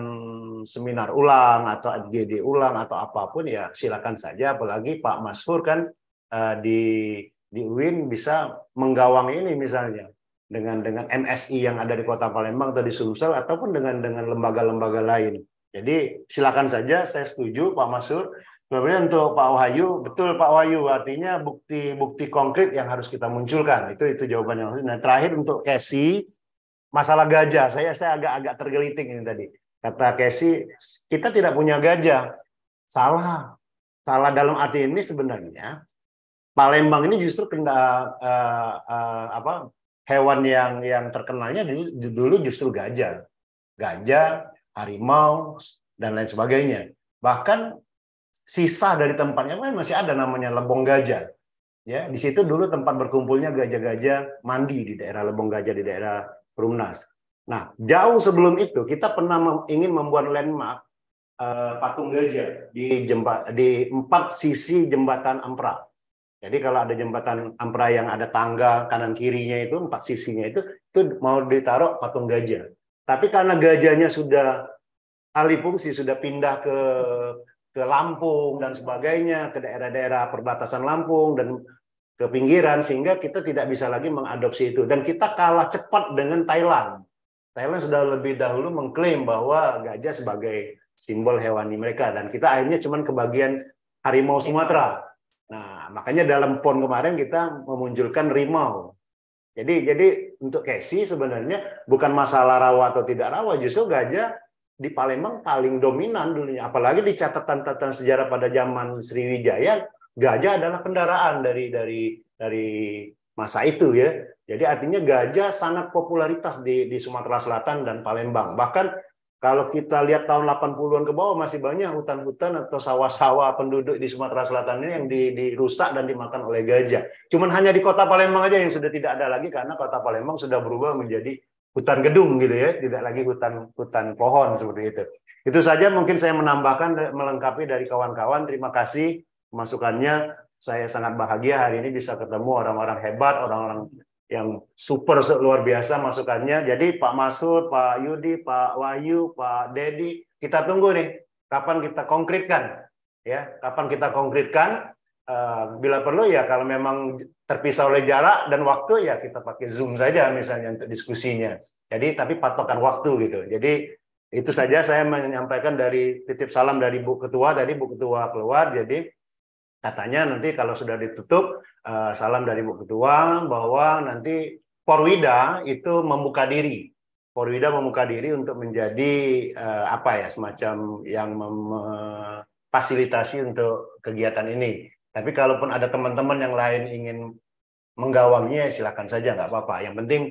seminar ulang atau Gd ulang atau apapun ya silakan saja apalagi Pak Masfur kan eh, di di UIN bisa menggawang ini misalnya dengan dengan MSI yang ada di Kota Palembang atau di Sumsel ataupun dengan dengan lembaga-lembaga lain jadi silakan saja, saya setuju Pak Masur. Sebenarnya untuk Pak Wahyu, betul Pak Wahyu, artinya bukti-bukti konkret yang harus kita munculkan. Itu itu jawabannya. Nah, terakhir untuk Kesi, masalah gajah. Saya saya agak-agak tergelitik ini tadi. Kata Kesi, kita tidak punya gajah. Salah. Salah dalam arti ini sebenarnya Palembang ini justru kena uh, uh, apa hewan yang yang terkenalnya dulu, dulu justru gajah. Gajah harimau, dan lain sebagainya. Bahkan sisa dari tempatnya kan masih ada namanya Lebong Gajah. Ya, di situ dulu tempat berkumpulnya gajah-gajah mandi di daerah Lebong Gajah di daerah Perumnas. Nah, jauh sebelum itu kita pernah ingin membuat landmark uh, patung gajah di jembat di empat sisi jembatan Ampera. Jadi kalau ada jembatan Ampera yang ada tangga kanan kirinya itu empat sisinya itu itu mau ditaruh patung gajah. Tapi karena gajahnya sudah alih fungsi, sudah pindah ke ke Lampung dan sebagainya, ke daerah-daerah perbatasan Lampung dan ke pinggiran sehingga kita tidak bisa lagi mengadopsi itu dan kita kalah cepat dengan Thailand. Thailand sudah lebih dahulu mengklaim bahwa gajah sebagai simbol hewani mereka dan kita akhirnya cuman kebagian harimau Sumatera. Nah, makanya dalam PON kemarin kita memunculkan rimau jadi jadi untuk Casey sebenarnya bukan masalah rawa atau tidak rawa, justru gajah di Palembang paling dominan dulunya. Apalagi di catatan-catatan sejarah pada zaman Sriwijaya, gajah adalah kendaraan dari dari dari masa itu ya. Jadi artinya gajah sangat popularitas di, di Sumatera Selatan dan Palembang. Bahkan kalau kita lihat tahun 80-an ke bawah masih banyak hutan-hutan atau sawah-sawah penduduk di Sumatera Selatan ini yang dirusak dan dimakan oleh gajah. Cuman hanya di kota Palembang aja yang sudah tidak ada lagi karena kota Palembang sudah berubah menjadi hutan gedung gitu ya, tidak lagi hutan hutan pohon seperti itu. Itu saja mungkin saya menambahkan melengkapi dari kawan-kawan. Terima kasih masukannya. Saya sangat bahagia hari ini bisa ketemu orang-orang hebat, orang-orang yang super luar biasa masukannya. Jadi Pak Masud, Pak Yudi, Pak Wahyu, Pak Dedi, kita tunggu nih kapan kita konkretkan ya, kapan kita konkretkan uh, bila perlu ya kalau memang terpisah oleh jarak dan waktu ya kita pakai Zoom saja misalnya untuk diskusinya. Jadi tapi patokan waktu gitu. Jadi itu saja saya menyampaikan dari titip salam dari Bu Ketua tadi Bu Ketua keluar jadi Katanya nanti kalau sudah ditutup, eh, salam dari Bu Ketua bahwa nanti Porwida itu membuka diri. Porwida membuka diri untuk menjadi eh, apa ya semacam yang memfasilitasi untuk kegiatan ini. Tapi kalaupun ada teman-teman yang lain ingin menggawangnya, ya silakan saja nggak apa-apa. Yang penting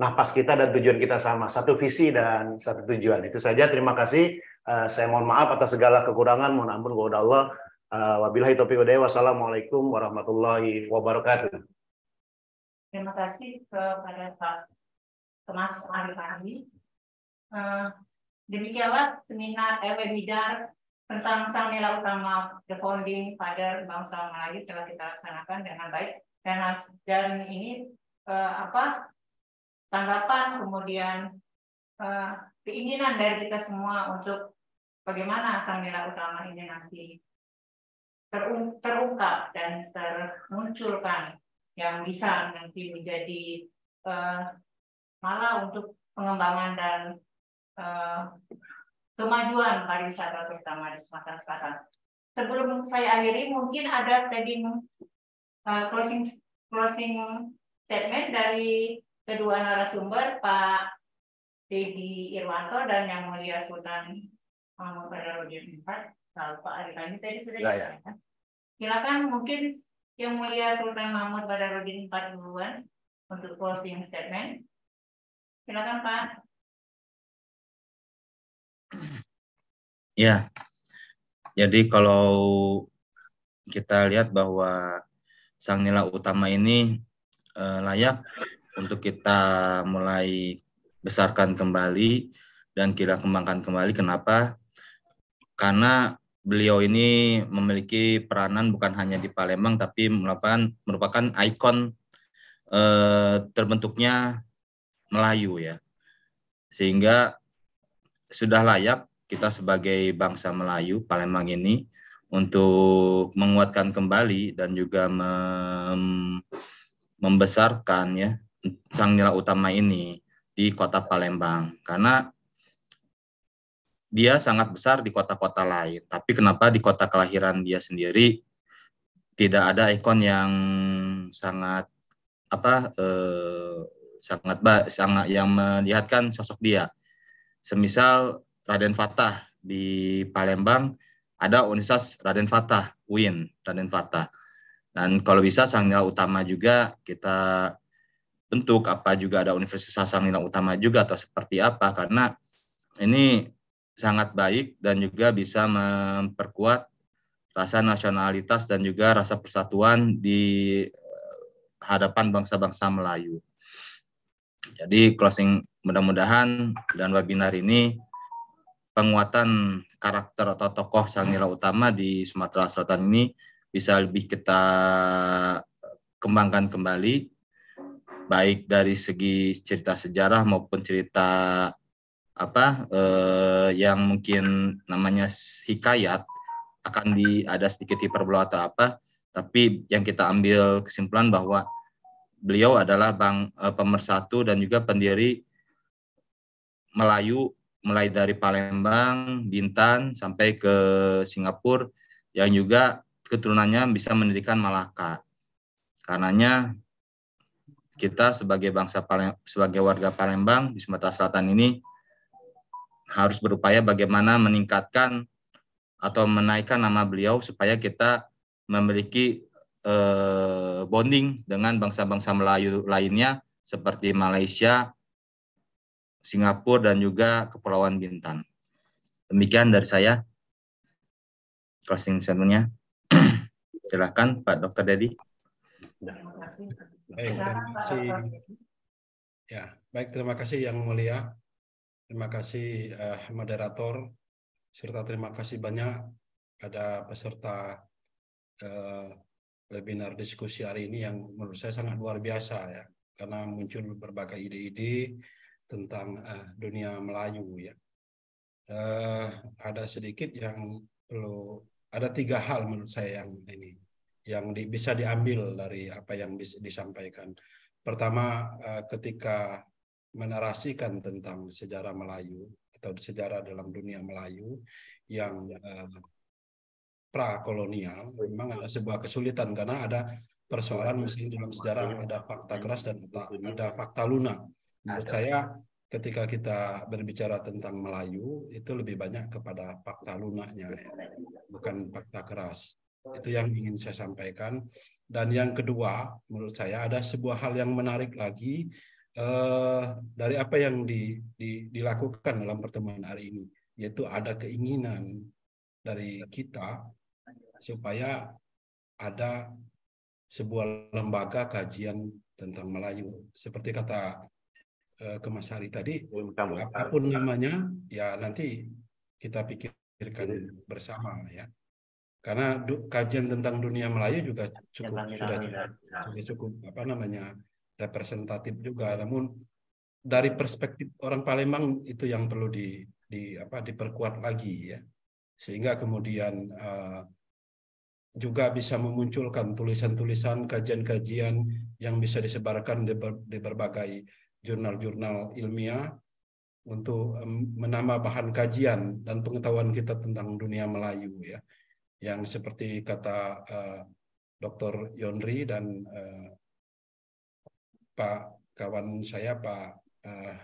nafas kita dan tujuan kita sama, satu visi dan satu tujuan. Itu saja. Terima kasih. Eh, saya mohon maaf atas segala kekurangan. Mohon ampun kepada Allah. Uh, wabillahi taufiq hidayah. Wassalamualaikum warahmatullahi wabarakatuh. Terima kasih kepada Pak Kemas Arif Uh, demikianlah seminar eh, webinar tentang sang nilai utama the founding father bangsa Melayu telah kita laksanakan dengan baik dan dan ini uh, apa tanggapan kemudian uh, keinginan dari kita semua untuk bagaimana sang nilai utama ini nanti terungkap dan termunculkan yang bisa nanti menjadi uh, malah untuk pengembangan dan uh, kemajuan pariwisata terutama di Sumatera Selatan. Sebelum saya akhiri, mungkin ada standing uh, closing closing statement dari kedua narasumber Pak Dedi Irwanto dan Yang Mulia Sultan Muhammad Badarudin Empat. Kalau Pak Ari tadi sudah ya, ya. Silakan mungkin Yang Mulia Sultan Mahmud Badarudin 40-an untuk closing statement. Silakan Pak. Ya, jadi kalau kita lihat bahwa sang nilai utama ini eh, layak untuk kita mulai besarkan kembali dan kita kembangkan kembali. Kenapa? Karena beliau ini memiliki peranan bukan hanya di Palembang tapi merupakan merupakan ikon eh, terbentuknya Melayu ya. Sehingga sudah layak kita sebagai bangsa Melayu Palembang ini untuk menguatkan kembali dan juga mem membesarkan ya sang nilai utama ini di kota Palembang karena dia sangat besar di kota-kota lain. Tapi kenapa di kota kelahiran dia sendiri tidak ada ikon yang sangat apa eh, sangat sangat yang melihatkan sosok dia. Semisal Raden Fatah di Palembang ada Universitas Raden Fatah, UIN Raden Fatah. Dan kalau bisa nilai Utama juga kita bentuk apa juga ada Universitas nilai Utama juga atau seperti apa karena ini sangat baik dan juga bisa memperkuat rasa nasionalitas dan juga rasa persatuan di eh, hadapan bangsa-bangsa Melayu. Jadi closing mudah-mudahan dan webinar ini penguatan karakter atau tokoh sang nila utama di Sumatera Selatan ini bisa lebih kita eh, kembangkan kembali baik dari segi cerita sejarah maupun cerita apa eh, yang mungkin namanya hikayat akan di ada sedikit hiperbola atau apa tapi yang kita ambil kesimpulan bahwa beliau adalah bang eh, pemersatu dan juga pendiri Melayu mulai dari Palembang, Bintan sampai ke Singapura yang juga keturunannya bisa mendirikan Malaka. Karenanya kita sebagai bangsa Palembang, sebagai warga Palembang di Sumatera Selatan ini harus berupaya bagaimana meningkatkan atau menaikkan nama beliau supaya kita memiliki eh, bonding dengan bangsa-bangsa Melayu lainnya seperti Malaysia, Singapura dan juga Kepulauan Bintan. Demikian dari saya closing statementnya. [clears throat] Silahkan Pak Dr. Dedi. Ya. Baik, terima kasih. Ya, baik terima kasih yang mulia Terima kasih eh, moderator, serta terima kasih banyak pada peserta eh, webinar diskusi hari ini yang menurut saya sangat luar biasa ya, karena muncul berbagai ide-ide tentang eh, dunia Melayu ya. Eh, ada sedikit yang perlu, ada tiga hal menurut saya yang ini yang di, bisa diambil dari apa yang bisa disampaikan. Pertama, eh, ketika menarasikan tentang sejarah Melayu atau sejarah dalam dunia Melayu yang ya. eh, pra-kolonial memang ada sebuah kesulitan karena ada persoalan mungkin dalam sejarah ada fakta keras dan ya. ada fakta lunak. Menurut saya ketika kita berbicara tentang Melayu itu lebih banyak kepada fakta lunaknya ya, bukan fakta keras. Itu yang ingin saya sampaikan. Dan yang kedua, menurut saya ada sebuah hal yang menarik lagi uh, dari apa yang di, di, dilakukan dalam pertemuan hari ini, yaitu ada keinginan dari kita supaya ada sebuah lembaga kajian tentang Melayu. Seperti kata uh, eh, Kemasari tadi, apapun namanya, ya nanti kita pikirkan bersama ya. Karena kajian tentang dunia Melayu juga cukup sudah ya. cukup, sudah cukup apa namanya representatif juga. Namun dari perspektif orang Palembang itu yang perlu di, di apa diperkuat lagi ya. Sehingga kemudian uh, juga bisa memunculkan tulisan-tulisan, kajian-kajian yang bisa disebarkan di, ber, di berbagai jurnal-jurnal ilmiah untuk menambah bahan kajian dan pengetahuan kita tentang dunia Melayu ya yang seperti kata uh, eh, Dr. Yonri dan uh, Pak kawan saya Pak uh,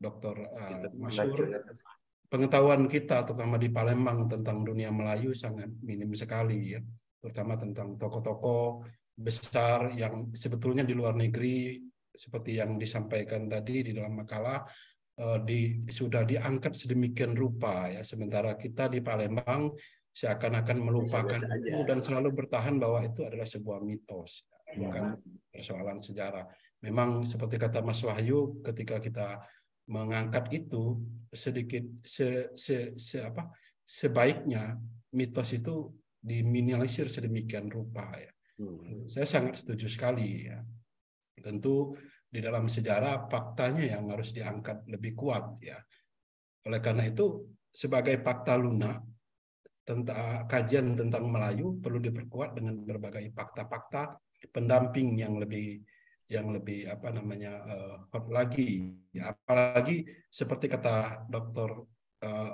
Dr. Uh, Masur pengetahuan kita terutama di Palembang tentang dunia Melayu sangat minim sekali ya terutama tentang toko-toko besar yang sebetulnya di luar negeri seperti yang disampaikan tadi di dalam makalah uh, di sudah diangkat sedemikian rupa ya sementara kita di Palembang seakan-akan melupakan itu dan selalu bertahan bahwa itu adalah sebuah mitos ya. bukan persoalan sejarah memang seperti kata Mas Wahyu ketika kita mengangkat itu sedikit se, se, se apa sebaiknya mitos itu diminimalisir sedemikian rupa ya. Hmm. Saya sangat setuju sekali ya. Tentu di dalam sejarah faktanya yang harus diangkat lebih kuat ya. Oleh karena itu sebagai fakta lunak tentang kajian tentang Melayu perlu diperkuat dengan berbagai fakta-fakta pendamping yang lebih yang lebih apa namanya uh, hot lagi apalagi seperti kata dokter uh, eh,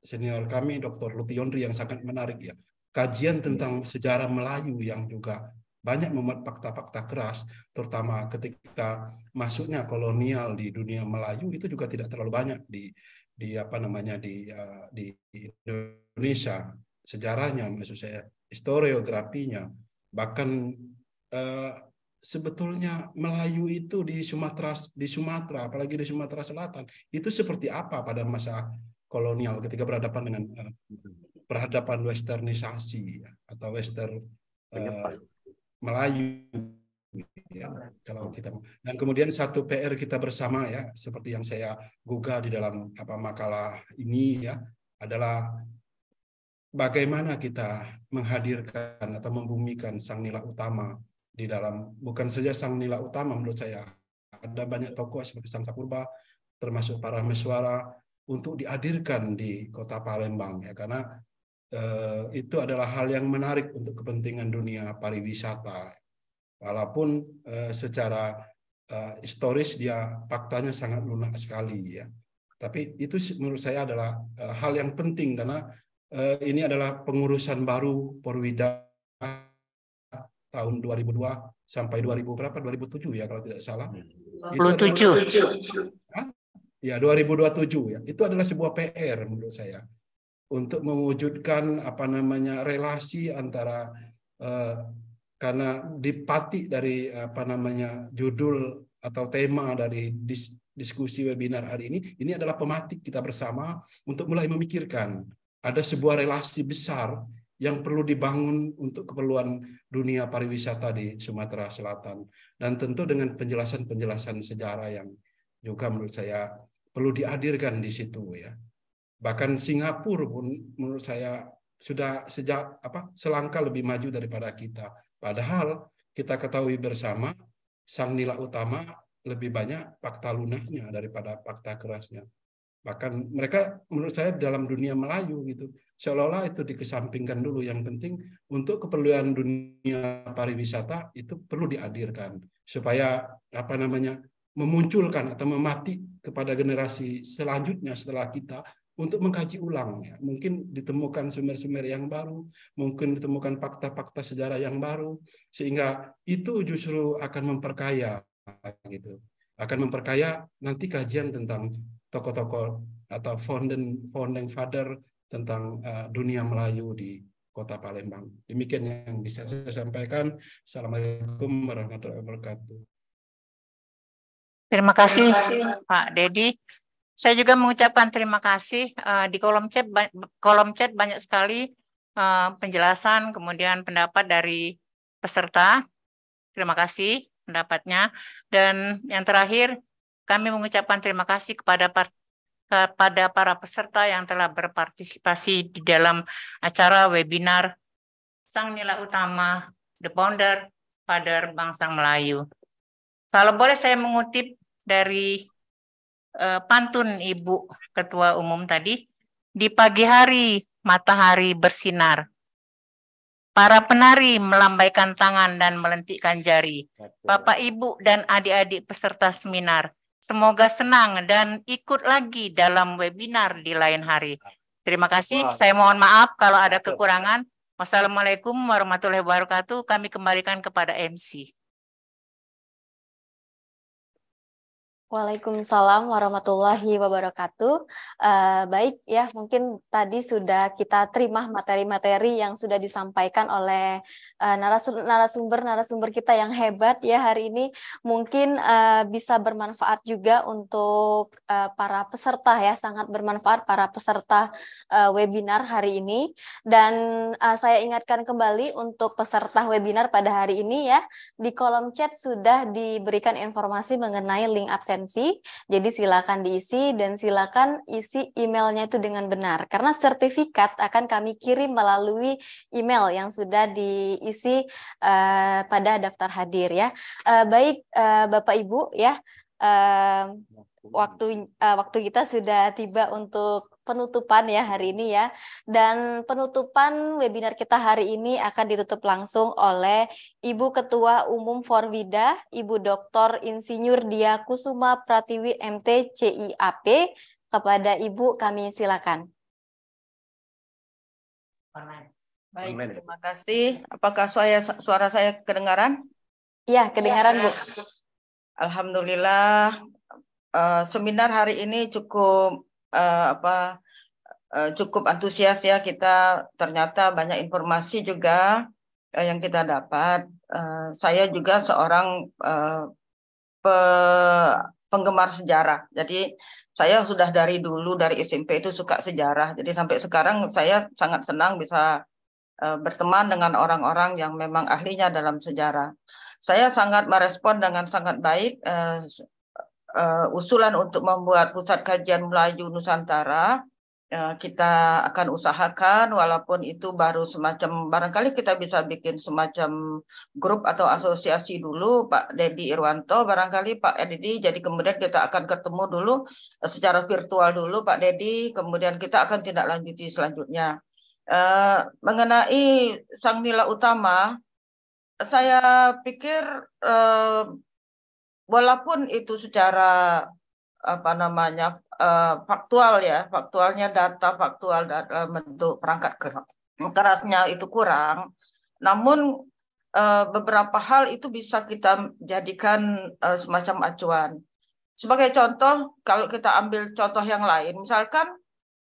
senior kami dokter Luti Yondri yang sangat menarik ya kajian tentang sejarah Melayu yang juga banyak memuat fakta-fakta keras terutama ketika masuknya kolonial di dunia Melayu itu juga tidak terlalu banyak di di apa namanya di uh, di Indonesia sejarahnya maksud saya historiografinya bahkan uh, sebetulnya Melayu itu di Sumatera di Sumatera apalagi di Sumatera Selatan itu seperti apa pada masa kolonial ketika berhadapan dengan eh, berhadapan westernisasi ya, atau western uh, Melayu ya, kalau kita dan kemudian satu PR kita bersama ya seperti yang saya gugah di dalam apa makalah ini ya adalah bagaimana kita menghadirkan atau membumikan sang nilai utama di dalam bukan saja sang nila utama menurut saya ada banyak tokoh seperti sang Sakurba termasuk para meswara untuk dihadirkan di kota Palembang ya karena eh, itu adalah hal yang menarik untuk kepentingan dunia pariwisata walaupun eh, secara eh, historis dia faktanya sangat lunak sekali ya tapi itu menurut saya adalah eh, hal yang penting karena eh, ini adalah pengurusan baru Porwida tahun 2002 sampai 2000 berapa 2007 ya kalau tidak salah. 2007. adalah, ya 2027 ya. Itu adalah sebuah PR menurut saya untuk mewujudkan apa namanya relasi antara eh, karena dipatik dari apa namanya judul atau tema dari dis, diskusi webinar hari ini ini adalah pematik kita bersama untuk mulai memikirkan ada sebuah relasi besar yang perlu dibangun untuk keperluan dunia pariwisata di Sumatera Selatan. Dan tentu dengan penjelasan-penjelasan sejarah yang juga menurut saya perlu dihadirkan di situ ya. Bahkan Singapura pun menurut saya sudah sejak apa selangkah lebih maju daripada kita. Padahal kita ketahui bersama sang nilai utama lebih banyak fakta lunaknya daripada fakta kerasnya. Bahkan mereka menurut saya dalam dunia Melayu gitu, seolah-olah itu dikesampingkan dulu. Yang penting untuk keperluan dunia pariwisata itu perlu dihadirkan supaya apa namanya memunculkan atau memati kepada generasi selanjutnya setelah kita untuk mengkaji ulang ya. Mungkin ditemukan sumber-sumber yang baru, mungkin ditemukan fakta-fakta sejarah yang baru sehingga itu justru akan memperkaya gitu. Akan memperkaya nanti kajian tentang tokoh-tokoh atau founding founding father tentang uh, dunia Melayu di Kota Palembang. Demikian yang bisa saya sampaikan. Assalamualaikum warahmatullahi wabarakatuh. Terima kasih, terima kasih. Pak Dedi. Saya juga mengucapkan terima kasih uh, di kolom chat kolom chat banyak sekali uh, penjelasan kemudian pendapat dari peserta. Terima kasih pendapatnya. Dan yang terakhir kami mengucapkan terima kasih kepada kepada para peserta yang telah berpartisipasi di dalam acara webinar Sang Nilai Utama The Founder Father Bangsa Melayu. Kalau boleh saya mengutip dari uh, pantun Ibu Ketua Umum tadi, di pagi hari matahari bersinar. Para penari melambaikan tangan dan melentikkan jari. Bapak, Ibu, dan adik-adik peserta seminar Semoga senang dan ikut lagi dalam webinar di lain hari. Terima kasih. Saya mohon maaf kalau ada kekurangan. Wassalamualaikum warahmatullahi wabarakatuh. Kami kembalikan kepada MC. Waalaikumsalam warahmatullahi wabarakatuh. Uh, baik ya, mungkin tadi sudah kita terima materi-materi yang sudah disampaikan oleh eh, narasumber narasumber-narasumber kita yang hebat ya hari ini. Mungkin uh, bisa bermanfaat juga untuk uh, para peserta ya, sangat bermanfaat para peserta uh, webinar hari ini. Dan uh, saya ingatkan kembali untuk peserta webinar pada hari ini ya, di kolom chat sudah diberikan informasi mengenai link absen kompetensi. Jadi silakan diisi dan silakan isi emailnya itu dengan benar. Karena sertifikat akan kami kirim melalui email yang sudah diisi uh, pada daftar hadir ya. Uh, baik uh, Bapak Ibu ya. Uh, waktu uh, waktu kita sudah tiba untuk penutupan ya hari ini ya. Dan penutupan webinar kita hari ini akan ditutup langsung oleh Ibu Ketua Umum Forvida, Ibu Dr. Insinyur Dia Kusuma Pratiwi MT CIAP. Kepada Ibu kami silakan. Baik, ya. terima kasih. Apakah saya suara saya kedengaran? Iya, kedengaran, ya. Bu. Alhamdulillah eh, seminar hari ini cukup uh, apa uh, cukup antusias ya kita ternyata banyak informasi juga uh, yang kita dapat. Uh, saya juga seorang uh, pe penggemar sejarah. Jadi saya sudah dari dulu dari SMP itu suka sejarah. Jadi sampai sekarang saya sangat senang bisa berteman dengan orang-orang yang memang ahlinya dalam sejarah. Saya sangat merespon dengan sangat baik uh, usulan untuk membuat pusat kajian Melayu Nusantara eh, kita akan usahakan walaupun itu baru semacam barangkali kita bisa bikin semacam grup atau asosiasi dulu Pak Dedi Irwanto barangkali Pak Dedi jadi kemudian kita akan ketemu dulu eh, secara virtual dulu Pak Dedi kemudian kita akan tindak lanjuti selanjutnya mengenai sang nila utama saya pikir walaupun itu secara apa namanya uh, faktual ya faktualnya data faktual dalam bentuk perangkat gerak kerasnya itu kurang namun uh, beberapa hal itu bisa kita jadikan uh, semacam acuan sebagai contoh kalau kita ambil contoh yang lain misalkan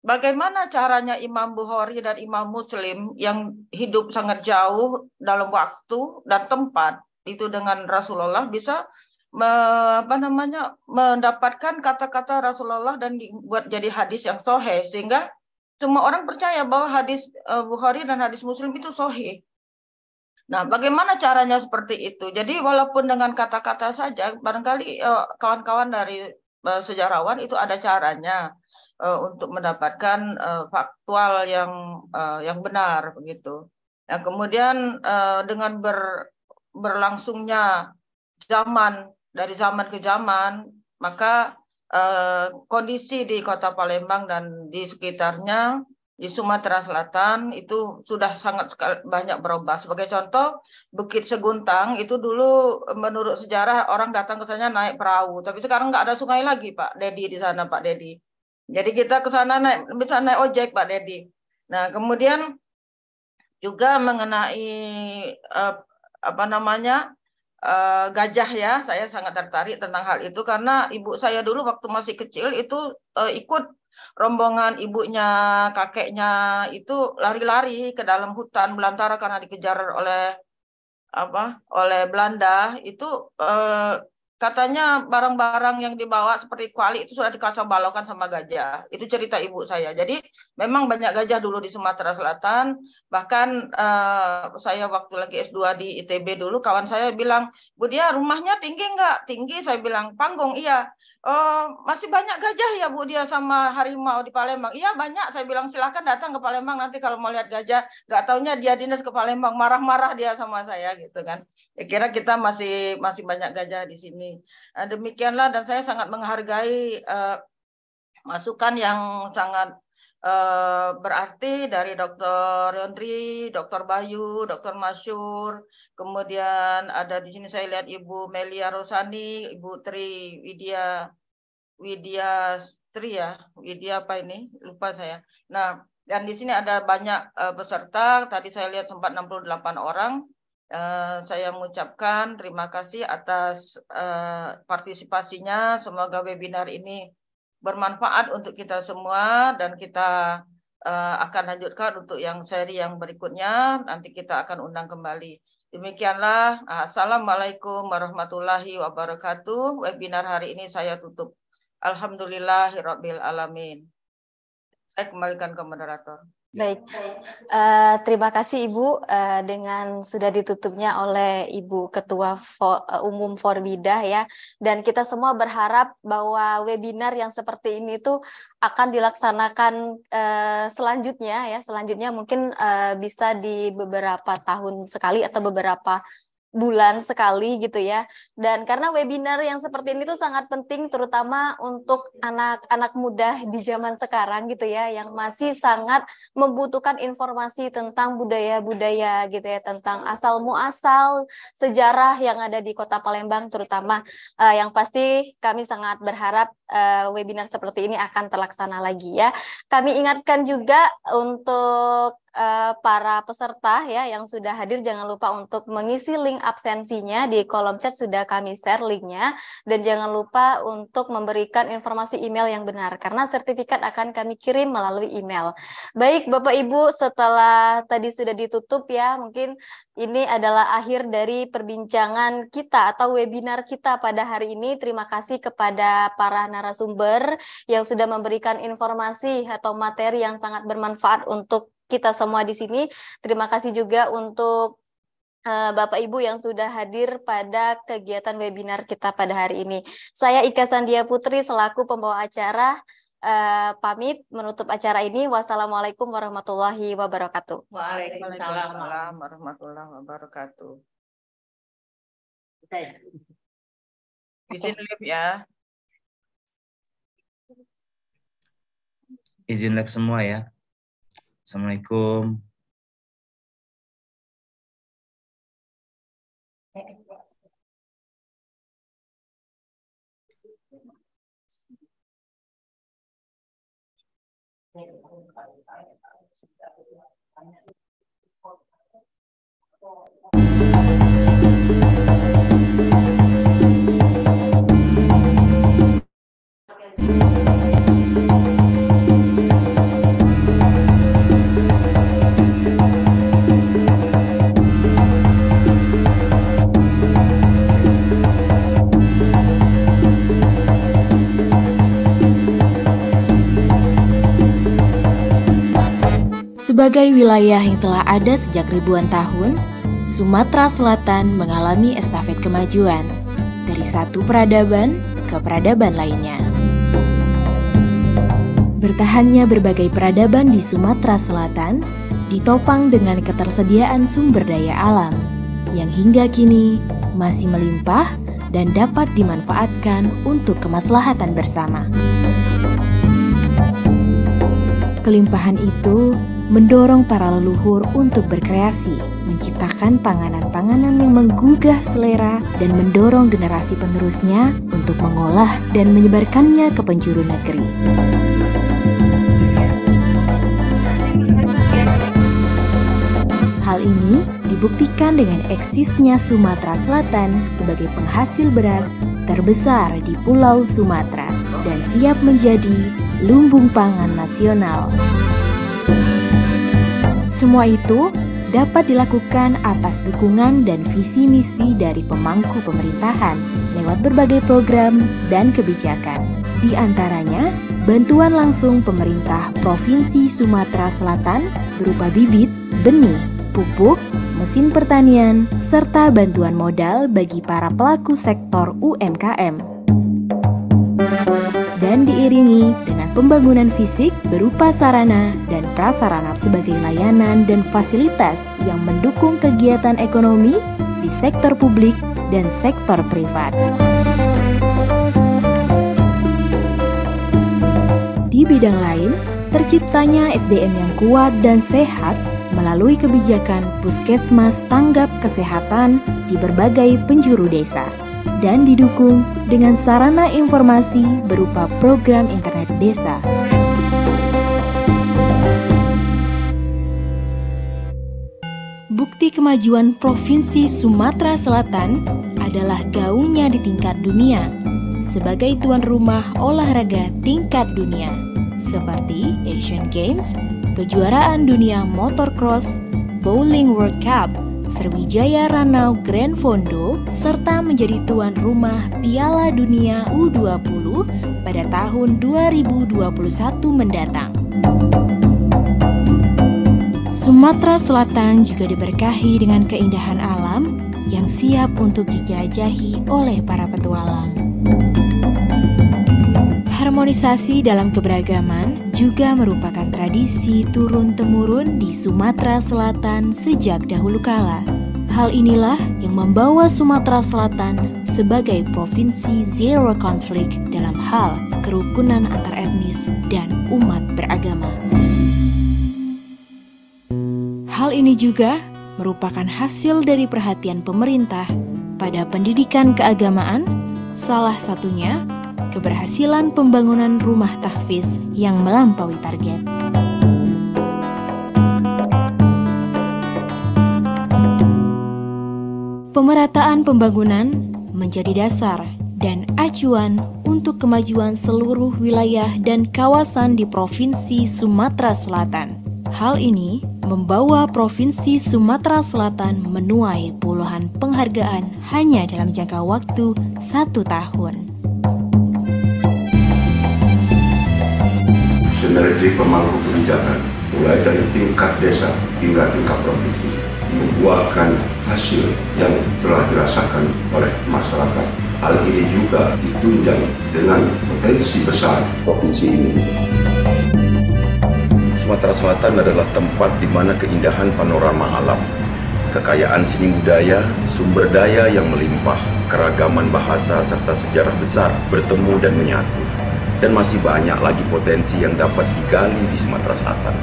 bagaimana caranya Imam Bukhari dan Imam Muslim yang hidup sangat jauh dalam waktu dan tempat itu dengan Rasulullah bisa me, apa namanya mendapatkan kata-kata Rasulullah dan dibuat jadi hadis yang sohe sehingga semua orang percaya bahwa hadis uh, Bukhari dan hadis Muslim itu sohe. Nah, bagaimana caranya seperti itu? Jadi walaupun dengan kata-kata saja, barangkali e, kawan-kawan uh, dari uh, sejarawan itu ada caranya uh, untuk mendapatkan uh, faktual yang uh, yang benar begitu. Nah, kemudian uh, dengan ber, berlangsungnya zaman dari zaman ke zaman, maka eh, kondisi di Kota Palembang dan di sekitarnya di Sumatera Selatan itu sudah sangat banyak berubah. Sebagai contoh, Bukit Seguntang itu dulu menurut sejarah orang datang ke sana naik perahu, tapi sekarang nggak ada sungai lagi, Pak Dedi di sana, Pak Dedi. Jadi kita ke sana naik bisa naik ojek, Pak Dedi. Nah, kemudian juga mengenai eh, apa namanya? uh, gajah ya. Saya sangat tertarik tentang hal itu karena ibu saya dulu waktu masih kecil itu uh, ikut rombongan ibunya, kakeknya itu lari-lari ke dalam hutan belantara karena dikejar oleh apa? oleh Belanda. Itu uh, katanya barang-barang yang dibawa seperti kuali itu sudah dikacau balokan sama gajah. Itu cerita ibu saya. Jadi memang banyak gajah dulu di Sumatera Selatan. Bahkan uh, saya waktu lagi S2 di ITB dulu, kawan saya bilang, Bu dia rumahnya tinggi nggak? Tinggi, saya bilang, panggung iya. Uh, masih banyak gajah ya Bu dia sama harimau di Palembang. Iya banyak. Saya bilang silahkan datang ke Palembang nanti kalau mau lihat gajah. Gak taunya dia dinas ke Palembang marah-marah dia sama saya gitu kan. Ya kira kita masih masih banyak gajah di sini. Uh, demikianlah dan saya sangat menghargai uh, masukan yang sangat eh, berarti dari Dr. Yondri, Dr. Bayu, Dr. Masyur, Kemudian ada di sini saya lihat Ibu Melia Rosani, Ibu Tri Widya Widya Tri ya, Widya apa ini? Lupa saya. Nah, dan di sini ada banyak uh, peserta. Tadi saya lihat sempat 68 orang. Uh, saya mengucapkan terima kasih atas uh, partisipasinya. Semoga webinar ini bermanfaat untuk kita semua dan kita uh, akan lanjutkan untuk yang seri yang berikutnya. Nanti kita akan undang kembali. Demikianlah. Ah, Assalamualaikum warahmatullahi wabarakatuh. Webinar hari ini saya tutup. Alhamdulillahirrabbilalamin. Saya kembalikan ke moderator. Baik, uh, terima kasih Ibu uh, dengan sudah ditutupnya oleh Ibu Ketua Fo, eh, Umum Forbida ya, dan kita semua berharap bahwa webinar yang seperti ini itu akan dilaksanakan uh, selanjutnya ya, selanjutnya mungkin uh, bisa di beberapa tahun sekali atau beberapa bulan sekali gitu ya. Dan karena webinar yang seperti ini tuh sangat penting terutama untuk anak-anak muda di zaman sekarang gitu ya yang masih sangat membutuhkan informasi tentang budaya-budaya gitu ya, tentang asal muasal, sejarah yang ada di Kota Palembang terutama uh, yang pasti kami sangat berharap Eh, webinar seperti ini akan terlaksana lagi ya. Kami ingatkan juga untuk eh, para peserta ya yang sudah hadir jangan lupa untuk mengisi link absensinya di kolom chat sudah kami share linknya dan jangan lupa untuk memberikan informasi email yang benar karena sertifikat akan kami kirim melalui email. Baik Bapak Ibu setelah tadi sudah ditutup ya mungkin ini adalah akhir dari perbincangan kita atau webinar kita pada hari ini. Terima kasih kepada para narasumber yang sudah memberikan informasi atau materi yang sangat bermanfaat untuk kita semua di sini. Terima kasih juga untuk eh, Bapak Ibu yang sudah hadir pada kegiatan webinar kita pada hari ini. Saya Ika Sandia Putri selaku pembawa acara eh, pamit menutup acara ini. Wassalamualaikum warahmatullahi wabarakatuh. Waalaikumsalam warahmatullahi wabarakatuh. Kita ya. ya. izin lab semua ya. Assalamualaikum. Thank Sebagai wilayah yang telah ada sejak ribuan tahun, Sumatera Selatan mengalami estafet kemajuan dari satu peradaban ke peradaban lainnya. Bertahannya berbagai peradaban di Sumatera Selatan ditopang dengan ketersediaan sumber daya alam yang hingga kini masih melimpah dan dapat dimanfaatkan untuk kemaslahatan bersama. Kelimpahan itu mendorong para leluhur untuk berkreasi, menciptakan panganan-panganan yang menggugah selera dan mendorong generasi penerusnya untuk mengolah dan menyebarkannya ke penjuru negeri. Hal ini dibuktikan dengan eksisnya Sumatera Selatan sebagai penghasil beras terbesar di Pulau Sumatera dan siap menjadi lumbung pangan nasional. Semua itu dapat dilakukan atas dukungan dan visi misi dari pemangku pemerintahan lewat berbagai program dan kebijakan. Di antaranya, bantuan langsung pemerintah Provinsi Sumatera Selatan berupa bibit, benih, pupuk, mesin pertanian, serta bantuan modal bagi para pelaku sektor UMKM. Dan diiringi dengan pembangunan fisik berupa sarana dan prasarana sebagai layanan dan fasilitas yang mendukung kegiatan ekonomi di sektor publik dan sektor privat. Di bidang lain, terciptanya SDM yang kuat dan sehat melalui kebijakan puskesmas tanggap kesehatan di berbagai penjuru desa dan didukung dengan sarana informasi berupa program internet desa. Bukti kemajuan Provinsi Sumatera Selatan adalah gaungnya di tingkat dunia sebagai tuan rumah olahraga tingkat dunia seperti Asian Games, kejuaraan dunia motocross, bowling World Cup, Sriwijaya Ranau Grand Fondo serta menjadi tuan rumah Piala Dunia U20 pada tahun 2021 mendatang. Sumatera Selatan juga diberkahi dengan keindahan alam yang siap untuk dijajahi oleh para petualang. Harmonisasi dalam keberagaman juga merupakan tradisi turun-temurun di Sumatera Selatan sejak dahulu kala. Hal inilah yang membawa Sumatera Selatan sebagai provinsi zero konflik dalam hal kerukunan antar etnis dan umat beragama. Hal ini juga merupakan hasil dari perhatian pemerintah pada pendidikan keagamaan, salah satunya keberhasilan pembangunan rumah tahfiz yang melampaui target. Pemerataan pembangunan menjadi dasar dan acuan untuk kemajuan seluruh wilayah dan kawasan di Provinsi Sumatera Selatan. Hal ini membawa Provinsi Sumatera Selatan menuai puluhan penghargaan hanya dalam jangka waktu satu tahun. meneliti pemangku kebijakan mulai dari tingkat desa hingga tingkat provinsi membuahkan hasil yang telah dirasakan oleh masyarakat. Hal ini juga ditunjang dengan potensi besar provinsi ini. Sumatera Selatan adalah tempat di mana keindahan panorama alam, kekayaan seni budaya, sumber daya yang melimpah, keragaman bahasa serta sejarah besar bertemu dan menyatu dan masih banyak lagi potensi yang dapat digali di Sumatera Selatan.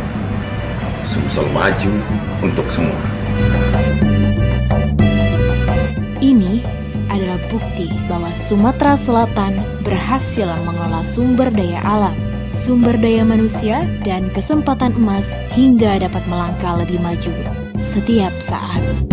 Sumsel maju untuk semua. Ini adalah bukti bahwa Sumatera Selatan berhasil mengelola sumber daya alam, sumber daya manusia, dan kesempatan emas hingga dapat melangkah lebih maju setiap saat.